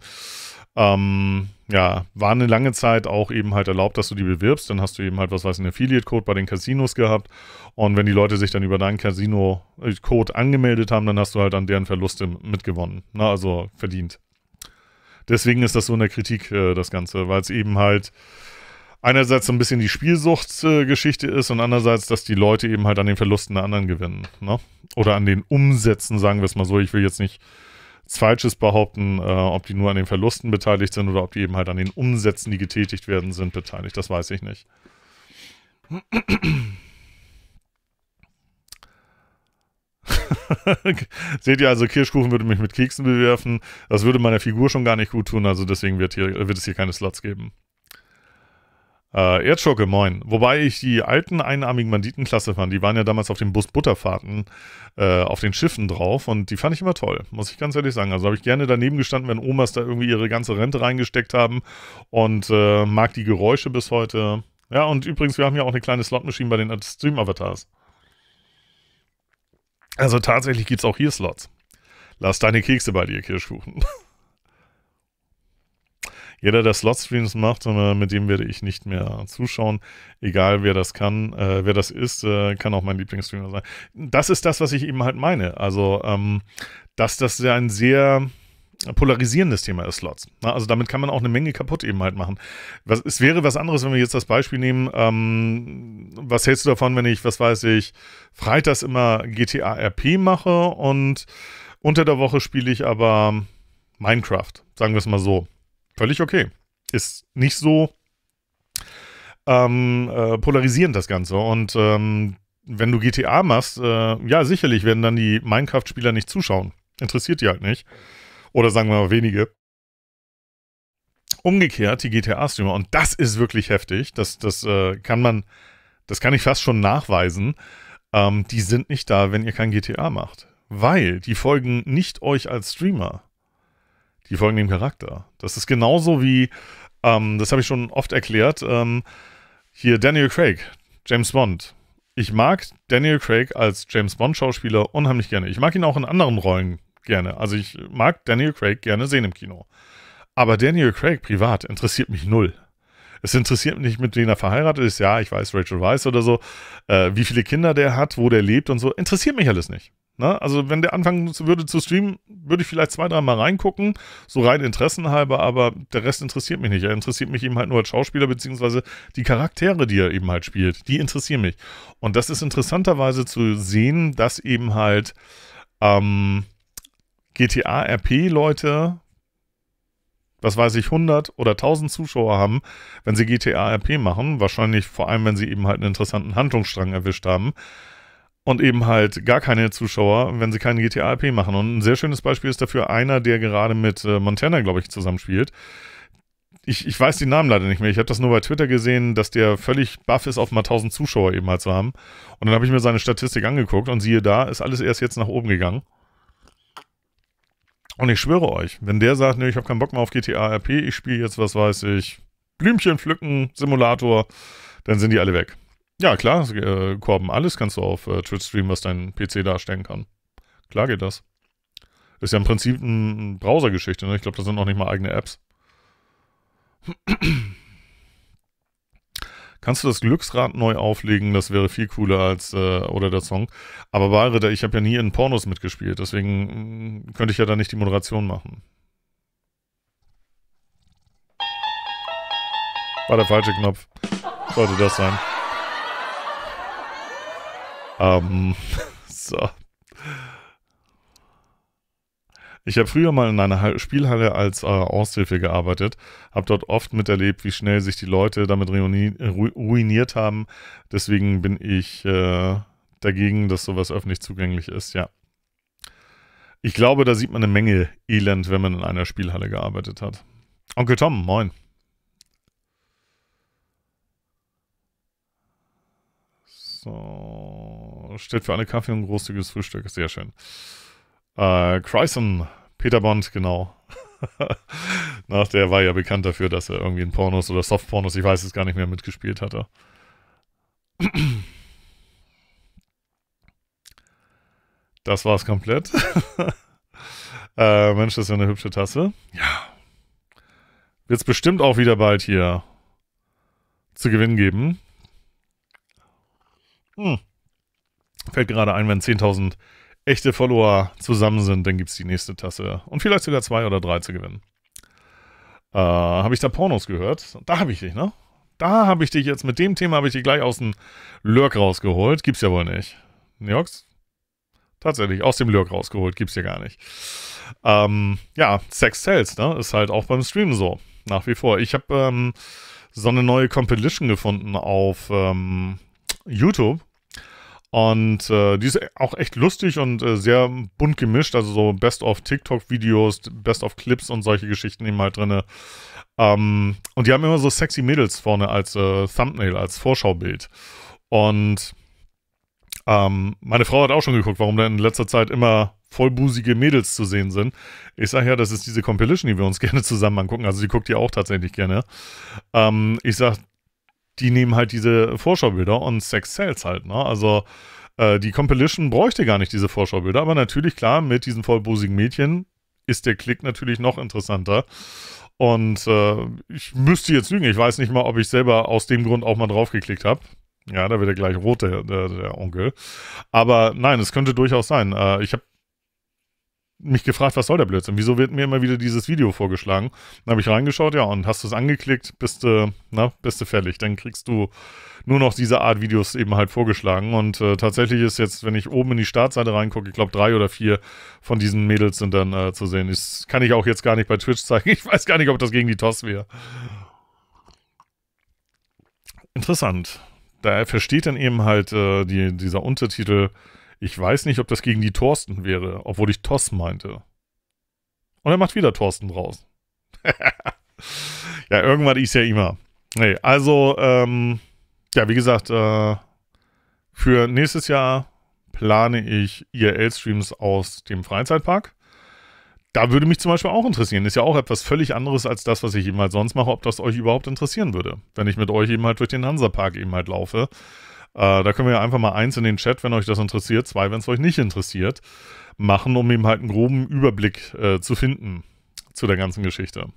Speaker 1: Ähm, ja, war eine lange Zeit auch eben halt erlaubt, dass du die bewirbst. Dann hast du eben halt, was weiß ich, einen Affiliate-Code bei den Casinos gehabt. Und wenn die Leute sich dann über deinen Casino-Code angemeldet haben, dann hast du halt an deren Verluste mitgewonnen. Na, ne, also verdient. Deswegen ist das so in der Kritik, äh, das Ganze, weil es eben halt einerseits so ein bisschen die Spielsuchtsgeschichte äh, ist und andererseits, dass die Leute eben halt an den Verlusten der anderen gewinnen. Ne? Oder an den Umsätzen, sagen wir es mal so. Ich will jetzt nicht Falsches behaupten, äh, ob die nur an den Verlusten beteiligt sind oder ob die eben halt an den Umsätzen, die getätigt werden, sind beteiligt. Das weiß ich nicht. [LAUGHS] Seht ihr also, Kirschkuchen würde mich mit Keksen bewerfen. Das würde meiner Figur schon gar nicht gut tun, also deswegen wird, hier, wird es hier keine Slots geben. Äh, Erdschurke, moin. Wobei ich die alten einarmigen Banditenklasse fand, die waren ja damals auf den Bus-Butterfahrten äh, auf den Schiffen drauf und die fand ich immer toll, muss ich ganz ehrlich sagen. Also habe ich gerne daneben gestanden, wenn Omas da irgendwie ihre ganze Rente reingesteckt haben und äh, mag die Geräusche bis heute. Ja, und übrigens, wir haben ja auch eine kleine Slotmaschine bei den Stream-Avatars. Also tatsächlich gibt es auch hier Slots. Lass deine Kekse bei dir, Kirschkuchen. [LAUGHS] Jeder, der Slotstreams macht, äh, mit dem werde ich nicht mehr zuschauen. Egal, wer das kann, äh, wer das ist, äh, kann auch mein Lieblingsstreamer sein. Das ist das, was ich eben halt meine. Also, ähm, dass das ja ein sehr polarisierendes Thema ist Slots. Na, also damit kann man auch eine Menge kaputt eben halt machen. Was, es wäre was anderes, wenn wir jetzt das Beispiel nehmen, ähm, was hältst du davon, wenn ich, was weiß ich, freitags immer GTA RP mache und unter der Woche spiele ich aber Minecraft, sagen wir es mal so. Völlig okay. Ist nicht so ähm, äh, polarisierend das Ganze. Und ähm, wenn du GTA machst, äh, ja, sicherlich werden dann die Minecraft-Spieler nicht zuschauen. Interessiert die halt nicht. Oder sagen wir mal wenige. Umgekehrt, die GTA-Streamer, und das ist wirklich heftig, das, das äh, kann man, das kann ich fast schon nachweisen, ähm, die sind nicht da, wenn ihr kein GTA macht. Weil die folgen nicht euch als Streamer, die folgen dem Charakter. Das ist genauso wie, ähm, das habe ich schon oft erklärt, ähm, hier Daniel Craig, James Bond. Ich mag Daniel Craig als James Bond-Schauspieler unheimlich gerne. Ich mag ihn auch in anderen Rollen gerne. Also ich mag Daniel Craig gerne sehen im Kino. Aber Daniel Craig privat interessiert mich null. Es interessiert mich, mit wem er verheiratet ist. Ja, ich weiß, Rachel Weiss oder so. Äh, wie viele Kinder der hat, wo der lebt und so. Interessiert mich alles nicht. Ne? Also wenn der anfangen würde zu streamen, würde ich vielleicht zwei, dreimal reingucken, so rein interessenhalber, aber der Rest interessiert mich nicht. Er interessiert mich eben halt nur als Schauspieler, beziehungsweise die Charaktere, die er eben halt spielt, die interessieren mich. Und das ist interessanterweise zu sehen, dass eben halt ähm, GTA-RP-Leute, was weiß ich, 100 oder 1000 Zuschauer haben, wenn sie GTA-RP machen, wahrscheinlich vor allem, wenn sie eben halt einen interessanten Handlungsstrang erwischt haben, und eben halt gar keine Zuschauer, wenn sie keine GTA RP machen. Und ein sehr schönes Beispiel ist dafür einer, der gerade mit äh, Montana, glaube ich, zusammenspielt. Ich, ich weiß die Namen leider nicht mehr. Ich habe das nur bei Twitter gesehen, dass der völlig baff ist, auf mal 1000 Zuschauer eben halt zu haben. Und dann habe ich mir seine Statistik angeguckt und siehe da, ist alles erst jetzt nach oben gegangen. Und ich schwöre euch, wenn der sagt, nee, ich habe keinen Bock mehr auf GTA RP, ich spiele jetzt, was weiß ich, Blümchen pflücken, Simulator, dann sind die alle weg. Ja, klar, äh, Korben, alles kannst du auf äh, Twitch streamen, was dein PC darstellen kann. Klar geht das. Ist ja im Prinzip eine Browsergeschichte, ne? Ich glaube, das sind noch nicht mal eigene Apps. [CLEARS THROAT] Kannst du das Glücksrad neu auflegen? Das wäre viel cooler als äh, oder der Song. Aber wahre, ich habe ja nie in Pornos mitgespielt, deswegen mh, mm, könnte ich ja da nicht die Moderation machen. War der falsche Knopf. Sollte das sein. Ähm, [LAUGHS] so. Ich habe früher mal in einer Spielhalle als äh, Aushilfe gearbeitet, habe dort oft miterlebt, wie schnell sich die Leute damit ruiniert haben. Deswegen bin ich äh, dagegen, dass sowas öffentlich zugänglich ist, ja. Ich glaube, da sieht man eine Menge Elend, wenn man in einer Spielhalle gearbeitet hat. Onkel Tom, moin. So, stellt für alle Kaffee und großzügiges Frühstück. Sehr schön. Äh, Chryson, Peter Bond, genau. [LAUGHS] Nach der war ja bekannt dafür, dass er irgendwie in Pornos oder Softpornos, ich weiß es gar nicht mehr, mitgespielt hatte. [CLEARS THROAT] Das war's komplett. [LAUGHS] äh, Mensch, das ist ja eine hübsche Tasse. Ja. Wird's bestimmt auch wieder bald hier zu gewinnen geben. Hm. Fällt gerade ein, wenn 10.000 echte Follower zusammen sind, dann gibt es die nächste Tasse. Und vielleicht sogar zwei oder drei zu gewinnen. Äh, habe ich da Pornos gehört? Da habe ich dich, ne? Da habe ich dich jetzt, mit dem Thema habe ich dich gleich aus dem Lurk rausgeholt. Gibt's ja wohl nicht. Jox? Tatsächlich, aus dem Lurk rausgeholt. Gibt's ja gar nicht. Ähm, ja, Sex Sales, ne? Ist halt auch beim Stream so. Nach wie vor. Ich habe ähm, so eine neue Compilation gefunden auf ähm, YouTube und äh, die ist auch echt lustig und äh, sehr bunt gemischt. Also so Best of TikTok-Videos, Best of Clips und solche Geschichten eben halt drin. Ähm, und die haben immer so sexy Mädels vorne als äh, Thumbnail, als Vorschaubild. Und ähm, meine Frau hat auch schon geguckt, warum da in letzter Zeit immer vollbusige Mädels zu sehen sind. Ich sage ja, das ist diese Compilation, die wir uns [LAUGHS] gerne zusammen angucken. Also sie guckt die auch tatsächlich gerne. Ähm, ich sage, die nehmen halt diese Vorschaubilder und Sex Sales halt, ne? Also äh, die Compilation bräuchte gar nicht diese Vorschaubilder, aber natürlich, klar, mit diesen vollbusigen Mädchen ist der Klick natürlich noch interessanter. Und äh, ich müsste jetzt lügen, ich weiß nicht mal, ob ich selber aus dem Grund auch mal drauf geklickt habe. Ja, da wird er gleich rot, der, der, der, Onkel. Aber nein, es könnte durchaus sein. Äh, ich habe mich gefragt, was soll der Blödsinn? Wieso wird mir immer wieder dieses Video vorgeschlagen? Dann habe ich reingeschaut, ja, und hast du es angeklickt, bist du, äh, na, bist du fertig. Dann kriegst du nur noch diese Art Videos eben halt vorgeschlagen. Und äh, tatsächlich ist jetzt, wenn ich oben in die Startseite reingucke, ich glaube, drei oder vier von diesen Mädels sind dann äh, zu sehen. Das kann ich auch jetzt gar nicht bei Twitch zeigen. [LAUGHS] Ich weiß gar nicht, ob das gegen die TOS wäre. Interessant. Da versteht dann eben halt äh, die, dieser Untertitel ich weiß nicht, ob das gegen die Thorsten wäre, obwohl ich Toss meinte. Und er macht wieder Thorsten draus. [LAUGHS] ja, irgendwas ist ja immer. Nee, also, ähm, ja, wie gesagt, äh, für nächstes Jahr plane ich IRL-Streams e aus dem Freizeitpark. Da würde mich zum Beispiel auch interessieren. Ist ja auch etwas völlig anderes als das, was ich eben halt sonst mache, ob das euch überhaupt interessieren würde, wenn ich mit euch eben halt durch den Hansa-Park eben halt laufe. Äh, da können wir ja einfach mal eins in den Chat, wenn euch das interessiert, zwei, wenn es euch nicht interessiert, machen, um eben halt einen groben Überblick äh, zu finden zu der ganzen Geschichte.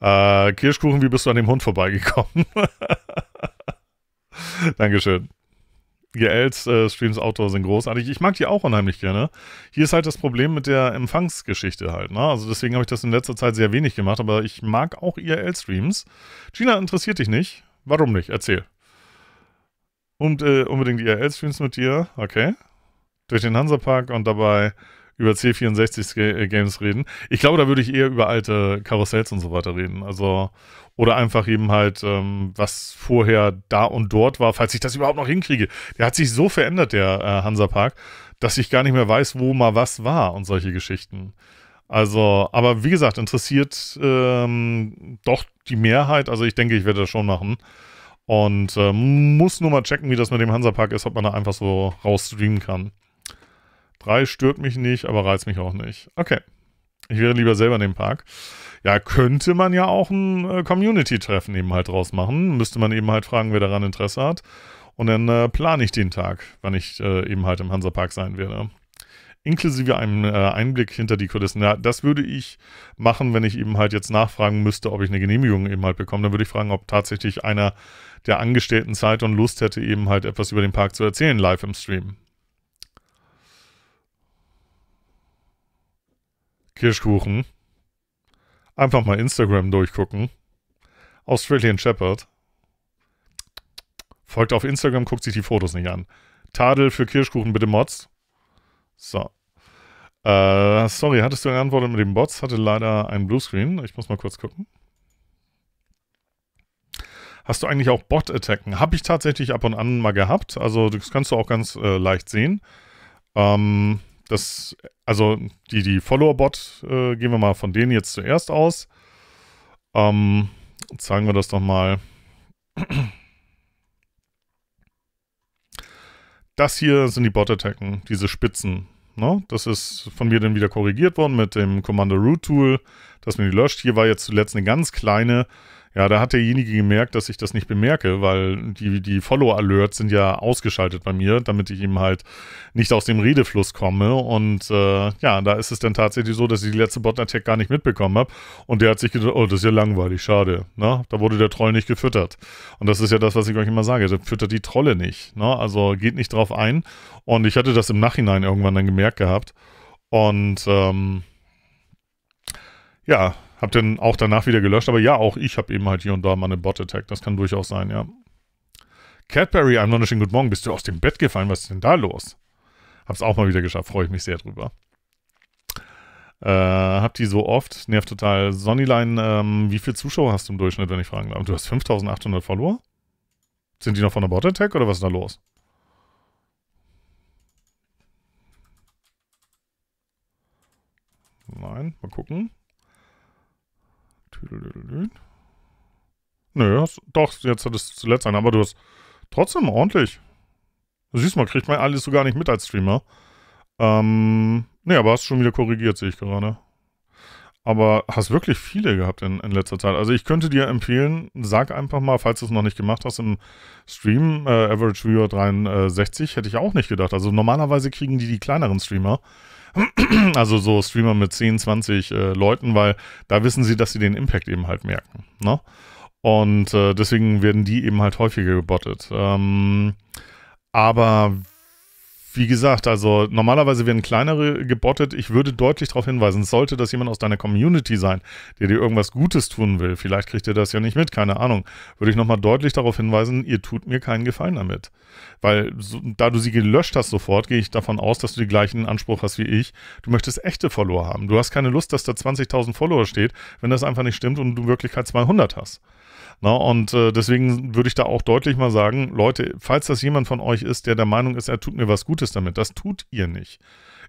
Speaker 1: Äh, Kirschkuchen, wie bist du an dem Hund vorbeigekommen? [LAUGHS] Dankeschön. GLs, äh, Streams Outdoor sind großartig. Also ich mag die auch unheimlich gerne. Hier ist halt das Problem mit der Empfangsgeschichte halt. Ne? Also deswegen habe ich das in letzter Zeit sehr wenig gemacht, aber ich mag auch IRL-Streams. Gina, interessiert dich nicht? Warum nicht? Erzähl. Und, äh, unbedingt IRL-Streams mit dir, okay? Durch den Hansapark und dabei über C64-Games äh, reden. Ich glaube, da würde ich eher über alte Karussells und so weiter reden. Also, oder einfach eben halt, ähm, was vorher da und dort war, falls ich das überhaupt noch hinkriege. Der hat sich so verändert, der äh, Hansa-Park, dass ich gar nicht mehr weiß, wo mal was war und solche Geschichten. Also, aber wie gesagt, interessiert ähm, doch die Mehrheit. Also, ich denke, ich werde das schon machen. Und äh, muss nur mal checken, wie das mit dem Hansa-Park ist, ob man da einfach so rausstreamen kann. Preis stört mich nicht, aber reizt mich auch nicht. Okay. Ich wäre lieber selber in dem Park. Ja, könnte man ja auch ein äh, Community-Treffen eben halt draus machen. Müsste man eben halt fragen, wer daran Interesse hat. Und dann äh, plane ich den Tag, wann ich äh, eben halt im Hansapark sein werde. Inklusive einem äh, Einblick hinter die Kulissen. Ja, das würde ich machen, wenn ich eben halt jetzt nachfragen müsste, ob ich eine Genehmigung eben halt bekomme. Dann würde ich fragen, ob tatsächlich einer der Angestellten Zeit und Lust hätte, eben halt etwas über den Park zu erzählen, live im Stream. Kirschkuchen. Einfach mal Instagram durchgucken. Australian Shepherd. Folgt auf Instagram, guckt sich die Fotos nicht an. Tadel für Kirschkuchen, bitte Mods. So. Äh, sorry, hattest du eine Antwort mit dem Bots? Hatte leider einen Bluescreen. Ich muss mal kurz gucken. Hast du eigentlich auch Bot-Attacken? Habe ich tatsächlich ab und an mal gehabt. Also das kannst du auch ganz äh, leicht sehen. Ähm, das, also die, die Follower-Bot, äh, gehen wir mal von denen jetzt zuerst aus. Ähm, zeigen wir das doch mal. Das hier sind die Bot-Attacken, diese Spitzen. Ne? Das ist von mir dann wieder korrigiert worden mit dem Kommando Root Tool, das man die löscht. Hier war jetzt zuletzt eine ganz kleine, ja, da hat derjenige gemerkt, dass ich das nicht bemerke, weil die, die Follow-Alerts sind ja ausgeschaltet bei mir, damit ich eben halt nicht aus dem Redefluss komme. Und äh, ja, da ist es dann tatsächlich so, dass ich die letzte Bot-Attack gar nicht mitbekommen habe. Und der hat sich gedacht, oh, das ist ja langweilig, schade. Ne? Da wurde der Troll nicht gefüttert. Und das ist ja das, was ich euch immer sage. Der füttert die Trolle nicht. Ne? Also geht nicht drauf ein. Und ich hatte das im Nachhinein irgendwann dann gemerkt gehabt. Und ähm, ja, hab dann auch danach wieder gelöscht, aber ja, auch ich habe eben halt hier und da mal eine Bot-Attack. Das kann durchaus sein, ja. Cadbury, einen wunderschönen guten Morgen. Bist du aus dem Bett gefallen? Was ist denn da los? Hab's auch mal wieder geschafft, freue ich mich sehr drüber. Äh, hab die so oft, nervt total. Sonnyline, ähm, wie viele Zuschauer hast du im Durchschnitt, wenn ich fragen darf? Du hast 5800 Follower? Sind die noch von der Bot-Attack oder was ist da los? Nein, mal gucken. Nö, hast, doch, jetzt hattest du zuletzt einen, aber du hast trotzdem ordentlich. Siehst mal, kriegt man alles so gar nicht mit als Streamer. Ähm, nee, aber hast schon wieder korrigiert, sehe ich gerade. Aber hast wirklich viele gehabt in, in, letzter Zeit. Also ich könnte dir empfehlen, sag einfach mal, falls du es noch nicht gemacht hast im Stream, äh, Average Viewer 63, hätte ich auch nicht gedacht. Also normalerweise kriegen die die kleineren Streamer [CLEARS THROAT] also so Streamer mit 10, 20 äh, Leuten, weil da wissen sie, dass sie den Impact eben halt merken. Ne? Und äh, deswegen werden die eben halt häufiger gebottet. Ähm, aber wie gesagt, also normalerweise werden kleinere gebottet. Ich würde deutlich darauf hinweisen, sollte das jemand aus deiner Community sein, der dir irgendwas Gutes tun will. Vielleicht kriegt ihr das ja nicht mit, keine Ahnung. Würde ich nochmal deutlich darauf hinweisen, ihr tut mir keinen Gefallen damit. Weil so, da du sie gelöscht hast sofort, gehe ich davon aus, dass du die gleichen Anspruch hast wie ich. Du möchtest echte Follower haben. Du hast keine Lust, dass da 20.000 Follower steht, wenn das einfach nicht stimmt und du in Wirklichkeit 200 hast. Na, ne? und äh, deswegen würde ich da auch deutlich mal sagen, Leute, falls das jemand von euch ist, der der Meinung ist, er tut mir was Gutes damit, das tut ihr nicht.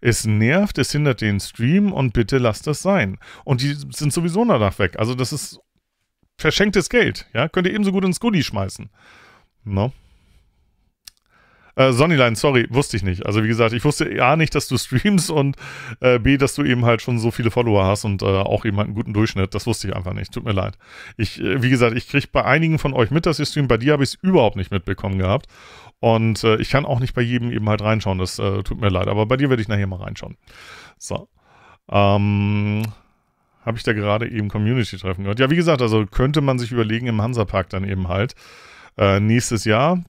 Speaker 1: Es nervt, es hindert den Stream und bitte lasst das sein. Und die sind sowieso danach weg. Also das ist verschenktes Geld, ja, könnt ihr ebenso gut ins Goodie schmeißen. No. Ne? Äh, Sonnyline, sorry, wusste ich nicht. Also wie gesagt, ich wusste A nicht, dass du streamst und äh, B, dass du eben halt schon so viele Follower hast und äh, auch eben halt einen guten Durchschnitt. Das wusste ich einfach nicht. Tut mir leid. Ich, äh, wie gesagt, ich kriege bei einigen von euch mit, dass ihr streamt. Bei dir habe ich es überhaupt nicht mitbekommen gehabt. Und äh, ich kann auch nicht bei jedem eben halt reinschauen. Das äh, tut mir leid. Aber bei dir werde ich nachher mal reinschauen. So. Ähm habe ich da gerade eben Community-Treffen gehört. Ja, wie gesagt, also könnte man sich überlegen im Hansapark dann eben halt. Äh, nächstes Jahr,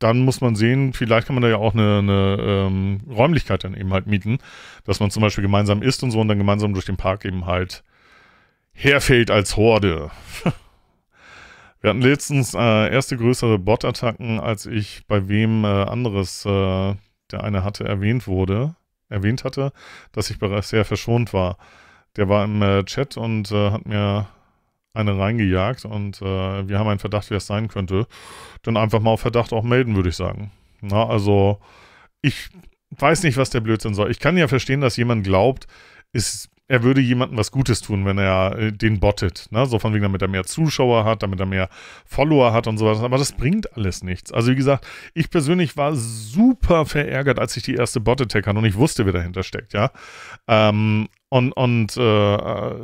Speaker 1: dann muss man sehen, vielleicht kann man da ja auch eine, eine ähm, Räumlichkeit dann eben halt mieten, dass man zum Beispiel gemeinsam isst und so und dann gemeinsam durch den Park eben halt herfällt als Horde. [LAUGHS] Wir hatten letztens äh, erste größere Bot-Attacken, als ich bei wem äh, anderes, äh, der eine hatte, erwähnt wurde, erwähnt hatte, dass ich bereits sehr verschont war. Der war im äh, Chat und äh, hat mir eine reingejagt und äh, wir haben einen Verdacht, wer es sein könnte, dann einfach mal auf Verdacht auch melden, würde ich sagen. Na, also ich weiß nicht, was der Blödsinn soll. Ich kann ja verstehen, dass jemand glaubt, ist, er würde jemandem was Gutes tun, wenn er äh, den bottet. Ne? So von wegen, damit er mehr Zuschauer hat, damit er mehr Follower hat und sowas. Aber das bringt alles nichts. Also wie gesagt, ich persönlich war super verärgert, als ich die erste Bot-Attack hatte und ich wusste, wer dahinter steckt, ja. Ähm, und, und äh, äh,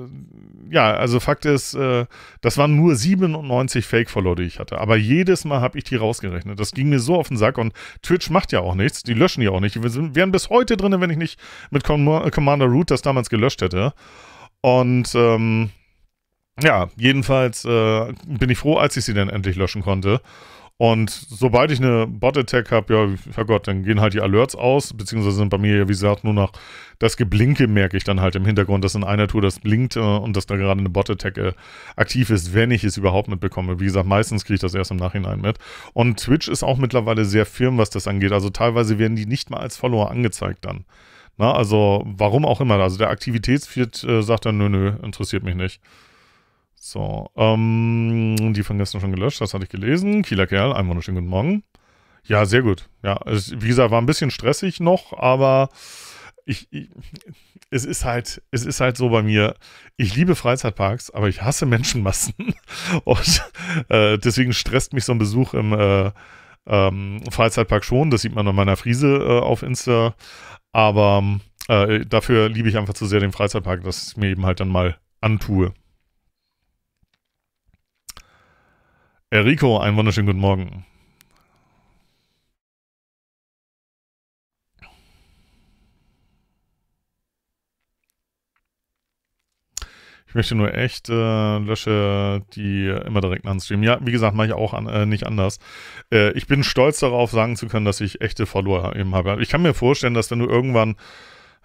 Speaker 1: ja, also Fakt ist, äh, das waren nur 97 Fake-Follower, die ich hatte. Aber jedes Mal habe ich die rausgerechnet. Das ging mir so auf den Sack und Twitch macht ja auch nichts. Die löschen ja auch nicht. Die wären bis heute drin, wenn ich nicht mit Com äh, Commander Root das damals gelöscht hätte. Und ähm, ja, jedenfalls äh, bin ich froh, als ich sie dann endlich löschen konnte. Und sobald ich eine Bot-Attack habe, ja, Herrgott, dann gehen halt die Alerts aus, beziehungsweise sind bei mir ja, wie gesagt, nur noch das Geblinke merke ich dann halt im Hintergrund, dass in einer Tour das blinkt äh, und dass da gerade eine Bot-Attack äh, aktiv ist, wenn ich es überhaupt mitbekomme. Wie gesagt, meistens kriege ich das erst im Nachhinein mit. Und Twitch ist auch mittlerweile sehr firm, was das angeht. Also teilweise werden die nicht mal als Follower angezeigt dann. Na, also warum auch immer. Also der Aktivitätsfeed äh, sagt dann, nö, nö, interessiert mich nicht. So, ähm, die von gestern schon gelöscht, das hatte ich gelesen. Kieler Kerl, einen wunderschönen guten Morgen. Ja, sehr gut. Ja, also, wie gesagt, war ein bisschen stressig noch, aber ich, ich, es ist halt, es ist halt so bei mir. Ich liebe Freizeitparks, aber ich hasse Menschenmassen. [LAUGHS] Und äh, deswegen stresst mich so ein Besuch im äh, ähm, Freizeitpark schon. Das sieht man an meiner Friese äh, auf Insta. Aber äh, dafür liebe ich einfach zu sehr den Freizeitpark, dass ich mir eben halt dann mal antue. Enrico, einen wunderschönen guten Morgen. Ich möchte nur echt äh, lösche die immer direkt anstreamen. Ja, wie gesagt, mache ich auch an, äh, nicht anders. Äh, ich bin stolz darauf, sagen zu können, dass ich echte Follower eben habe. Ich kann mir vorstellen, dass wenn du irgendwann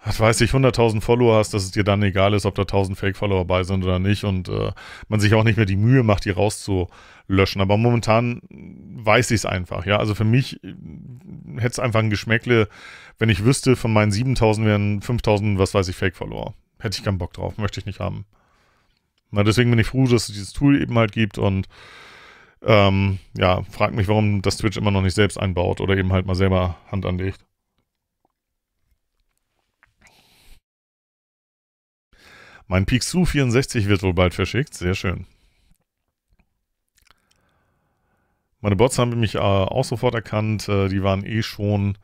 Speaker 1: was weiß ich, 100.000 Follower hast, dass es dir dann egal ist, ob da 1.000 Fake-Follower bei sind oder nicht und äh, man sich auch nicht mehr die Mühe macht, die rauszulöschen. Aber momentan weiß ich es einfach, ja. Also für mich äh, hätte es einfach ein Geschmäckle, wenn ich wüsste, von meinen 7.000 wären 5.000, was weiß ich, Fake-Follower. Hätte ich keinen Bock drauf, möchte ich nicht haben. Na, deswegen bin ich froh, dass es dieses Tool eben halt gibt und ähm, ja, frag mich, warum das Twitch immer noch nicht selbst einbaut oder eben halt mal selber Hand anlegt. Mein Pixu 64 wird wohl bald verschickt. Sehr schön. Meine Bots haben mich äh, auch sofort erkannt. Äh, die waren eh schon,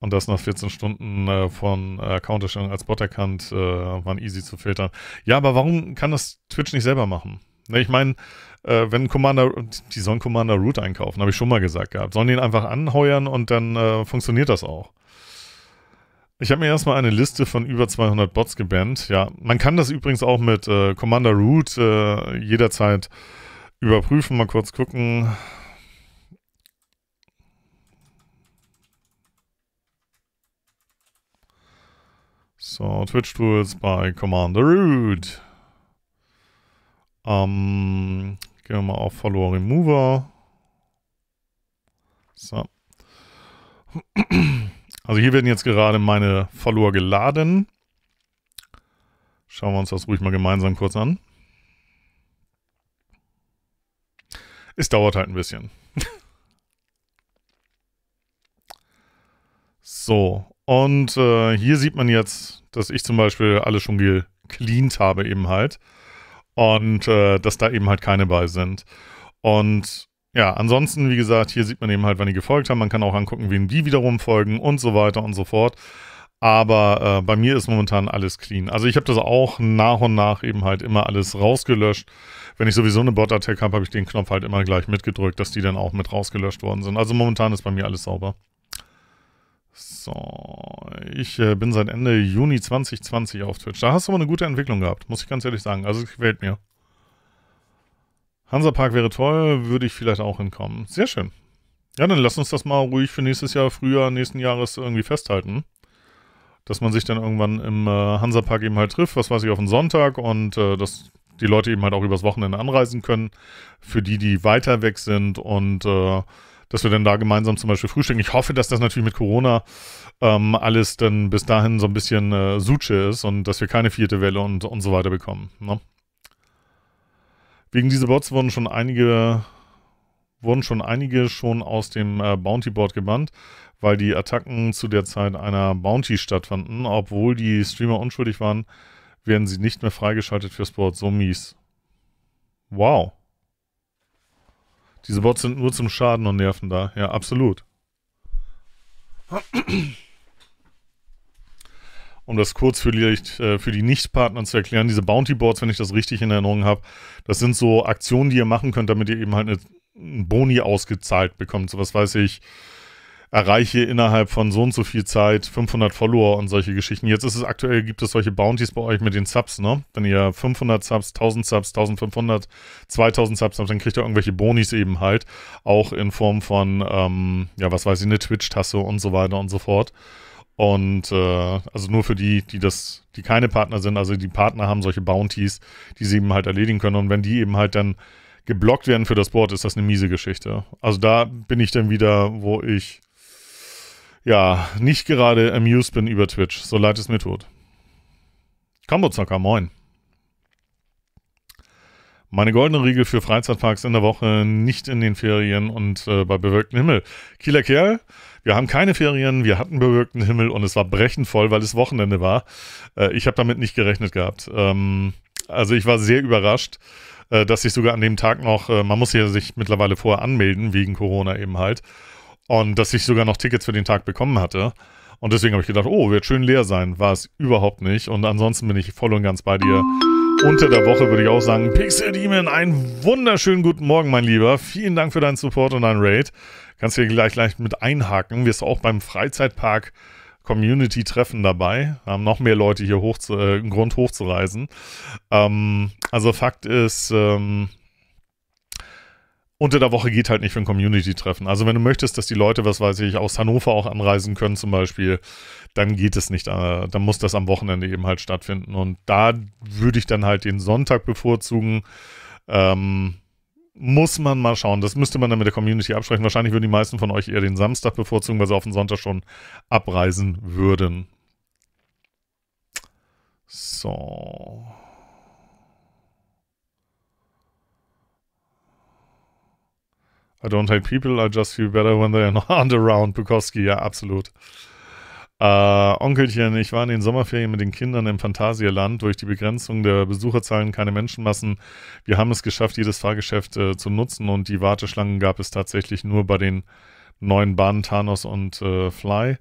Speaker 1: und das nach 14 Stunden äh, von äh, Counterstellung als Bot erkannt, äh, waren easy zu filtern. Ja, aber warum kann das Twitch nicht selber machen? Ne, ich meine, äh, wenn Commander, die sollen Commander Root einkaufen, habe ich schon mal gesagt gehabt. Sollen die ihn einfach anheuern und dann funktioniert das auch. Ich habe mir erstmal eine Liste von über 200 Bots gebannt. Ja, man kann das übrigens auch mit äh, Commander Root äh, jederzeit überprüfen. Mal kurz gucken. So, Twitch Tools bei Commander Root. Ähm, gehen wir mal auf Follower Remover. So. [CLEARS THROAT] Also hier werden jetzt gerade meine Follower geladen. Schauen wir uns das ruhig mal gemeinsam kurz an. Es dauert halt ein bisschen. [LAUGHS] so, und äh, hier sieht man jetzt, dass ich zum Beispiel alle schon gecleant habe eben halt. Und äh, dass da eben halt keine bei sind. Und ja, ansonsten, wie gesagt, hier sieht man eben halt, wann die gefolgt haben. Man kann auch angucken, wen die wiederum folgen und so weiter und so fort. Aber äh, bei mir ist momentan alles clean. Also ich habe das auch nach und nach eben halt immer alles rausgelöscht. Wenn ich sowieso eine Bot-Attack habe, habe ich den Knopf halt immer gleich mitgedrückt, dass die dann auch mit rausgelöscht worden sind. Also momentan ist bei mir alles sauber. So, ich äh, bin seit Ende Juni 2020 auf Twitch. Da hast du aber eine gute Entwicklung gehabt, muss ich ganz ehrlich sagen. Also es gefällt mir. Hansapark wäre toll, würde ich vielleicht auch hinkommen. Sehr schön. Ja, dann lass uns das mal ruhig für nächstes Jahr, Frühjahr, nächsten Jahres irgendwie festhalten. Dass man sich dann irgendwann im äh, Hansapark eben halt trifft, was weiß ich, auf einen Sonntag und äh, dass die Leute eben halt auch übers Wochenende anreisen können, für die, die weiter weg sind und äh, dass wir dann da gemeinsam zum Beispiel frühstücken. Ich hoffe, dass das natürlich mit Corona ähm, alles dann bis dahin so ein bisschen äh, Suche ist und dass wir keine vierte Welle und, und so weiter bekommen. Ne? Wegen dieser Bots wurden schon einige wurden schon einige schon aus dem äh, Bounty Board gebannt, weil die Attacken zu der Zeit einer Bounty stattfanden. Obwohl die Streamer unschuldig waren, werden sie nicht mehr freigeschaltet für Board. So mies. Wow. Diese Bots sind nur zum Schaden und Nerven da. Ja, absolut um das kurz für die, äh, für die Nicht-Partner zu erklären, diese Bounty Boards, wenn ich das richtig in Erinnerung habe, das sind so Aktionen, die ihr machen könnt, damit ihr eben halt eine, einen Boni ausgezahlt bekommt. So was weiß ich, erreiche innerhalb von so und so viel Zeit 500 Follower und solche Geschichten. Jetzt ist es aktuell, gibt es solche Bounties bei euch mit den Subs, ne? Wenn ihr 500 Subs, 1000 Subs, 1500, 2000 Subs habt, dann kriegt ihr irgendwelche Bonis eben halt. Auch in Form von, ähm, ja, was weiß ich, eine Twitch-Tasse und so weiter und so fort. Und äh, also nur für die, die das, die keine Partner sind, also die Partner haben solche Bounties, die sie eben halt erledigen können. Und wenn die eben halt dann geblockt werden für das Board, ist das eine miese Geschichte. Also da bin ich dann wieder, wo ich ja nicht gerade amused bin über Twitch, so leid es mir tut. Kombozocker, moin. Meine goldene Regel für Freizeitparks in der Woche, nicht in den Ferien und äh, bei bewölktem Himmel. Kieler Kerl, wir haben keine Ferien, wir hatten bewölkten Himmel und es war brechend voll, weil es Wochenende war. Äh, ich habe damit nicht gerechnet gehabt. Ähm, also ich war sehr überrascht, äh, dass ich sogar an dem Tag noch, äh, man muss ja sich mittlerweile vorher anmelden, wegen Corona eben halt, und dass ich sogar noch Tickets für den Tag bekommen hatte. Und deswegen habe ich gedacht, oh, wird schön leer sein. War es überhaupt nicht. Und ansonsten bin ich voll und ganz bei dir unter der Woche würde ich auch sagen. Pixel Demon, einen wunderschönen guten Morgen, mein Lieber. Vielen Dank für deinen Support und deinen Raid. Kannst hier gleich gleich mit einhaken. Wirst auch beim Freizeitpark Community-Treffen dabei. Haben noch mehr Leute hier hoch zu, äh, Grund hochzureisen. Ähm, also Fakt ist, ähm, unter der Woche geht halt nicht für ein Community-Treffen. Also wenn du möchtest, dass die Leute, was weiß ich, aus Hannover auch anreisen können zum Beispiel, dann geht es nicht. Äh, dann muss das am Wochenende eben halt stattfinden. Und da würde ich dann halt den Sonntag bevorzugen. Ähm, muss man mal schauen. Das müsste man dann mit der Community absprechen. Wahrscheinlich würden die meisten von euch eher den Samstag bevorzugen, weil sie auf den Sonntag schon abreisen würden. So. I don't hate people, I just feel better when they are [LAUGHS] not around. Bukowski, ja, absolut. Äh, Onkelchen, ich war in den Sommerferien mit den Kindern im Phantasialand. Durch die Begrenzung der Besucherzahlen keine Menschenmassen. Wir haben es geschafft, jedes Fahrgeschäft äh, zu nutzen und die Warteschlangen gab es tatsächlich nur bei den neuen Bahnen Thanos und äh, Fly.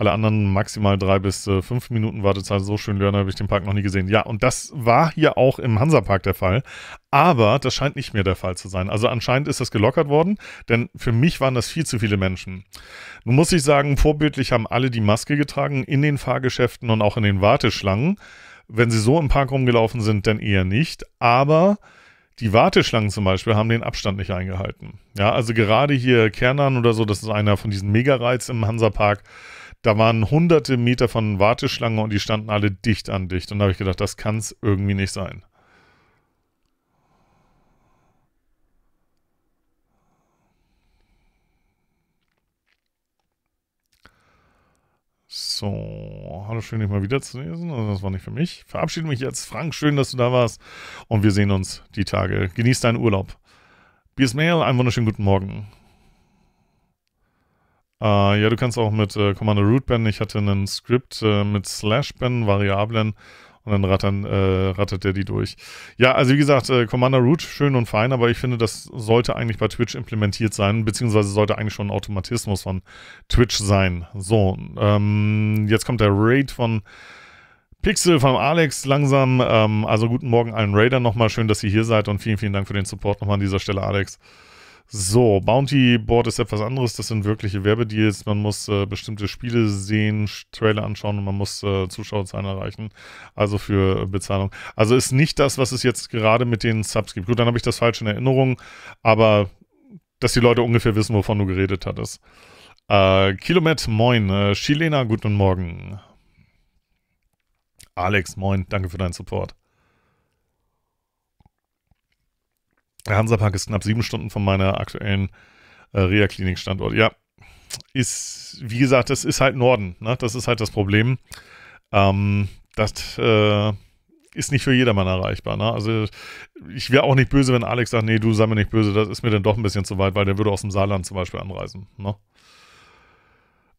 Speaker 1: Alle anderen maximal drei bis äh, fünf Minuten Wartezeit. So schön lernen habe ich den Park noch nie gesehen. Ja, und das war hier auch im Hansapark der Fall. Aber das scheint nicht mehr der Fall zu sein. Also anscheinend ist das gelockert worden, denn für mich waren das viel zu viele Menschen. Nun muss ich sagen, vorbildlich haben alle die Maske getragen in den Fahrgeschäften und auch in den Warteschlangen. Wenn sie so im Park rumgelaufen sind, dann eher nicht. Aber die Warteschlangen zum Beispiel haben den Abstand nicht eingehalten. Ja, also gerade hier Kernan oder so, das ist einer von diesen Megareiz im Hansapark da waren hunderte Meter von Warteschlangen und die standen alle dicht an dicht. Und da habe ich gedacht, das kann es irgendwie nicht sein. So, hallo, schön, dich mal wiederzulesen. Also das war nicht für mich. Verabschiede mich jetzt. Frank, schön, dass du da warst. Und wir sehen uns die Tage. Genieß deinen Urlaub. mail, einen wunderschönen guten Morgen. Äh, ja, du kannst auch mit äh, Kommando root bannen. Ich hatte einen Script äh, mit slash bannen, Variablen. Und dann rattern, äh, rattet der die durch. Ja, also wie gesagt, äh, Commander Root schön und fein, aber ich finde, das sollte eigentlich bei Twitch implementiert sein, beziehungsweise sollte eigentlich schon ein Automatismus von Twitch sein. So, ähm, jetzt kommt der Raid von Pixel, von Alex langsam. Ähm, also guten Morgen allen Raidern nochmal. Schön, dass ihr hier seid und vielen, vielen Dank für den Support nochmal an dieser Stelle, Alex. So, Bounty Board ist etwas anderes. Das sind wirkliche Werbedeals. Man muss äh, bestimmte Spiele sehen, Trailer anschauen und man muss äh, Zuschauerzahlen erreichen. Also für äh, Bezahlung. Also ist nicht das, was es jetzt gerade mit den Subs gibt. Gut, dann habe ich das falsch in Erinnerung, aber dass die Leute ungefähr wissen, wovon du geredet hattest. Äh, Kilomet, moin. Äh, Chilena, guten Morgen. Alex, moin. Danke für deinen Support. Der Hansapark ist knapp sieben Stunden von meiner aktuellen äh, Reha-Klinik-Standort. Ja, ist, wie gesagt, das ist halt Norden. Ne? Das ist halt das Problem. Ähm, das äh, ist nicht für jedermann erreichbar. Ne? Also ich wäre auch nicht böse, wenn Alex sagt, nee, du sei mir nicht böse, das ist mir dann doch ein bisschen zu weit, weil der würde aus dem Saarland zum Beispiel anreisen. Ne?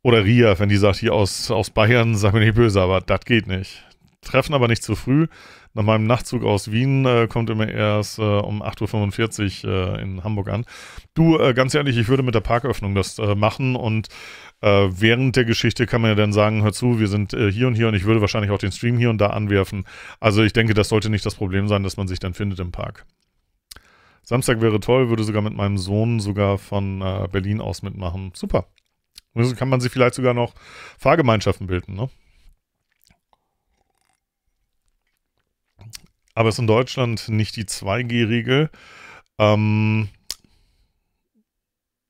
Speaker 1: Oder Ria, wenn die sagt, hier aus, aus Bayern, sei mir nicht böse, aber das geht nicht treffen aber nicht zu früh. Nach meinem Nachtzug aus Wien äh, kommt immer erst äh, um 8.45 Uhr äh, in Hamburg an. Du, äh, ganz ehrlich, ich würde mit der Parköffnung das äh, machen und äh, während der Geschichte kann man ja dann sagen, hör zu, wir sind hier und hier und ich würde wahrscheinlich auch den Stream hier und da anwerfen. Also ich denke, das sollte nicht das Problem sein, dass man sich dann findet im Park. Samstag wäre toll, würde sogar mit meinem Sohn sogar von Berlin aus mitmachen. Super. So kann man sich vielleicht sogar noch Fahrgemeinschaften bilden, ne? aber es ist in Deutschland nicht die 2G-Regel. Ähm,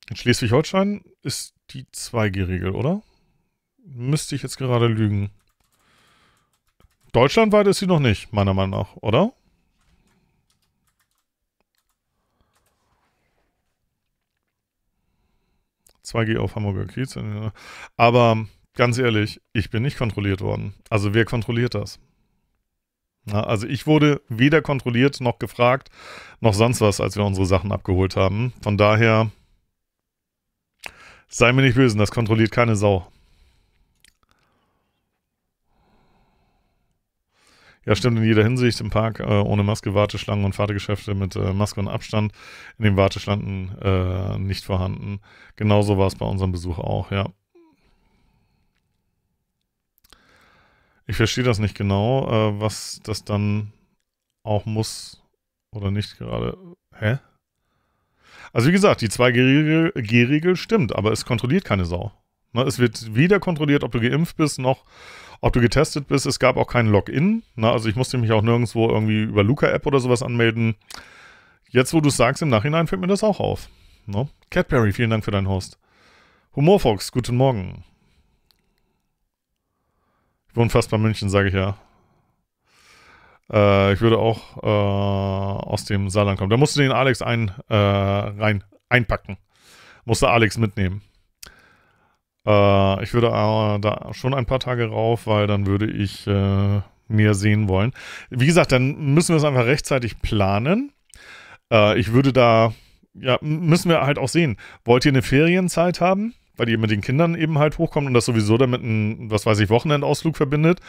Speaker 1: in Schleswig-Holstein ist die 2G-Regel, oder? Müsste ich jetzt gerade lügen. Deutschlandweit ist sie noch nicht, meiner Meinung nach, oder? g auf Hamburger Kiez. Aber ganz ehrlich, ich bin nicht kontrolliert worden. Also wer kontrolliert das? Ja, also ich wurde weder kontrolliert noch gefragt, noch sonst was, als wir unsere Sachen abgeholt haben. Von daher, sei mir nicht böse, das kontrolliert keine Sau. Ja, stimmt in jeder Hinsicht. Im Park äh, ohne Maske, Warteschlangen und Fahrgeschäfte mit äh, Maske und Abstand in den Warteschlangen äh, nicht vorhanden. Genauso war es bei unserem Besuch auch, ja. Ich verstehe das nicht genau, äh, was das dann auch muss oder nicht gerade. Hä? Also wie gesagt, die 2G-Regel stimmt, aber es kontrolliert keine Sau. Ne, es wird weder kontrolliert, ob du geimpft bist, noch ob du getestet bist. Es gab auch keinen Login. Ne, also ich musste mich auch nirgendwo irgendwie über Luca-App oder sowas anmelden. Jetzt, wo du es sagst, im Nachhinein fällt mir das auch auf. Ne? Catberry, vielen Dank für deinen Host. Humorfox, guten Morgen. Ich wohne fast bei München, sage ich ja. Äh, ich würde auch äh, aus dem Saarland kommen. Da musst du den Alex ein, äh, rein, einpacken. Musste Alex mitnehmen. Äh, ich würde äh, da schon ein paar Tage rauf, weil dann würde ich äh, mehr sehen wollen. Wie gesagt, dann müssen wir es einfach rechtzeitig planen. ich würde da, ja, müssen wir halt auch sehen. Wollt ihr eine Ferienzeit haben? weil ihr mit den Kindern eben halt hochkommt und das sowieso damit ein, was weiß ich, Wochenendausflug verbindet.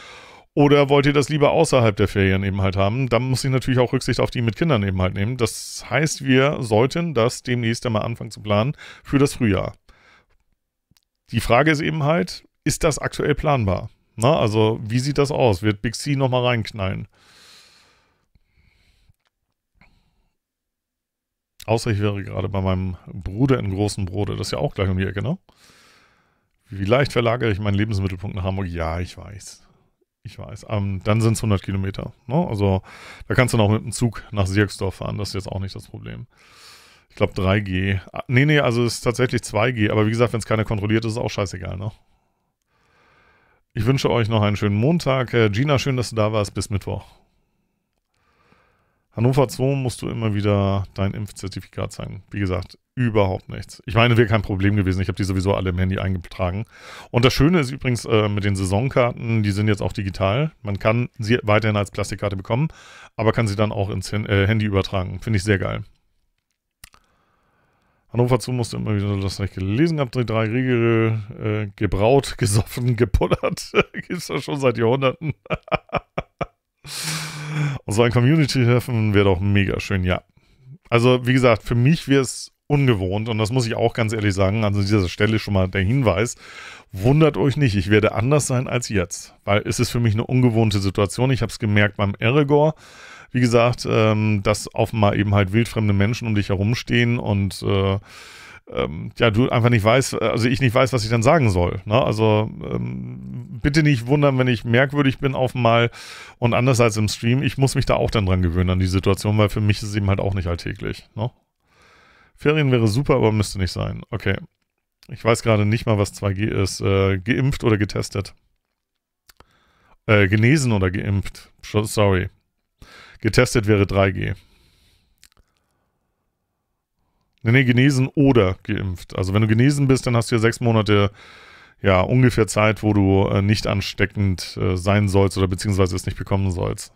Speaker 1: Oder wollt ihr das lieber außerhalb der Ferien eben halt haben? Dann muss ich natürlich auch Rücksicht auf die mit Kindern eben halt nehmen. Das heißt, wir sollten das demnächst einmal anfangen zu planen für das Frühjahr. Die Frage ist eben halt, ist das aktuell planbar? Na, also, wie sieht das aus? Wird Big C nochmal reinknallen? Außer ich wäre gerade bei meinem Bruder in großen Brode. Das ist ja auch gleich um die Ecke, ne? Wie leicht verlagere ich meinen Lebensmittelpunkt nach Hamburg? Ja, ich weiß. Ich weiß. Ähm, dann sind es 100 Kilometer. Ne? Also da kannst du noch mit dem Zug nach Sierksdorf fahren. Das ist jetzt auch nicht das Problem. Ich glaube 3G. Ah, nee, nee, also es ist tatsächlich 2G. Aber wie gesagt, wenn es keiner kontrolliert, ist es auch scheißegal, ne? Ich wünsche euch noch einen schönen Montag. Äh, Gina, schön, dass du da warst. Bis Mittwoch. Hannover 2 musst du immer wieder dein Impfzertifikat zeigen. Wie gesagt, überhaupt nichts. Ich meine, wäre kein Problem gewesen. Ich habe die sowieso alle im Handy eingetragen. Und das Schöne ist übrigens äh, mit den Saisonkarten, die sind jetzt auch digital. Man kann sie weiterhin als Plastikkarte bekommen, aber kann sie dann auch ins H äh, Handy übertragen. Finde ich sehr geil. Hannover 2 musste immer wieder das nicht gelesen gehabt, drei Riegel äh, gebraut, [LAUGHS] gesoffen, gepullert. Gibt es ja schon seit Jahrhunderten. [LAUGHS] Und so ein Community-Treffen wäre doch mega schön, ja. Also, wie gesagt, für mich wäre es ungewohnt und das muss ich auch ganz ehrlich sagen. Also, an dieser Stelle schon mal der Hinweis. Wundert euch nicht, ich werde anders sein als jetzt, weil es ist für mich eine ungewohnte Situation. Ich habe es gemerkt beim Aragor wie gesagt, ähm, dass offenbar eben halt wildfremde Menschen um dich herumstehen und äh, ähm, ja, du einfach nicht weißt, äh, also ich nicht weiß, was ich dann sagen soll. Ne? Also ähm, bitte nicht wundern, wenn ich merkwürdig bin auf einmal und anders als im Stream. Ich muss mich da auch dann dran gewöhnen an die Situation, weil für mich ist es eben halt auch nicht alltäglich. Ne? Ferien wäre super, aber müsste nicht sein. Okay. Ich weiß gerade nicht mal, was 2G ist. Äh, geimpft oder getestet? Äh, genesen oder geimpft? Sorry. Getestet wäre 3G. Nee, nee, genesen oder geimpft. Also wenn du genesen bist, dann hast du ja sechs Monate ja ungefähr Zeit, wo du äh, nicht ansteckend äh, sein sollst oder beziehungsweise es nicht bekommen sollst.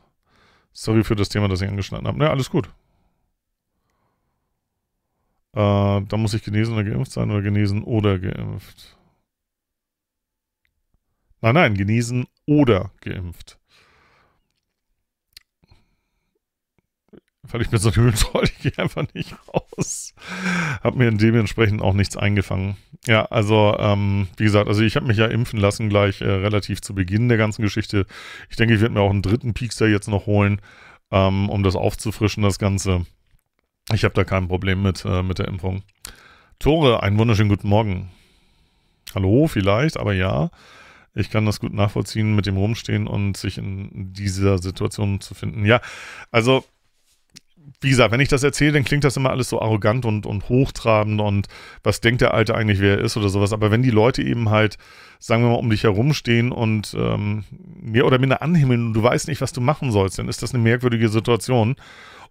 Speaker 1: Sorry für das Thema, das ich angeschnitten habe. Ja, alles gut. Äh, da muss ich genesen oder geimpft sein oder genesen oder geimpft. Nein, nein, genesen oder geimpft. weil ich mir so ich gehe [LAUGHS] einfach nicht raus. Hab mir dementsprechend auch nichts eingefangen. Ja, also ähm, wie gesagt, also ich habe mich ja impfen lassen gleich äh, relativ zu Beginn der ganzen Geschichte. Ich denke, ich werde mir auch einen dritten Peakster jetzt noch holen, ähm, um das aufzufrischen, das Ganze. Ich habe da kein Problem mit, äh, mit der Impfung. Tore, einen wunderschönen guten Morgen. Hallo, vielleicht, aber ja. Ich kann das gut nachvollziehen, mit dem Rumstehen und sich in dieser Situation zu finden. Ja, also wie gesagt, wenn ich das erzähle, dann klingt das immer alles so arrogant und, und hochtrabend und was denkt der Alte eigentlich, wer er ist oder sowas. Aber wenn die Leute eben halt, sagen wir mal, um dich herumstehen und ähm, mehr oder minder anhimmeln und du weißt nicht, was du machen sollst, dann ist das eine merkwürdige Situation.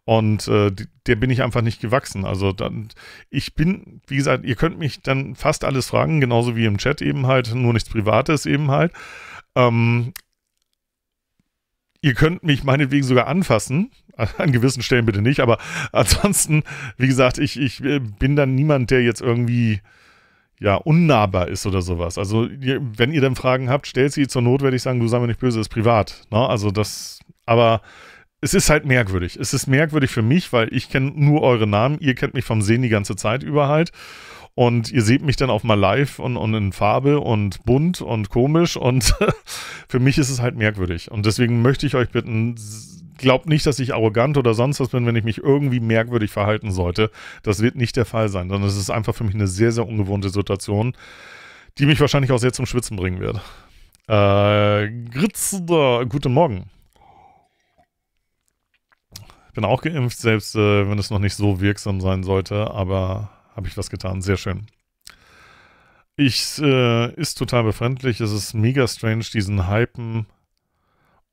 Speaker 1: Und äh, der bin ich einfach nicht gewachsen. Also dann, ich bin, wie gesagt, ihr könnt mich dann fast alles fragen, genauso wie im Chat eben halt, nur nichts Privates eben halt. Ähm, ihr könnt mich meinetwegen sogar anfassen. [LAUGHS] An gewissen Stellen bitte nicht, aber ansonsten, wie gesagt, ich, ich äh, bin dann niemand, der jetzt irgendwie ja, unnahbar ist oder sowas. Also, wenn ihr dann Fragen habt, stellt sie zur Not, werde ich sagen, du sei mir nicht böse, ist privat. Ne? Also, das, aber es ist halt merkwürdig. Es ist merkwürdig für mich, weil ich kenne nur eure Namen, ihr kennt mich vom Sehen die ganze Zeit über halt. Und ihr seht mich dann auch mal live und, und in Farbe und bunt und komisch. Und [LAUGHS] für mich ist es halt merkwürdig. Und deswegen möchte ich euch bitten, glaubt nicht, dass ich arrogant oder sonst was bin, wenn ich mich irgendwie merkwürdig verhalten sollte. Das wird nicht der Fall sein, sondern es ist einfach für mich eine sehr, sehr ungewohnte Situation, die mich wahrscheinlich auch sehr zum Schwitzen bringen wird. Äh, Gritzder, guten Morgen. Ich Bin auch geimpft, selbst äh, wenn es noch nicht so wirksam sein sollte, aber habe ich was getan. Sehr schön. Ich, äh, ist total befremdlich. Es ist mega strange, diesen Hypen.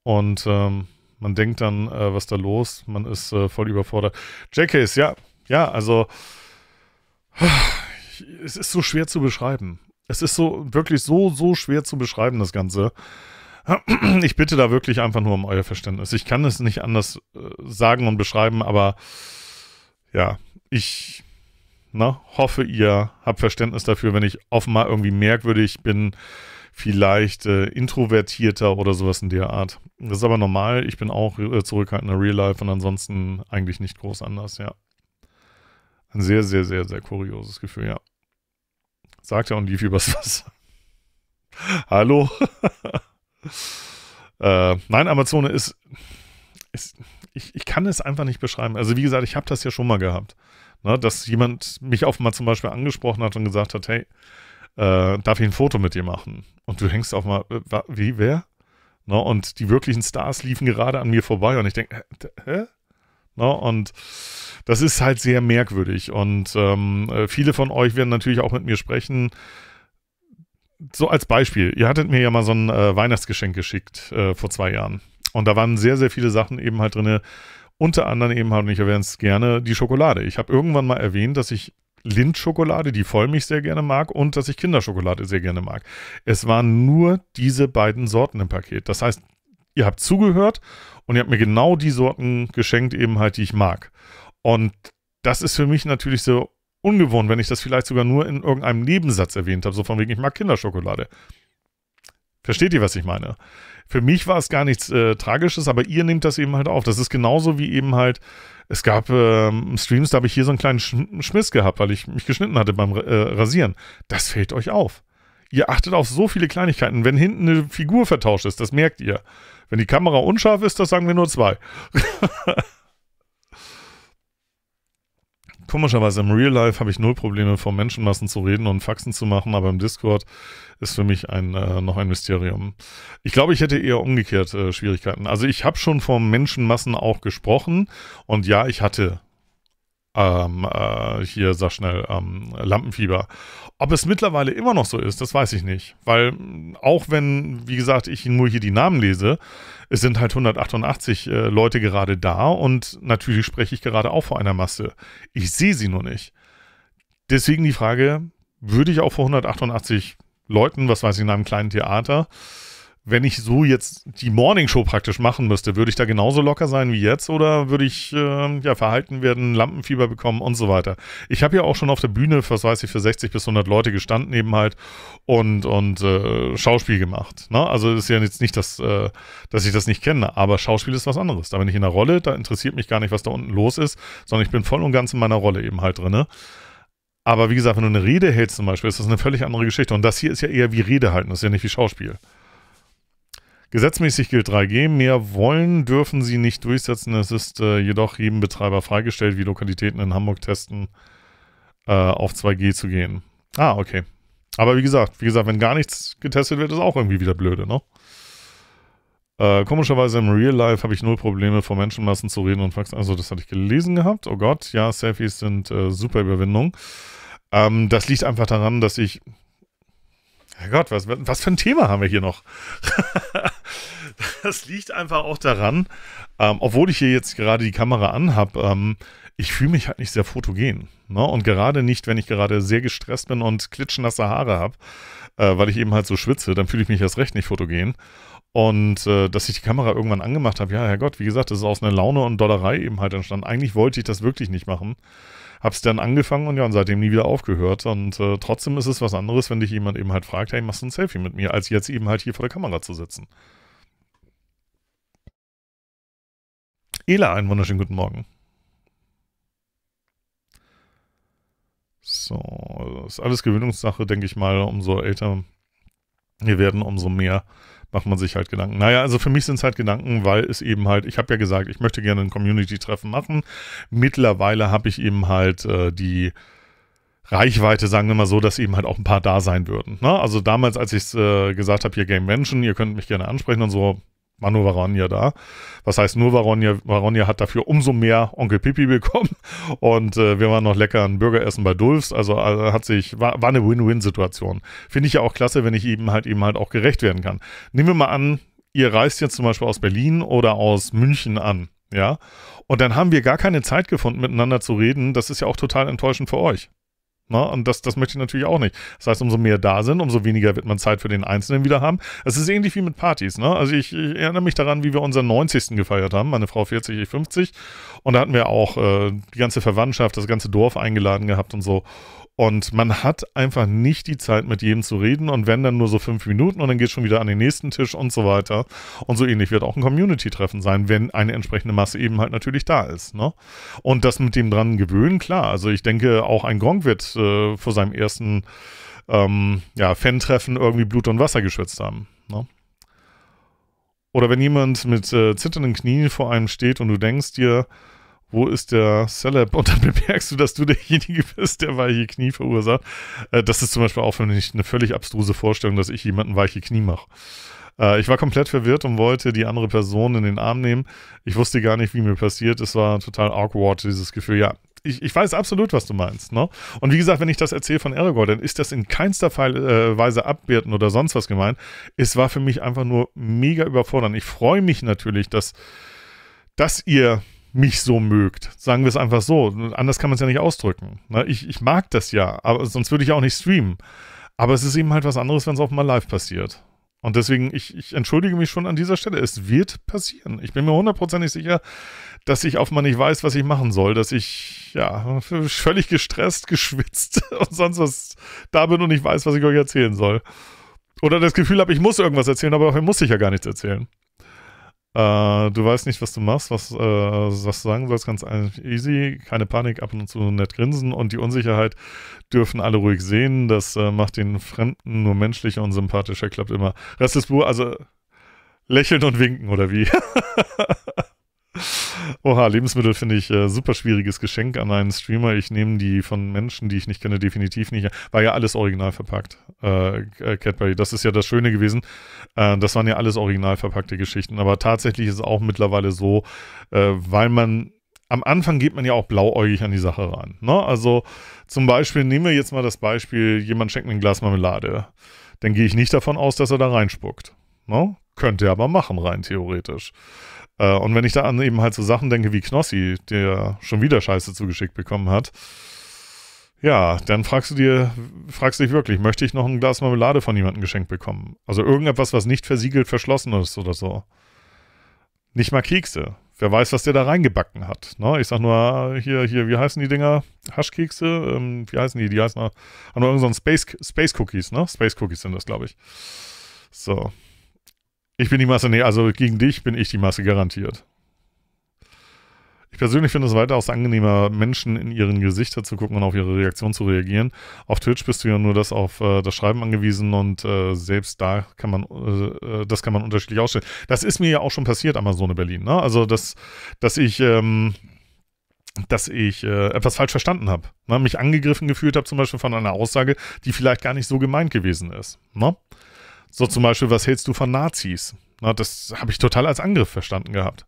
Speaker 1: Und ähm, man denkt dann, äh, was da los? Man ist äh, voll überfordert. J.K.s, ja, ja, also es ist so schwer zu beschreiben. Es ist so wirklich so, so schwer zu beschreiben, das Ganze. Ich bitte da wirklich einfach nur um euer Verständnis. Ich kann es nicht anders äh, sagen und beschreiben, aber ja, ich Ne? Hoffe, ihr habt Verständnis dafür, wenn ich offenbar irgendwie merkwürdig bin, vielleicht äh, introvertierter oder sowas in der Art. Das ist aber normal. Ich bin auch äh, zurückhaltender Real Life und ansonsten eigentlich nicht groß anders, ja. Ein sehr, sehr, sehr, sehr kurioses Gefühl, ja. Sagt er und lief übers Wasser. Hallo? [LAUGHS] äh, nein, Amazone ist, ist ich, ich kann es einfach nicht beschreiben. Also wie gesagt, ich habe das ja schon mal gehabt. Ne, dass jemand mich auf mal zum Beispiel angesprochen hat und gesagt hat, hey, äh, darf ich ein Foto mit dir machen? Und du hängst auf mal, äh, wie, wer? Ne, und die wirklichen Stars liefen gerade an mir vorbei und ich denke, hä? Ne, und das ist halt sehr merkwürdig. Und ähm, äh, viele von euch werden natürlich auch mit mir sprechen. So als Beispiel, ihr hattet mir ja mal so ein äh, Weihnachtsgeschenk geschickt äh, vor zwei Jahren. Und da waren sehr, sehr viele Sachen eben halt drin, unter anderem eben, und ich erwähne es gerne, die Schokolade. Ich habe irgendwann mal erwähnt, dass ich Lindschokolade, die Vollmilch sehr gerne mag und dass ich Kinderschokolade sehr gerne mag. Es waren nur diese beiden Sorten im Paket. Das heißt, ihr habt zugehört und ihr habt mir genau die Sorten geschenkt, eben halt, die ich mag. Und das ist für mich natürlich so ungewohnt, wenn ich das vielleicht sogar nur in irgendeinem Nebensatz erwähnt habe, so von wegen, ich mag Kinderschokolade. Versteht ihr, was ich meine? für mich war es gar nichts äh, Tragisches, aber ihr nehmt das eben halt auf. Das ist genauso wie eben halt, es gab ähm, Streams, da habe ich hier so einen kleinen Sch Schmiss gehabt, weil ich mich geschnitten hatte beim äh, Rasieren. Das fällt euch auf. Ihr achtet auf so viele Kleinigkeiten. Wenn hinten eine Figur vertauscht ist, das merkt ihr. Wenn die Kamera unscharf ist, das sagen wir nur zwei. [LAUGHS] Komischerweise im Real Life habe ich null Probleme, vor Menschenmassen zu reden und Faxen zu machen, aber im Discord ist für mich ein, äh, noch ein Mysterium. Ich glaube, ich hätte eher umgekehrt äh, Schwierigkeiten. Also ich habe schon vor Menschenmassen auch gesprochen und ja, ich hatte ähm, äh, hier, sag schnell, ähm, Lampenfieber. Ob es mittlerweile immer noch so ist, das weiß ich nicht. Weil mm, auch wenn, wie gesagt, ich nur hier die Namen lese, es sind halt 188 äh, Leute gerade da und natürlich spreche ich gerade auch vor einer Masse. Ich sehe sie nur nicht. Deswegen die Frage, würde ich auch vor 188 Leuten, was weiß ich, in einem kleinen Theater, wenn ich so jetzt die Morning Show praktisch machen müsste, würde ich da genauso locker sein wie jetzt oder würde ich äh, ja verhalten werden, Lampenfieber bekommen und so weiter. Ich habe ja auch schon auf der Bühne, was weiß ich, für 60 bis 100 Leute gestanden eben halt und und äh, Schauspiel gemacht. Ne? Also ist ja jetzt nicht, dass äh, dass ich das nicht kenne, aber Schauspiel ist was anderes. Da bin ich in einer Rolle, da interessiert mich gar nicht, was da unten los ist, sondern ich bin voll und ganz in meiner Rolle eben halt drinne. Aber wie gesagt, wenn du eine Rede hältst zum Beispiel, ist das eine völlig andere Geschichte. Und das hier ist ja eher wie Rede halten, das ist ja nicht wie Schauspiel. Gesetzmäßig gilt 3G. Mehr wollen dürfen sie nicht durchsetzen. Es ist äh, jedoch jedem Betreiber freigestellt, wie Lokalitäten in Hamburg testen, äh, auf 2G zu gehen. Ah, okay. Aber wie gesagt, wie gesagt, wenn gar nichts getestet wird, ist auch irgendwie wieder blöde, ne? Äh, komischerweise im Real Life habe ich null Probleme, vor Menschenmassen zu reden und Faxen. Also, das hatte ich gelesen gehabt. Oh Gott, ja, Selfies sind äh, super Überwindung. Ähm, das liegt einfach daran, dass ich. Herrgott, was, was für ein Thema haben wir hier noch? [LAUGHS] [LAUGHS] Das liegt einfach auch daran, ähm, obwohl ich hier jetzt gerade die Kamera anhab, ähm, ich fühle mich halt nicht sehr fotogen. Ne? Und gerade nicht, wenn ich gerade sehr gestresst bin und klitschnasse Haare habe, äh, weil ich eben halt so schwitze, dann fühle ich mich erst recht nicht fotogen. Und äh, dass ich die Kamera irgendwann angemacht habe, ja, Herrgott, wie gesagt, das ist aus einer Laune und Dollerei eben halt entstanden. Eigentlich wollte ich das wirklich nicht machen. Hab's dann angefangen und ja, und seitdem nie wieder aufgehört. Und äh, trotzdem ist es was anderes, wenn dich jemand eben halt fragt, hey, machst du ein Selfie mit mir, als jetzt eben halt hier vor der Kamera zu sitzen. Ela, einen wunderschönen guten Morgen. So, das also ist alles Gewöhnungssache, denke ich mal. Umso älter wir werden, umso mehr macht man sich halt Gedanken. Naja, also für mich sind es halt Gedanken, weil es eben halt, ich habe ja gesagt, ich möchte gerne ein Community-Treffen machen. Mittlerweile habe ich eben halt äh, die Reichweite, sagen wir mal so, dass eben halt auch ein paar da sein würden. Ne? Also damals, als ich es äh, gesagt habe, hier Game Mansion, ihr könnt mich gerne ansprechen und so, war nur Varonia da. Was heißt nur Varonia? Varonia hat dafür umso mehr Onkel Pipi bekommen [LAUGHS] und äh, wir waren noch lecker ein Burgeressen bei Dulfs. Also äh, hat sich, war, war eine Win-Win-Situation. Finde ich ja auch klasse, wenn ich eben halt eben halt auch gerecht werden kann. Nehmen wir mal an, ihr reist jetzt zum Beispiel aus Berlin oder aus München an, ja. Und dann haben wir gar keine Zeit gefunden, miteinander zu reden. Das ist ja auch total enttäuschend für euch. Na, ne? und das, das möchte ich natürlich auch nicht. Das heißt, umso mehr da sind, umso weniger wird man Zeit für den Einzelnen wieder haben. Es ist ähnlich wie mit Partys. Ne? Also ich, ich, erinnere mich daran, wie wir unseren 90. gefeiert haben, meine Frau 40, ich 50. Und da hatten wir auch äh, die ganze Verwandtschaft, das ganze Dorf eingeladen gehabt und so. Und man hat einfach nicht die Zeit, mit jedem zu reden und wenn dann nur so fünf Minuten und dann geht es schon wieder an den nächsten Tisch und so weiter. Und so ähnlich wird auch ein Community-Treffen sein, wenn eine entsprechende Masse eben halt natürlich da ist. Ne? Und das mit dem dran gewöhnen, klar. Also ich denke, auch ein Gronk wird äh, vor seinem ersten ähm, ja, Fan-Treffen irgendwie Blut und Wasser geschwitzt haben. Ne? Oder wenn jemand mit äh, zitternden Knien vor einem steht und du denkst dir, wo ist der Celeb? Und dann [LAUGHS] bemerkst du, dass du derjenige bist, der weiche Knie verursacht. Äh, das ist zum Beispiel auch für mich eine völlig abstruse Vorstellung, dass ich jemanden weiche Knie mache. Äh, ich war komplett verwirrt und wollte die andere Person in den Arm nehmen. Ich wusste gar nicht, wie mir passiert. Es war total awkward, dieses Gefühl. Ja, ich, ich, weiß absolut, was du meinst. Ne? Und wie gesagt, wenn ich das erzähle von Aragorn, dann ist das in keinster Fall, äh, Weise abwerten oder sonst was gemeint. Es war für mich einfach nur mega überfordernd. Ich freue mich natürlich, dass, dass ihr mich so mögt. Sagen wir es einfach so. Anders kann man es ja nicht ausdrücken. Ne? Ich, ich mag das ja, aber sonst würde ich auch nicht streamen. Aber es ist eben halt was anderes, wenn es auch mal live passiert. Und deswegen, ich, ich, entschuldige mich schon an dieser Stelle. Es wird passieren. Ich bin mir hundertprozentig sicher, dass ich auf mal nicht weiß, was ich machen soll, dass ich, ja, völlig gestresst, geschwitzt [LAUGHS] und sonst was da bin und nicht weiß, was ich euch erzählen soll. Oder das Gefühl habe, ich muss irgendwas erzählen, aber dafür muss ich ja gar nichts erzählen. Äh, du weißt nicht, was du machst, was, äh, was du sagen sollst, ganz easy, keine Panik, ab und zu nett grinsen und die Unsicherheit dürfen alle ruhig sehen. Das äh, macht den Fremden nur menschlicher und sympathischer, klappt immer. Rest des Buch, also lächeln und winken oder wie? [LAUGHS] Oha, Lebensmittel finde ich äh, super schwieriges Geschenk an einen Streamer. Ich nehme die von Menschen, die ich nicht kenne, definitiv nicht. War ja alles original verpackt, äh, äh, Cadbury. Das ist ja das Schöne gewesen. Äh, das waren ja alles original verpackte Geschichten. Aber tatsächlich ist es auch mittlerweile so, äh, weil man am Anfang geht man ja auch blauäugig an die Sache ran. Ne? Also zum Beispiel nehmen wir jetzt mal das Beispiel, jemand schenkt mir ein Glas Marmelade. Dann gehe ich nicht davon aus, dass er da reinspuckt. Ne? Könnte er aber machen, rein theoretisch. Äh, und wenn ich da an eben halt so Sachen denke wie Knossi, der schon wieder Scheiße zugeschickt bekommen hat, ja, dann fragst du dir, fragst dich wirklich, möchte ich noch ein Glas Marmelade von jemandem geschenkt bekommen? Also irgendetwas, was nicht versiegelt, verschlossen ist oder so. Nicht mal Kekse. Wer weiß, was der da reingebacken hat. Ne? Ich sag nur, hier, hier, wie heißen die Dinger? Haschkekse? Ähm, wie heißen die? Die heißen auch, nur irgend so Space, Space Cookies, ne? Space Cookies sind das, glaube ich. So. Ich bin die Masse, nee, also gegen dich bin ich die Masse garantiert. Ich persönlich finde es weitaus angenehmer, Menschen in ihren Gesichter zu gucken und auf ihre Reaktion zu reagieren. Auf Twitch bist du ja nur das auf äh, das Schreiben angewiesen und äh, selbst da kann man, äh, äh das kann man unterschiedlich ausstellen. Das ist mir ja auch schon passiert, Amazone Berlin. Ne? Also, dass, dass ich, ähm, dass ich äh, etwas falsch verstanden habe. Ne? Mich angegriffen gefühlt habe, zum Beispiel von einer Aussage, die vielleicht gar nicht so gemeint gewesen ist. Ne? So zum Beispiel, was hältst du von Nazis? Na, das habe ich total als Angriff verstanden gehabt.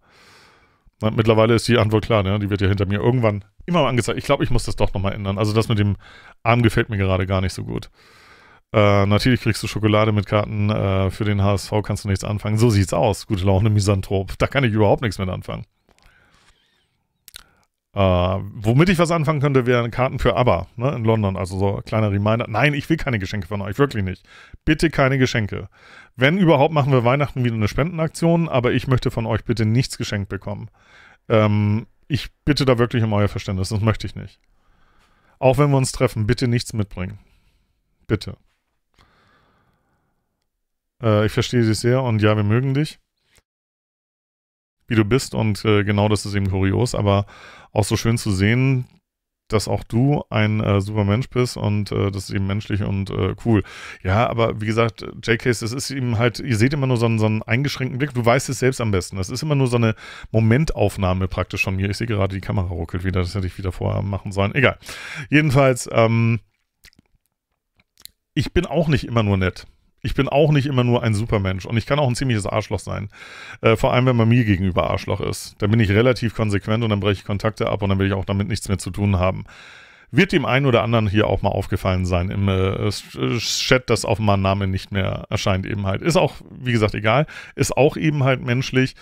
Speaker 1: Na, mittlerweile ist die Antwort klar, ne? die wird ja hinter mir irgendwann immer mal angezeigt. Ich glaube, ich muss das doch nochmal ändern. Also das mit dem Arm gefällt mir gerade gar nicht so gut. Äh, natürlich kriegst du Schokolade mit Karten. Äh, für den HSV kannst du nichts anfangen. So sieht's aus. Gute Laune, Misanthrop. Da kann ich überhaupt nichts mit anfangen. Äh, womit ich was anfangen könnte, wären Karten für ABBA ne, in London. Also so ein kleiner Reminder. Nein, ich will keine Geschenke von euch, wirklich nicht. Bitte keine Geschenke. Wenn überhaupt, machen wir Weihnachten wieder eine Spendenaktion, aber ich möchte von euch bitte nichts geschenkt bekommen. Ähm, ich bitte da wirklich um euer Verständnis, das möchte ich nicht. Auch wenn wir uns treffen, bitte nichts mitbringen. Bitte. Äh, ich verstehe dich sehr und ja, wir mögen dich wie du bist und äh, genau das ist eben kurios, aber auch so schön zu sehen, dass auch du ein äh, super Mensch bist und äh, das ist eben menschlich und äh, cool. Ja, aber wie gesagt, JK, das ist eben halt, ihr seht immer nur so einen, so einen eingeschränkten Blick, du weißt es selbst am besten. Das ist immer nur so eine Momentaufnahme praktisch von mir. Ich sehe gerade, die Kamera ruckelt wieder, das hätte ich wieder vorher machen sollen. Egal. Jedenfalls, ähm, ich bin auch nicht immer nur nett. Ich bin auch nicht immer nur ein Supermensch und ich kann auch ein ziemliches Arschloch sein. Äh, vor allem, wenn man mir gegenüber Arschloch ist. Dann bin ich relativ konsequent und dann breche ich Kontakte ab und dann will ich auch damit nichts mehr zu tun haben. Wird dem einen oder anderen hier auch mal aufgefallen sein im äh, Chat, dass auf meinem Namen nicht mehr erscheint eben halt. Ist auch, wie gesagt, egal. Ist auch eben halt menschlich.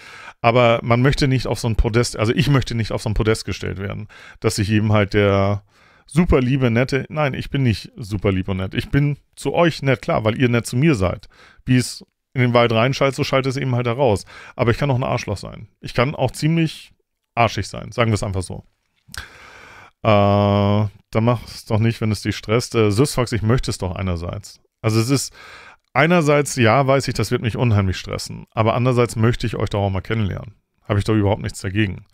Speaker 1: Aber man möchte nicht auf so ein Podest, also ich möchte nicht auf so ein Podest gestellt werden, dass sich eben halt der super liebe, nette. Nein, ich bin nicht super lieb und nett. Ich bin zu euch nett, klar, weil ihr nett zu mir seid. Wie es in den Wald reinschallt, so schaltet es eben halt heraus. Aber ich kann auch ein Arschloch sein. Ich kann auch ziemlich arschig sein, sagen wir es einfach so. Äh, dann mach es doch nicht, wenn es dich stresst. Äh, Sysfax, ich möchte es doch einerseits. Also es ist einerseits, ja, weiß ich, das wird mich unheimlich stressen. Aber andererseits möchte ich euch doch auch mal kennenlernen. Habe ich doch überhaupt nichts dagegen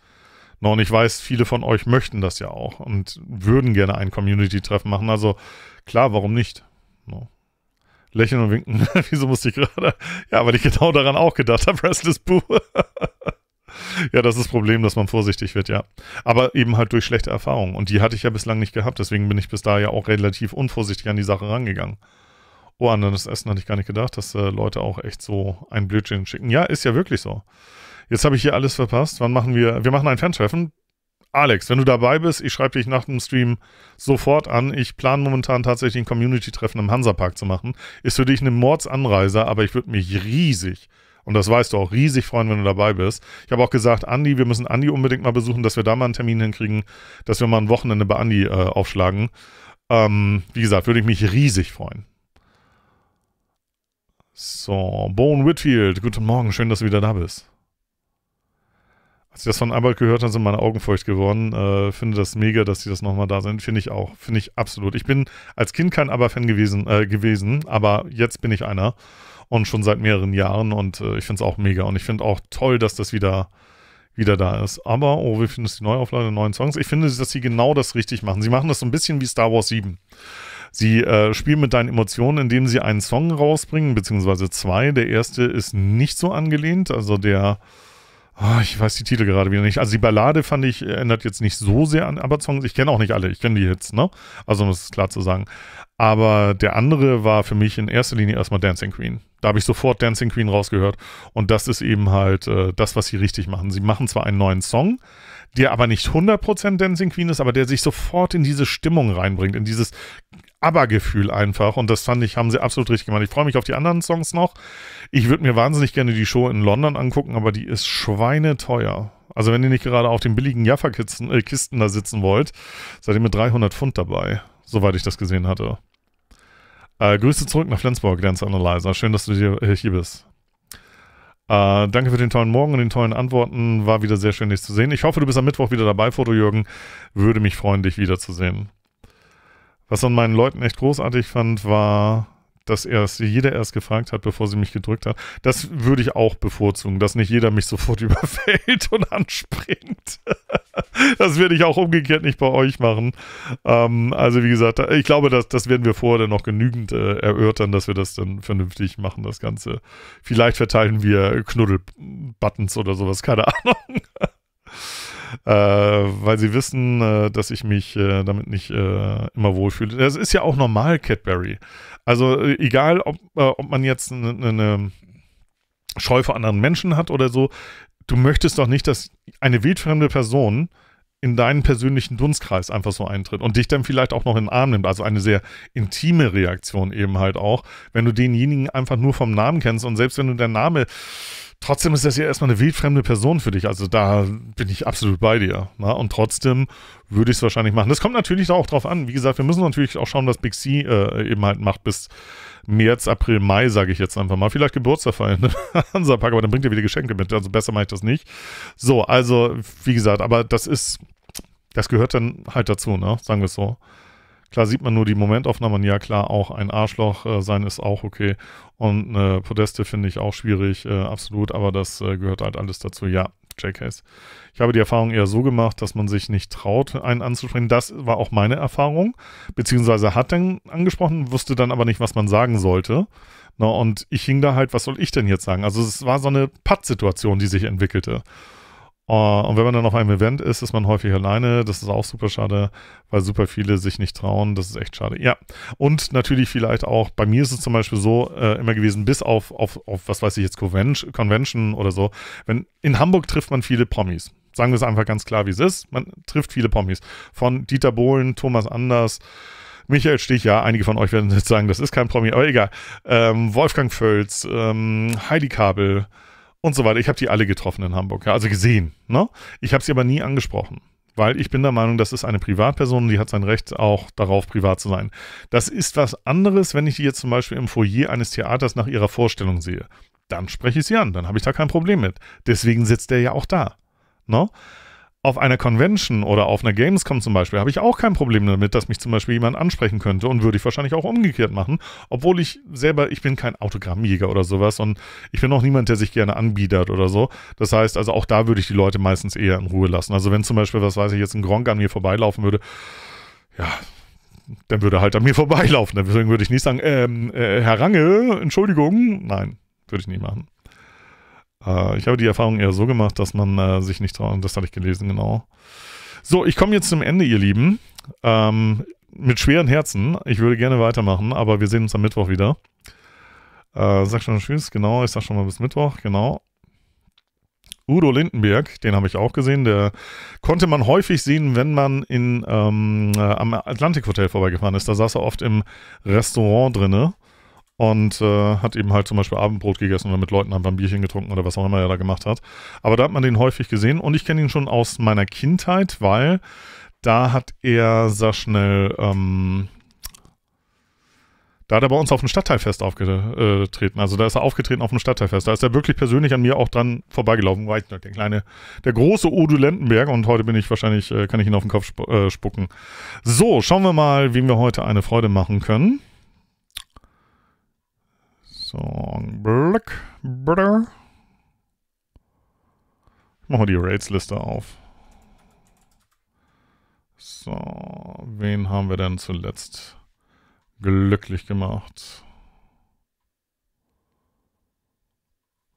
Speaker 1: noch nicht weiß, viele von euch möchten das ja auch und würden gerne ein Community-Treffen machen. Also klar, warum nicht? No. Lächeln und winken. [LAUGHS] Wieso musste ich gerade? Ja, weil ich genau daran auch gedacht habe, Restless Boo. [LAUGHS] ja, das ist das Problem, dass man vorsichtig wird, ja. Aber eben halt durch schlechte Erfahrungen. Und die hatte ich ja bislang nicht gehabt. Deswegen bin ich bis da ja auch relativ unvorsichtig an die Sache rangegangen. Oh, an das Essen hatte ich gar nicht gedacht, dass äh, Leute auch echt so ein Blödsinn schicken. Ja, ist ja wirklich so. Jetzt habe ich hier alles verpasst. Wann machen wir? Wir machen ein Fantreffen. Alex, wenn du dabei bist, ich schreibe dich nach dem Stream sofort an. Ich plane momentan tatsächlich ein Community-Treffen im Hansapark zu machen. Ist für dich eine Mordsanreise, aber ich würde mich riesig, und das weißt du auch, riesig freuen, wenn du dabei bist. Ich habe auch gesagt, Andi, wir müssen Andi unbedingt mal besuchen, dass wir da mal einen Termin hinkriegen, dass wir mal ein Wochenende bei Andi äh, aufschlagen. Ähm, wie gesagt, würde ich mich riesig freuen. So, Bone Whitfield, guten Morgen, schön, dass du wieder da bist. Als ich das von Albert gehört habe, sind meine Augen feucht geworden. Äh, finde das mega, dass sie das nochmal da sind. Finde ich auch. Finde ich absolut. Ich bin als Kind kein Aber-Fan gewesen, äh, gewesen, aber jetzt bin ich einer. Und schon seit mehreren Jahren. Und äh, ich finde es auch mega. Und ich finde auch toll, dass das wieder, wieder da ist. Aber, oh, wie findest du die Neuauflage der neuen Songs? Ich finde, dass sie genau das richtig machen. Sie machen das so ein bisschen wie Star Wars 7. Sie äh, spielen mit deinen Emotionen, indem sie einen Song rausbringen, beziehungsweise zwei. Der erste ist nicht so angelehnt. Also der Oh, ich weiß die Titel gerade wieder nicht. Also die Ballade fand ich, erinnert äh, jetzt nicht so sehr an aber songs Ich kenne auch nicht alle, ich kenne die Hits, ne? Also um es klar zu sagen. Aber der andere war für mich in erster Linie erstmal Dancing Queen. Da habe ich sofort Dancing Queen rausgehört. Und das ist eben halt äh, das, was sie richtig machen. Sie machen zwar einen neuen Song, der aber nicht 100% Dancing Queen ist, aber der sich sofort in diese Stimmung reinbringt, in dieses Aber-Gefühl einfach. Und das fand ich, haben sie absolut richtig gemacht. Ich freue mich auf die anderen Songs noch. Ich würde mir wahnsinnig gerne die Show in London angucken, aber die ist schweineteuer. Also wenn ihr nicht gerade auf den billigen Jaffa-Kisten äh, Kisten da sitzen wollt, seid ihr mit 300 Pfund dabei, soweit ich das gesehen hatte. Äh, Grüße zurück nach Flensburg, Dance Analyzer. Schön, dass du hier, äh, hier bist. Äh, danke für den tollen Morgen und den tollen Antworten. War wieder sehr schön, dich zu sehen. Ich hoffe, du bist am Mittwoch wieder dabei, Foto Jürgen. Würde mich freuen, dich wiederzusehen. Was an meinen Leuten echt großartig fand, war dass erst jeder erst gefragt hat, bevor sie mich gedrückt hat. Das würde ich auch bevorzugen, dass nicht jeder mich sofort [LAUGHS] überfällt und anspringt. [LAUGHS] das werde ich auch umgekehrt nicht bei euch machen. Ähm, also wie gesagt, ich glaube, dass, das werden wir vorher dann noch genügend äh, erörtern, dass wir das dann vernünftig machen, das Ganze. Vielleicht verteilen wir Knuddel-Buttons oder sowas, keine [LAUGHS] Ahnung äh, weil sie wissen, äh, dass ich mich äh, damit nicht äh, immer wohlfühle. Das ist ja auch normal, Cadbury. Also äh, egal, ob, äh, ob man jetzt eine ne, Scheu vor anderen Menschen hat oder so, du möchtest doch nicht, dass eine wildfremde Person in deinen persönlichen Dunstkreis einfach so eintritt und dich dann vielleicht auch noch in den Arm nimmt. Also eine sehr intime Reaktion eben halt auch, wenn du denjenigen einfach nur vom Namen kennst und selbst wenn du der Name trotzdem ist das ja erstmal eine wildfremde Person für dich. Also da bin ich absolut bei dir. Na? Ne? Und trotzdem würde ich es wahrscheinlich machen. Das kommt natürlich auch drauf an. Wie gesagt, wir müssen natürlich auch schauen, was Big C äh, eben halt macht bis März, April, Mai, sage ich jetzt einfach mal. Vielleicht Geburtstag feiern, ne? Hansa-Pack, [LAUGHS] aber dann bringt er wieder Geschenke mit. Also besser mache ich das nicht. So, also wie gesagt, aber das ist, das gehört dann halt dazu, ne? sagen wir es so. Klar sieht man nur die Momentaufnahmen, ja klar, auch ein Arschloch äh, sein ist auch okay. Und äh, Podeste finde ich auch schwierig, äh, absolut, aber das äh, gehört halt alles dazu, ja. JKs. Ich habe die Erfahrung eher so gemacht, dass man sich nicht traut, einen anzusprechen. Das war auch meine Erfahrung, beziehungsweise hat dann angesprochen, wusste dann aber nicht, was man sagen sollte. Na, und ich hing da halt, was soll ich denn jetzt sagen? Also es war so eine Pattsituation, die sich entwickelte. Äh, und wenn man dann auf einem Event ist, ist man häufig alleine. Das ist auch super schade, weil super viele sich nicht trauen. Das ist echt schade. Ja. Und natürlich vielleicht auch, bei mir ist es zum Beispiel so äh, immer gewesen, bis auf, auf, auf, was weiß ich jetzt, Convention, oder so. Wenn, in Hamburg trifft man viele Promis. Sagen wir es einfach ganz klar, wie es ist. Man trifft viele Promis. Von Dieter Bohlen, Thomas Anders, Michael Stich, ja, einige von euch werden jetzt sagen, das ist kein Promi, aber egal. Ähm, Wolfgang Völz, ähm, Heidi Kabel, und so weiter. Ich habe die alle getroffen in Hamburg, ja, also gesehen. Ne? Ich habe sie aber nie angesprochen, weil ich bin der Meinung, das ist eine Privatperson, die hat sein Recht auch darauf, privat zu sein. Das ist was anderes, wenn ich die jetzt zum Beispiel im Foyer eines Theaters nach ihrer Vorstellung sehe. Dann spreche ich sie an, dann habe ich da kein Problem mit. Deswegen sitzt der ja auch da. Ne? auf einer Convention oder auf einer Gamescom zum Beispiel habe ich auch kein Problem damit, dass mich zum Beispiel jemand ansprechen könnte und würde ich wahrscheinlich auch umgekehrt machen, obwohl ich selber, ich bin kein Autogrammjäger oder sowas und ich bin auch niemand, der sich gerne anbietet oder so. Das heißt, also auch da würde ich die Leute meistens eher in Ruhe lassen. Also wenn zum Beispiel, was weiß ich, jetzt ein Gronk an mir vorbeilaufen würde, ja, dann würde er halt an mir [LAUGHS] vorbeilaufen. Deswegen würde ich nicht sagen, ähm, äh, Herr Range, Entschuldigung. Nein, würde ich nicht machen. Äh, ich habe die Erfahrung eher so gemacht, dass man äh, sich nicht traut. Das hatte ich gelesen, genau. So, ich komme jetzt zum Ende, ihr Lieben. Ähm, mit schweren Herzen. Ich würde gerne weitermachen, aber wir sehen uns am Mittwoch wieder. Äh, sag schon mal Tschüss, genau. Ich sag schon mal bis Mittwoch, genau. Udo Lindenberg, den habe ich auch gesehen, der konnte man häufig sehen, wenn man in, ähm, äh, am Atlantikhotel vorbeigefahren ist. Da saß er oft im Restaurant drinne und äh, hat eben halt zum Beispiel Abendbrot gegessen oder mit Leuten einfach ein Bierchen getrunken oder was auch immer er da gemacht hat. Aber da hat man den häufig gesehen und ich kenne ihn schon aus meiner Kindheit, weil da hat er sehr schnell, ähm, da hat er bei uns auf dem Stadtteilfest aufgetreten. Äh, also da ist er aufgetreten auf dem Stadtteilfest. Da ist er wirklich persönlich an mir auch dran vorbeigelaufen. Weiß nicht, der kleine, der große Udo Lendenberg. Und heute bin ich wahrscheinlich, äh, kann ich ihn auf den Kopf äh, spucken. So, schauen wir mal, wem wir heute eine Freude machen können. So, Blick, brr. Ich mache mal die Raids-Liste auf. So, wen haben wir denn zuletzt glücklich gemacht?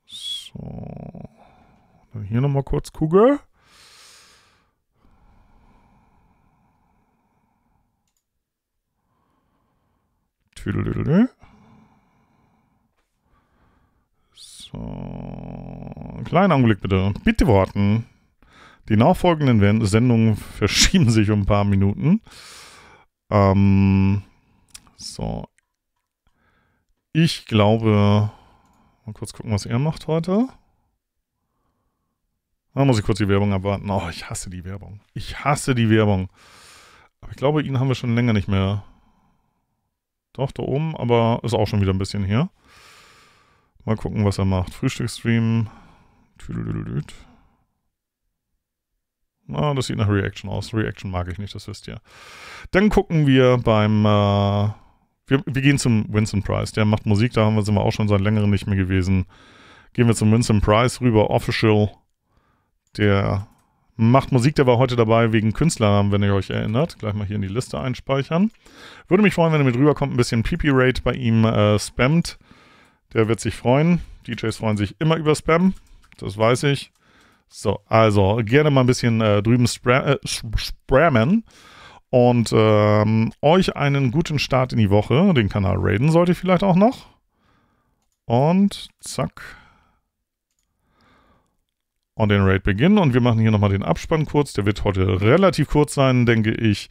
Speaker 1: So. Dann hier nochmal kurz Kugel. Tüdelüdelü. So, kleinen Augenblick bitte. Bitte warten. Die nachfolgenden Sendungen [LAUGHS] verschieben sich um ein paar Minuten. Ähm, so. Ich glaube, mal kurz gucken, was er macht heute. Da muss ich kurz die Werbung abwarten. Oh, ich hasse die Werbung. Ich hasse die Werbung. Aber ich glaube, ihn haben wir schon länger nicht mehr. Doch, da oben, aber ist auch schon wieder ein bisschen hier. Mal gucken, was er macht. Frühstückstream. Ah, das sieht nach Reaction aus. Reaction mag ich nicht, das wisst ihr. Dann gucken wir beim... Äh, wir, wir, gehen zum Winston Price. Der macht Musik, da haben wir, sind wir auch schon seit längerem nicht mehr gewesen. Gehen wir zum Winston Price rüber, Official. Der macht Musik, der war heute dabei wegen Künstlernamen, wenn ihr euch erinnert. Gleich mal hier in die Liste einspeichern. Würde mich freuen, wenn ihr mit rüberkommt, ein bisschen PP-Rate bei ihm äh, spammt. Der wird sich freuen. DJs freuen sich immer über Spam. Das weiß ich. So, also gerne mal ein bisschen äh, drüben äh, spammen. äh, Und ähm, euch einen guten Start in die Woche. Den Kanal raiden sollte vielleicht auch noch. Und zack. Und den Raid beginnen. Und wir machen hier nochmal den Abspann kurz. Der wird heute relativ kurz sein, denke ich.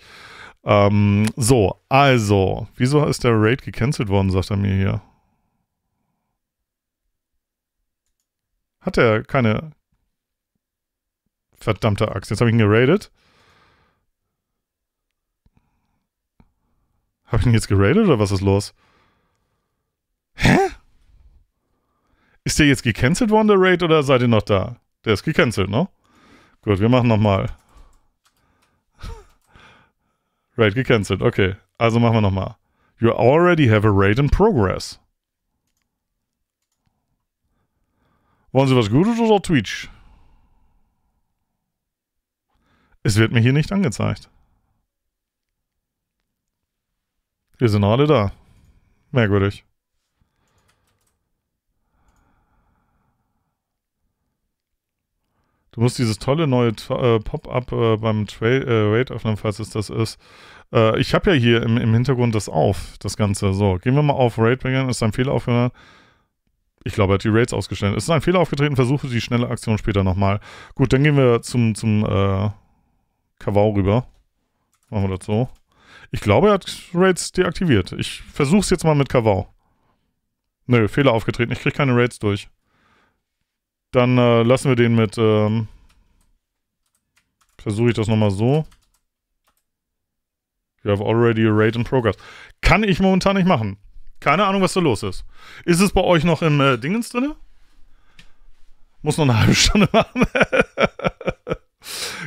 Speaker 1: Ähm, so, also. Wieso ist der Raid gecancelt worden, sagt er mir hier. Hat er keine verdammte Axt. Jetzt habe ich ihn geradet. Habe ich ihn jetzt geradet oder was ist los? Hä? Ist der jetzt gecancelt worden, der Raid, oder seid ihr noch da? Der ist gecancelt, ne? Gut, wir machen nochmal. [LAUGHS] Raid gecancelt, okay. Also machen wir nochmal. You already have a raid in progress. Wollen Sie was Gutes oder Twitch? Es wird mir hier nicht angezeigt. Wir sind alle da. Merkwürdig. Du musst dieses tolle neue äh, Pop-up äh, beim Tra äh, Raid öffnen, falls es das ist. Äh, ich habe ja hier im, im, Hintergrund das auf, das Ganze. So, gehen wir mal auf Raid bringen, ist ein Fehler aufgenommen? Ich glaube, er hat die Raids ausgestellt. Es ist ein Fehler aufgetreten, versuche die schnelle Aktion später nochmal. Gut, dann gehen wir zum, zum äh, Kavau rüber. Machen wir das so. Ich glaube, er hat Raids deaktiviert. Ich versuche es jetzt mal mit Kavau. Nö, Fehler aufgetreten. Ich kriege keine Raids durch. Dann äh, lassen wir den mit... Ähm, Versuche ich das nochmal so. You have already a raid in progress. Kann ich momentan nicht machen. Keine Ahnung, was da los ist. Ist es bei euch noch im äh, Dingens drin? Muss noch eine [LAUGHS] halbe Stunde machen.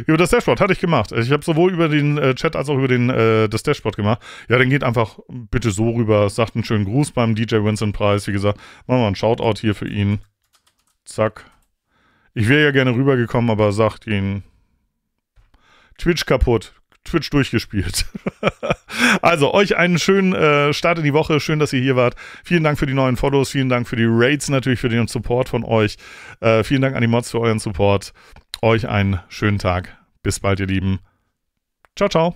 Speaker 1: Über [LAUGHS] das Dashboard hatte ich gemacht. Also ich habe sowohl über den äh, Chat als auch über den, äh, das Dashboard gemacht. Ja, dann geht einfach bitte so rüber. Sagt einen schönen Gruß beim DJ Winston Preis. Wie gesagt, machen wir einen Shoutout hier für ihn. Zack. Ich wäre ja gerne rübergekommen, aber sagt ihn. Twitch kaputt. Twitch durchgespielt. [LAUGHS] also euch einen schönen äh, Start in die Woche. Schön, dass ihr hier wart. Vielen Dank für die neuen Follows. Vielen Dank für die Raids natürlich, für den Support von euch. Äh, vielen Dank an die Mods für euren Support. Euch einen schönen Tag. Bis bald, ihr Lieben. Ciao, ciao.